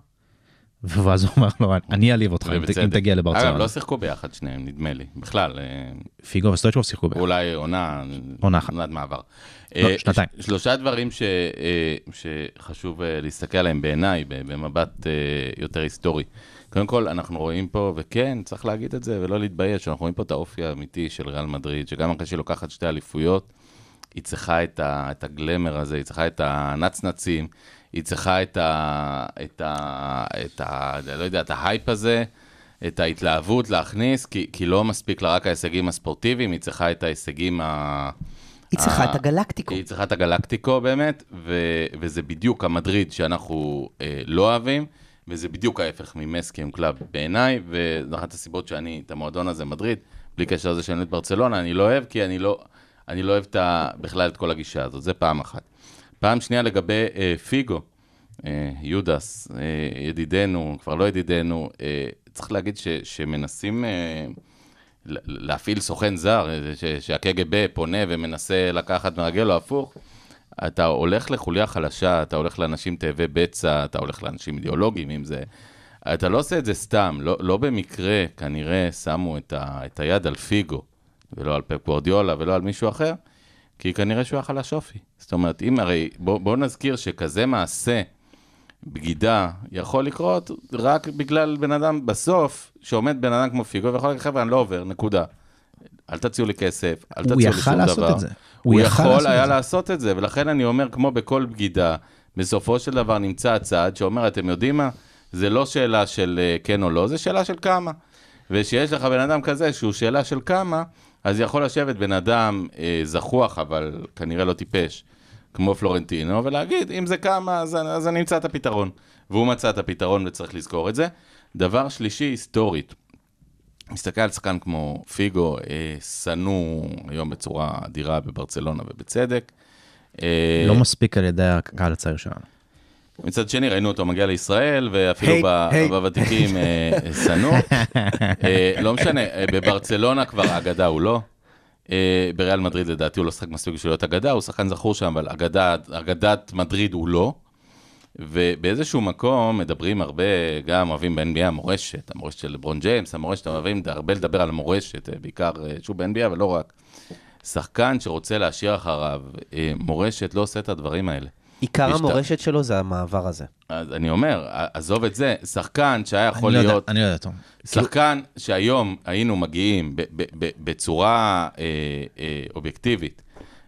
ואז הוא אמר לו, לא, אני אעליב אותך אם תגיע לברצלונה. אגב, לא שיחקו ביחד שניהם, נדמה לי, בכלל. אה, פיגו וסטויצ'קוב שיחקו ביחד. אולי עונה, עונה אחת. עונת מעבר. לא, אה, שנתיים. שלושה דברים אה, שחשוב להסתכל עליהם בעיניי, במבט יותר היסטורי. קודם כל, אנחנו רואים פה, וכן, צריך להגיד את זה ולא להתבייש, אנחנו רואים פה את האופי האמיתי של ריאל מדריד, שגם אחרי שהיא לוקחת שתי אליפויות, היא צריכה את הגלמר הזה, היא צריכה את הנצנצים. היא צריכה את ה... את ה... את ה... לא יודע, את ההייפ הזה, את ההתלהבות להכניס, כי, כי לא מספיק לה רק ההישגים הספורטיביים, היא צריכה את ההישגים ה... היא צריכה ה... את הגלקטיקו. היא צריכה את הגלקטיקו באמת, ו... וזה בדיוק המדריד שאנחנו אה, לא אוהבים, וזה בדיוק ההפך ממסקים קלאב בעיניי, וזו אחת הסיבות שאני, את המועדון הזה, מדריד, בלי קשר לזה שאני את ברצלונה, אני לא אוהב, כי אני לא, אני לא אוהב את ה... בכלל את כל הגישה הזאת, זה פעם אחת. פעם שנייה לגבי אה, פיגו, אה, יודס, אה, ידידנו, כבר לא ידידנו, אה, צריך להגיד ש, שמנסים אה, להפעיל סוכן זר, אה, שהקג"ב פונה ומנסה לקחת מרגל או הפוך. אתה הולך לחוליה חלשה, אתה הולך לאנשים תאבי בצע, אתה הולך לאנשים אידיאולוגיים, אם זה... אתה לא עושה את זה סתם, לא, לא במקרה כנראה שמו את, ה, את היד על פיגו, ולא על פפוורדיולה, ולא על מישהו אחר. כי כנראה שהוא אכל השופי. זאת אומרת, אם הרי, בואו בוא נזכיר שכזה מעשה, בגידה, יכול לקרות רק בגלל בן אדם, בסוף, שעומד בן אדם כמו פיגו, ויכול להגיד, חבר'ה, אני לא עובר, נקודה. אל תציעו לי כסף, אל תציעו לי שום דבר. הוא, יכל לעשות את זה. הוא יכול לעשות היה זה. לעשות את זה, ולכן אני אומר, כמו בכל בגידה, בסופו של דבר נמצא הצעד שאומר, אתם יודעים מה? זה לא שאלה של אה, כן או לא, זה שאלה של כמה. ושיש לך בן אדם כזה שהוא שאלה של כמה, אז יכול לשבת בן אדם אה, זחוח, אבל כנראה לא טיפש, כמו פלורנטינו, ולהגיד, אם זה כמה, אז, אז אני אמצא את הפתרון. והוא מצא את הפתרון וצריך לזכור את זה. דבר שלישי, היסטורית. מסתכל על שחקן כמו פיגו, אה, שנוא אה, היום בצורה אדירה בברצלונה ובצדק. אה, לא מספיק על ידי הקהל הצעיר שלנו. מצד שני, ראינו אותו מגיע לישראל, ואפילו בוותיקים אה, שנוא. אה, לא משנה, אה, בברצלונה כבר אגדה הוא לא. בריאל מדריד לדעתי הוא לא שחק מספיק בשביל להיות אגדה, הוא שחקן זכור שם, אבל אגדת מדריד הוא לא. ובאיזשהו מקום מדברים הרבה, גם אוהבים ב-NBA המורשת, המורשת של ברון ג'יימס, המורשת, אוהבים הרבה לדבר על המורשת, בעיקר שוב ב-NBA, אבל לא רק. שחקן שרוצה להשאיר אחריו מורשת לא עושה את הדברים האלה. עיקר המורשת שלו זה המעבר הזה. אז אני אומר, עזוב את זה, שחקן שהיה יכול אני לא להיות... יודע, אני לא יודע, תום. שחקן שהיום היינו מגיעים בצורה אה, אה, אובייקטיבית,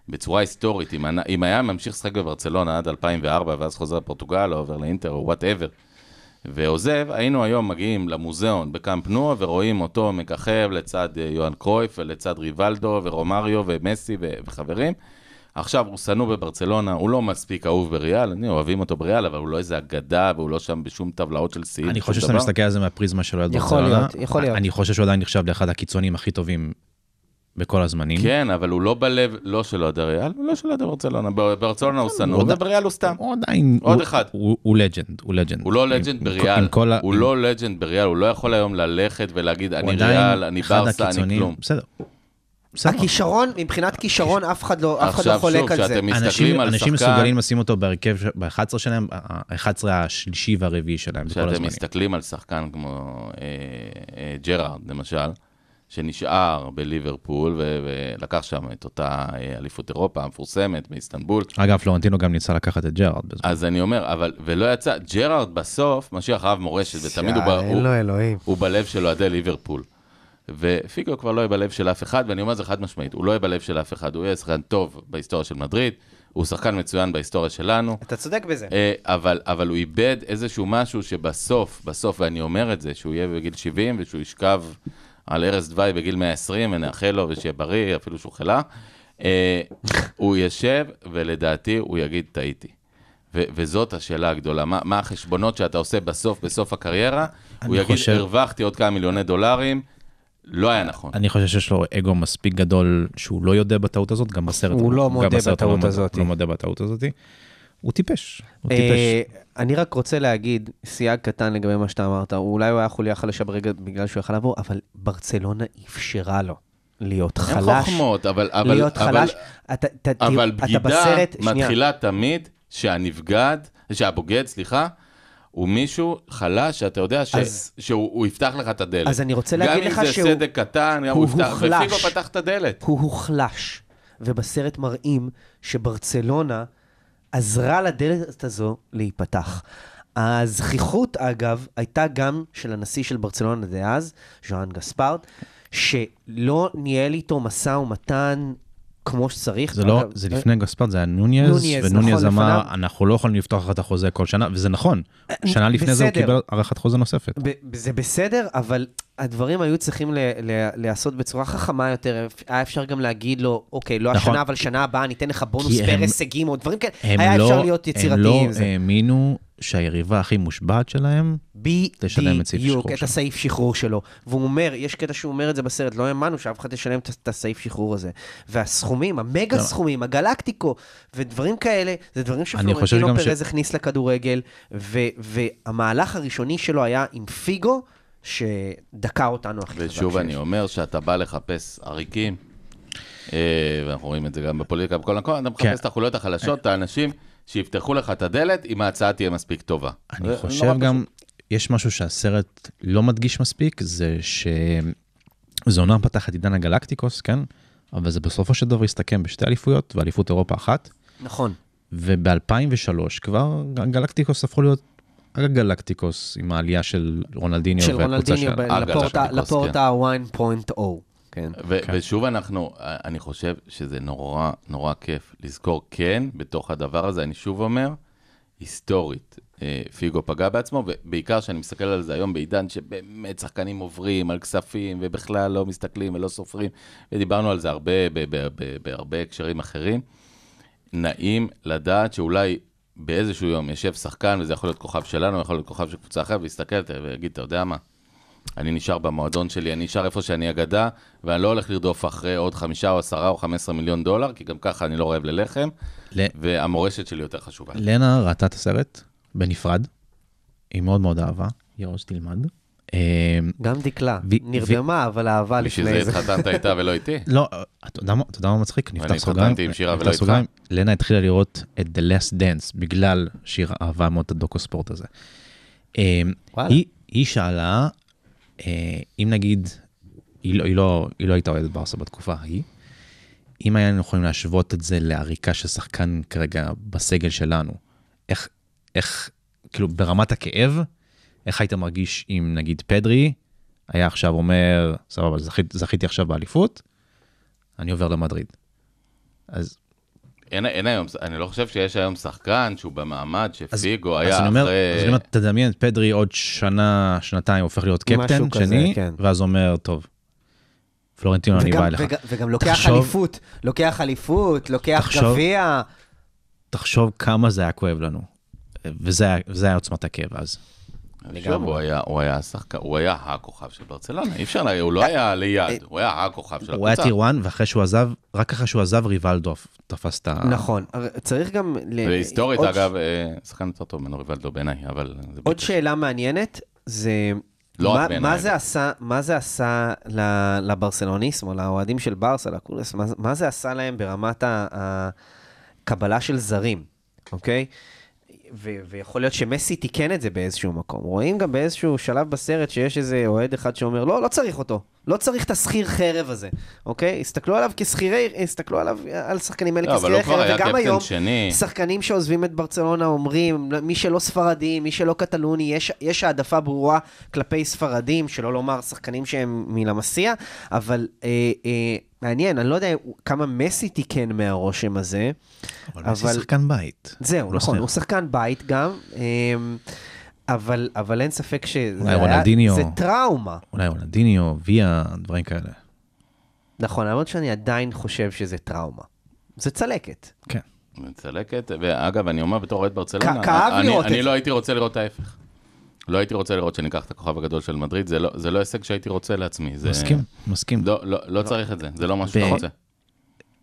בצורה היסטורית, אם, אם היה ממשיך לשחק בברצלונה עד 2004, ואז חוזר לפורטוגל, או עובר לאינטר, או וואטאבר, ועוזב, היינו היום מגיעים למוזיאון בקאמפ נו, ורואים אותו מככב לצד אה, יוהאן קרויף, ולצד ריבלדו, ורומריו, ומסי, וחברים. עכשיו הוא שנוא בברצלונה, הוא לא מספיק אהוב בריאל, אני אוהבים אותו בריאל, אבל הוא לא איזה אגדה, והוא לא שם בשום טבלאות של שיאים. אני חושב שאתה מסתכל על זה מהפריזמה שלו, יכול להיות, יכול להיות. אני חושב שהוא עדיין נחשב לאחד הקיצונים הכי טובים בכל הזמנים. כן, אבל הוא לא בלב, לא של אוהד הריאל, לא של אוהד ברצלונה. ברצלונה הוא שנוא, ובריאל הוא סתם. הוא עדיין... עוד אחד. הוא לג'נד, הוא לג'נד. הוא לא לג'נד בריאל, הוא לא לג'נד בריאל, הוא לא יכול היום ללכת ולהגיד, אני ריאל, אני ברסה, אני כלום. בסדר, בסדר. הכישרון, מבחינת כישרון, אף אחד לא, לא חולק על זה. עכשיו שוב, כשאתם מסתכלים על שחקן... אנשים, מסוגלים לשים אותו בהרכב ב-11 שלהם, ה-11 השלישי והרביעי שלהם, בכל הזמנים. כשאתם מסתכלים על שחקן כמו אה, אה, ג'רארד, למשל, שנשאר בליברפול ולקח שם את אותה אה, אליפות אירופה המפורסמת באיסטנבול. אגב, פלורנטינו גם ניסה לקחת את ג'רארד בזמן. אז אני אומר, אבל, ולא יצא, ג'רארד בסוף, משיח אהב מורשת, ותמיד הוא בלב של אוהדי ליברפול. ופיגו כבר לא יהיה בלב של אף אחד, ואני אומר את זה חד משמעית, הוא לא יהיה בלב של אף אחד, הוא יהיה שחקן טוב בהיסטוריה של מדריד, הוא שחקן מצוין בהיסטוריה שלנו. אתה צודק בזה. אה, אבל, אבל הוא איבד איזשהו משהו שבסוף, בסוף, ואני אומר את זה, שהוא יהיה בגיל 70 ושהוא ישכב על ערש דווי בגיל 120, ונאחל לו ושיהיה בריא, אפילו שהוא חלה, אה, הוא ישב, ולדעתי הוא יגיד, טעיתי. ו- וזאת השאלה הגדולה, מה, מה החשבונות שאתה עושה בסוף, בסוף הקריירה? הוא יגיד, חושב... הרווחתי עוד כמה מיליוני דולרים, לא היה נכון. אני חושב שיש לו אגו מספיק גדול שהוא לא יודע בטעות הזאת, גם בסרט. הוא לא, לא מודה לא בטעות הזאת. הוא לא מודה בטעות הזאת. הוא טיפש, הוא אה, טיפש. אני רק רוצה להגיד סייג קטן לגבי מה שאתה אמרת. אולי הוא היה חוליה חלשה ברגע בגלל שהוא יכל לבוא, אבל ברצלונה אפשרה לו. להיות חלש. אין חוכמות, אבל... אבל להיות אבל, חלש. אבל, אתה, אתה, אבל אתה בגידה מתחילה שנייה. תמיד שהנבגד, שהבוגד, סליחה, הוא מישהו חלש שאתה יודע ש... אז... שהוא יפתח לך את הדלת. אז אני רוצה להגיד לך שהוא... גם אם זה סדק קטן, גם הוא יפתח... הוחלש. ופיגו פתח את הדלת. הוא הוחלש. ובסרט מראים שברצלונה עזרה לדלת הזו להיפתח. הזכיחות, אגב, הייתה גם של הנשיא של ברצלונה דאז, ז'ואן גספארד, שלא ניהל איתו משא ומתן כמו שצריך. זה לא, זה אה? לפני גספרד, זה היה נוניז, נכון, ונוניז אמר, אנחנו לא יכולים לפתוח לך את החוזה כל שנה, וזה נכון, שנה לפני זה הוא קיבל הארכת חוזה נוספת. זה בסדר, אבל הדברים היו צריכים להיעשות בצורה חכמה יותר, היה אפשר גם להגיד לו, אוקיי, לא נכון. השנה, אבל שנה הבאה אני אתן לך בונוס פר הישגים או דברים כאלה, היה לא- אפשר להיות יצירתיים. הם לא האמינו שהיריבה הכי מושבעת שלהם, תשלם את סעיף שחרור שלו. את הסעיף שחרור שלו. והוא אומר, יש קטע שהוא אומר את זה בסרט, לא האמנו שאף אחד תשלם את הסעיף שחרור הזה. והסכומים, המגה סכומים, הגלקטיקו, ודברים כאלה, זה דברים שפלורנטינו פרז הכניס לכדורגל, והמהלך הראשוני שלו היה עם פיגו, שדקה אותנו הכי חזק. ושוב אני אומר, שאתה בא לחפש עריקים, אה, ואנחנו רואים את זה גם בפוליטיקה, בכל מקום, אתה כן. מחפש את החוליות החלשות, את האנשים. שיפתחו לך את הדלת אם ההצעה תהיה מספיק טובה. אני חושב גם, יש משהו שהסרט לא מדגיש מספיק, זה ש... זה אומנם פתח את עידן הגלקטיקוס, כן? אבל זה בסופו של דבר הסתכם בשתי אליפויות ואליפות אירופה אחת. נכון. וב-2003 כבר גלקטיקוס הפכו להיות הגלקטיקוס עם העלייה של רונלדיניו של והקבוצה של... של רונלדיניו, לפורטה 1.0. כן. ו- כן. ושוב אנחנו, אה, אני חושב שזה נורא נורא כיף לזכור כן, בתוך הדבר הזה, אני שוב אומר, היסטורית, אה, פיגו פגע בעצמו, ובעיקר שאני מסתכל על זה היום בעידן שבאמת שחקנים עוברים על כספים ובכלל לא מסתכלים ולא סופרים, ודיברנו על זה הרבה בהרבה הקשרים אחרים. נעים לדעת שאולי באיזשהו יום יושב שחקן, וזה יכול להיות כוכב שלנו, יכול להיות כוכב של קבוצה אחרת, ויסתכל ויגיד, אתה יודע מה, אני נשאר במועדון שלי, אני נשאר איפה שאני אגדה, ואני לא הולך לרדוף אחרי עוד חמישה או עשרה או חמש עשרה מיליון דולר, כי גם ככה אני לא רעב ללחם, ל... והמורשת שלי יותר חשובה. לנה ראתה את הסרט בנפרד, היא מאוד מאוד אהבה, היא ירוש תלמד. אמ, גם דקלה, נרדמה, אבל אהבה לפני זה. בשביל זה התחתנת איתה ולא איתי? לא, אתה יודע מה מצחיק? נפתח סוגריים. אני התחתנתי עם שירה ולא איתך. לנה התחילה לראות את The Last Dance, בגלל שהיא אהבה מאוד את הדוקו ספורט הזה. אמ, היא שאלה, אה, אם נגיד, היא לא, היא לא, היא לא הייתה אוהדת ברסה בתקופה ההיא, אם היינו יכולים להשוות את זה לעריקה של שחקן כרגע בסגל שלנו, איך, איך, כאילו ברמת הכאב, איך היית מרגיש אם נגיד פדרי היה עכשיו אומר, סבבה, זכית, זכיתי עכשיו באליפות, אני עובר למדריד. אז אין, אין היום, אני לא חושב שיש היום שחקן שהוא במעמד שפיגו אז, היה אז אומר, אחרי... אז אני אומר, תדמיין, פדרי עוד שנה, שנתיים הופך להיות קפטן, שני, כזה, כן. ואז אומר, טוב, פלורנטינו, אני בא אליך. וגם, וגם לוקח תחשוב, אליפות, לוקח אליפות, לוקח גביע. תחשוב כמה זה היה כואב לנו, וזה היה עוצמת הכאב אז. לגמרי. הוא היה, הוא השחקן, הוא היה הכוכב של ברצלונה, אי אפשר, הוא לא היה ליד, אה, הוא היה הכוכב של הקבוצה. הוא היה טירואן, ואחרי שהוא עזב, רק אחרי שהוא עזב, ריבלדו תפס את ה... נכון, צריך גם... והיסטורית, אגב, אה, שחקן יותר טוב ממנו ריבלדו בעיניי, אבל... עוד שאלה מעניינת, זה... לא מה, זה עשה, מה זה עשה לברסלוניסם, או לאוהדים של ברסה, לקורס, מה, מה זה עשה להם ברמת הקבלה של זרים, אוקיי? Okay? ו- ויכול להיות שמסי תיקן את זה באיזשהו מקום. רואים גם באיזשהו שלב בסרט שיש איזה אוהד אחד שאומר, לא, לא צריך אותו. לא צריך את השכיר חרב הזה, אוקיי? הסתכלו עליו כשכירי, הסתכלו עליו, אה, על שחקנים האלה לא, כשכירי חרב, וגם היום, שני. שחקנים שעוזבים את ברצלונה אומרים, מי שלא ספרדי, מי שלא קטלוני, יש, יש העדפה ברורה כלפי ספרדים, שלא לומר שחקנים שהם מלמסיה, אבל אה, אה, מעניין, אני לא יודע כמה מסי תיקן מהרושם הזה. אבל, אבל... מסי שחקן בית. זהו, לא נכון, הוא שחקן בית גם. אמ, אבל, אבל אין ספק שזה אולי רונלדיניו, זה טראומה. אולי רונלדיניו, ויה, דברים כאלה. נכון, למרות שאני עדיין חושב שזה טראומה. זה צלקת. כן. זה צלקת, ואגב, אני אומר בתור אוהד ברצלונה, כאב אני, את אני לא הייתי רוצה לראות ההפך. לא הייתי רוצה לראות שניקח את הכוכב הגדול של מדריד, זה לא, זה לא הישג שהייתי רוצה לעצמי. זה... מסכים, מסכים. לא, לא, לא לא צריך את זה, זה לא משהו שאתה נכון. רוצה.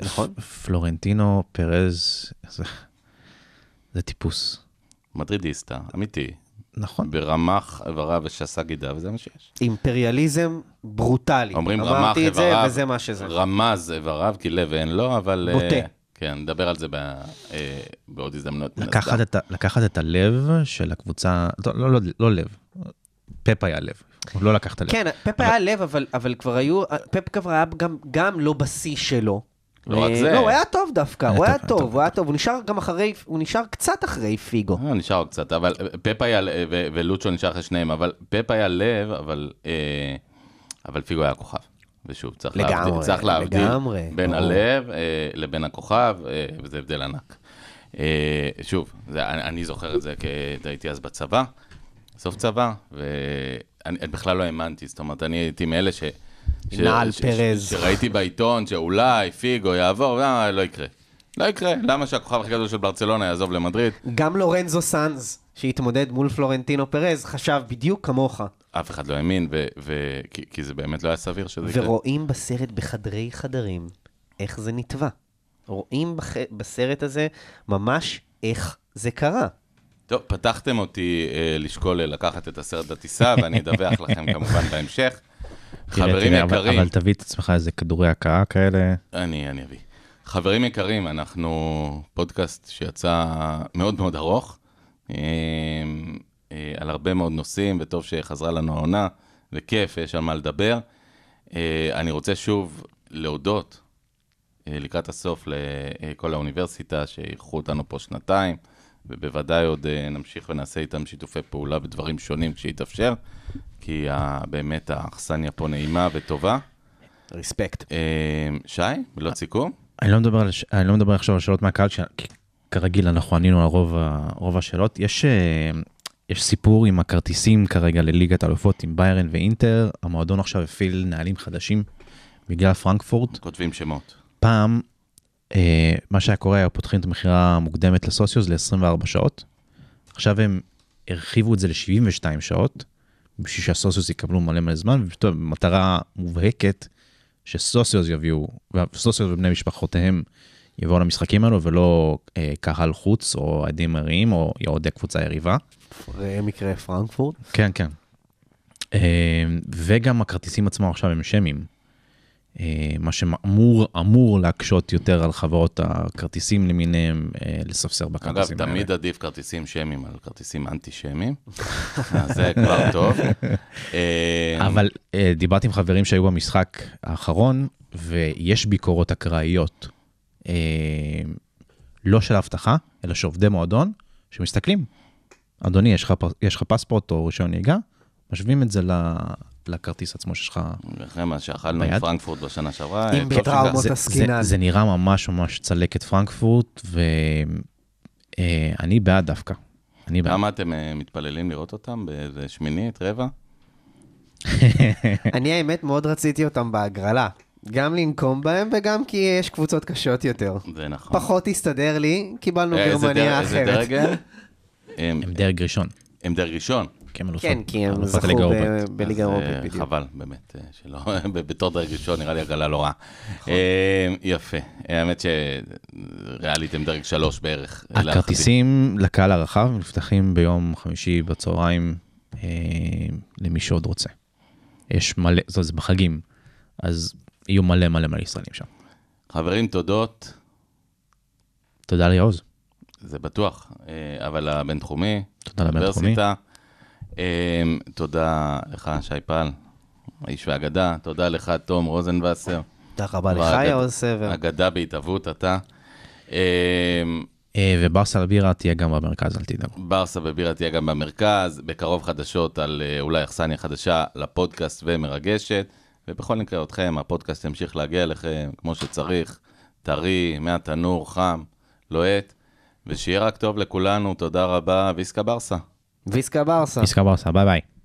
נכון. פלורנטינו פרז, זה, זה טיפוס. מדרידיסטה, אמיתי. נכון. ברמ"ח איבריו ושסה גידה, וזה מה שיש. אימפריאליזם ברוטלי. אומרים רמ"ח איבריו, וזה מה שזה. רמז איבריו, כי לב אין לו, אבל... בוטה. אה, כן, נדבר על זה ב, אה, בעוד הזדמנות. לקחת את, ה, לקחת את הלב של הקבוצה, לא, לא, לא, לא לב, פאפ היה לב, הוא לא לקח את הלב. כן, פאפ היה לב, אבל, אבל כבר היו, פאפ כבר היה גם, גם לא בשיא שלו. לא רק אה, זה. לא, הוא היה טוב דווקא, הוא היה טוב, הוא היה טוב, הוא נשאר גם אחרי, הוא נשאר קצת אחרי פיגו. הוא אה, נשאר קצת, אבל אה, פאפ היה, ולוצ'ו נשאר אחרי שניהם, אבל פאפ היה לב, אבל פיגו היה כוכב. ושוב, צריך לגמרי, להבדיל, צריך להבדיל לגמרי, בין או... הלב אה, לבין הכוכב, אה, וזה הבדל ענק. אה, שוב, זה, אני, אני זוכר את זה, כי הייתי אז בצבא, סוף צבא, ואני בכלל לא האמנתי, זאת אומרת, אני הייתי מאלה ש... ש נעל ש, פרז. ש, ש, שראיתי בעיתון שאולי פיגו יעבור, לא, לא יקרה. לא יקרה, למה שהכוכב הכי גדול של ברצלונה יעזוב למדריד? גם לורנזו סאנז, שהתמודד מול פלורנטינו פרז, חשב בדיוק כמוך. אף אחד לא האמין, ו- ו- כי, כי זה באמת לא היה סביר שזה יקרה. ורואים כדי... בסרט בחדרי חדרים איך זה נתבע. רואים בח... בסרט הזה ממש איך זה קרה. טוב, פתחתם אותי אה, לשקול אה, לקחת את הסרט לטיסה, ואני אדווח לכם כמובן בהמשך. חברים תראה, יקרים... אבל, אבל תביא את עצמך איזה כדורי הכאה כאלה. אני, אני אביא. חברים יקרים, אנחנו פודקאסט שיצא מאוד מאוד ארוך. אה, על הרבה מאוד נושאים, וטוב שחזרה לנו העונה, וכיף, יש על מה לדבר. אה, אני רוצה שוב להודות אה, לקראת הסוף לכל האוניברסיטה, שאירחו אותנו פה שנתיים, ובוודאי עוד אה, נמשיך ונעשה איתם שיתופי פעולה בדברים שונים כשיתאפשר, כי באמת האכסניה פה נעימה וטובה. ריספקט. שי, מילות לא סיכום? אני לא מדבר, אני לא מדבר עכשיו על שאלות מהקהל, כי כרגיל אנחנו ענינו על רוב השאלות. יש יש סיפור עם הכרטיסים כרגע לליגת אלופות עם ביירן ואינטר, המועדון עכשיו הפעיל נהלים חדשים בגלל פרנקפורט. כותבים שמות. פעם, אה, מה שהיה קורה היה פותחים את המכירה המוקדמת לסוציוס ל-24 שעות, עכשיו הם הרחיבו את זה ל-72 שעות, בשביל שהסוציוס יקבלו מלא מלא זמן, ובמטרה מובהקת שסוציוס יביאו, וסוציוס ובני משפחותיהם יבואו למשחקים האלו ולא אה, קהל חוץ או עדים מרים או יעודי קבוצה יריבה. ראה מקרה פרנקפורט. כן, כן. אה, וגם הכרטיסים עצמם עכשיו הם שמים. אה, מה שאמור אמור להקשות יותר על חברות הכרטיסים למיניהם אה, לספסר בכרטיסים אגב, האלה. אגב, תמיד עדיף כרטיסים שמים על כרטיסים אנטי שמים זה כבר טוב. אה, אבל אה, דיברתי עם חברים שהיו במשחק האחרון, ויש ביקורות אקראיות. אה, לא של אבטחה, אלא של עובדי מועדון, שמסתכלים. אדוני, יש לך, יש לך פספורט או רישיון נהיגה, משווים את זה ל... לכרטיס עצמו שיש לך ביד. אחרי מה שאכלנו עם פרנקפורט בשנה שעברה. עם בטראומות אה, עסקינן. זה נראה ממש ממש צלקת פרנקפורט, ואני אה, בעד דווקא. אני בעד. למה אתם מתפללים לראות אותם באיזה שמינית, רבע? אני האמת מאוד רציתי אותם בהגרלה. גם לנקום בהם וגם כי יש קבוצות קשות יותר. זה נכון. פחות הסתדר לי, קיבלנו אה, גרמניה אחרת. איזה דרג אה? הם? דרג ראשון. הם דרג ראשון? כן, כן כי הם זכו בליגה אירופית, אה, חבל, באמת, שלא, בתור דרג ראשון נראה לי הגלה לא רעה. נכון. יפה, האמת שריאלית הם דרג שלוש בערך. הכרטיסים לקהל הרחב נפתחים ביום חמישי בצהריים למי שעוד רוצה. יש מלא, זה בחגים, אז יהיו מלא מלא מלא ישראלים שם. חברים, תודות. תודה ליעוז. זה בטוח, אה, אבל הבינתחומי, תודה לבינתחומי. אמ, תודה לך, שי פעל, האיש והאגדה, תודה לך, תום רוזנבסר. תודה רבה לך, יעוז סבר. אגדה בהתהוות, אתה. אמ, אה, וברסה ובירה תהיה גם במרכז, אל תדאג. ברסה ובירה תהיה גם במרכז, בקרוב חדשות על אה, אולי אכסניה חדשה לפודקאסט ומרגשת. ובכל מקרה, אתכם, הפודקאסט ימשיך להגיע אליכם כמו שצריך, טרי, מהתנור, חם, לוהט, ושיהיה רק טוב לכולנו, תודה רבה, ויסקה ברסה. ויסקה ברסה. ויסקה ברסה, ביי ביי.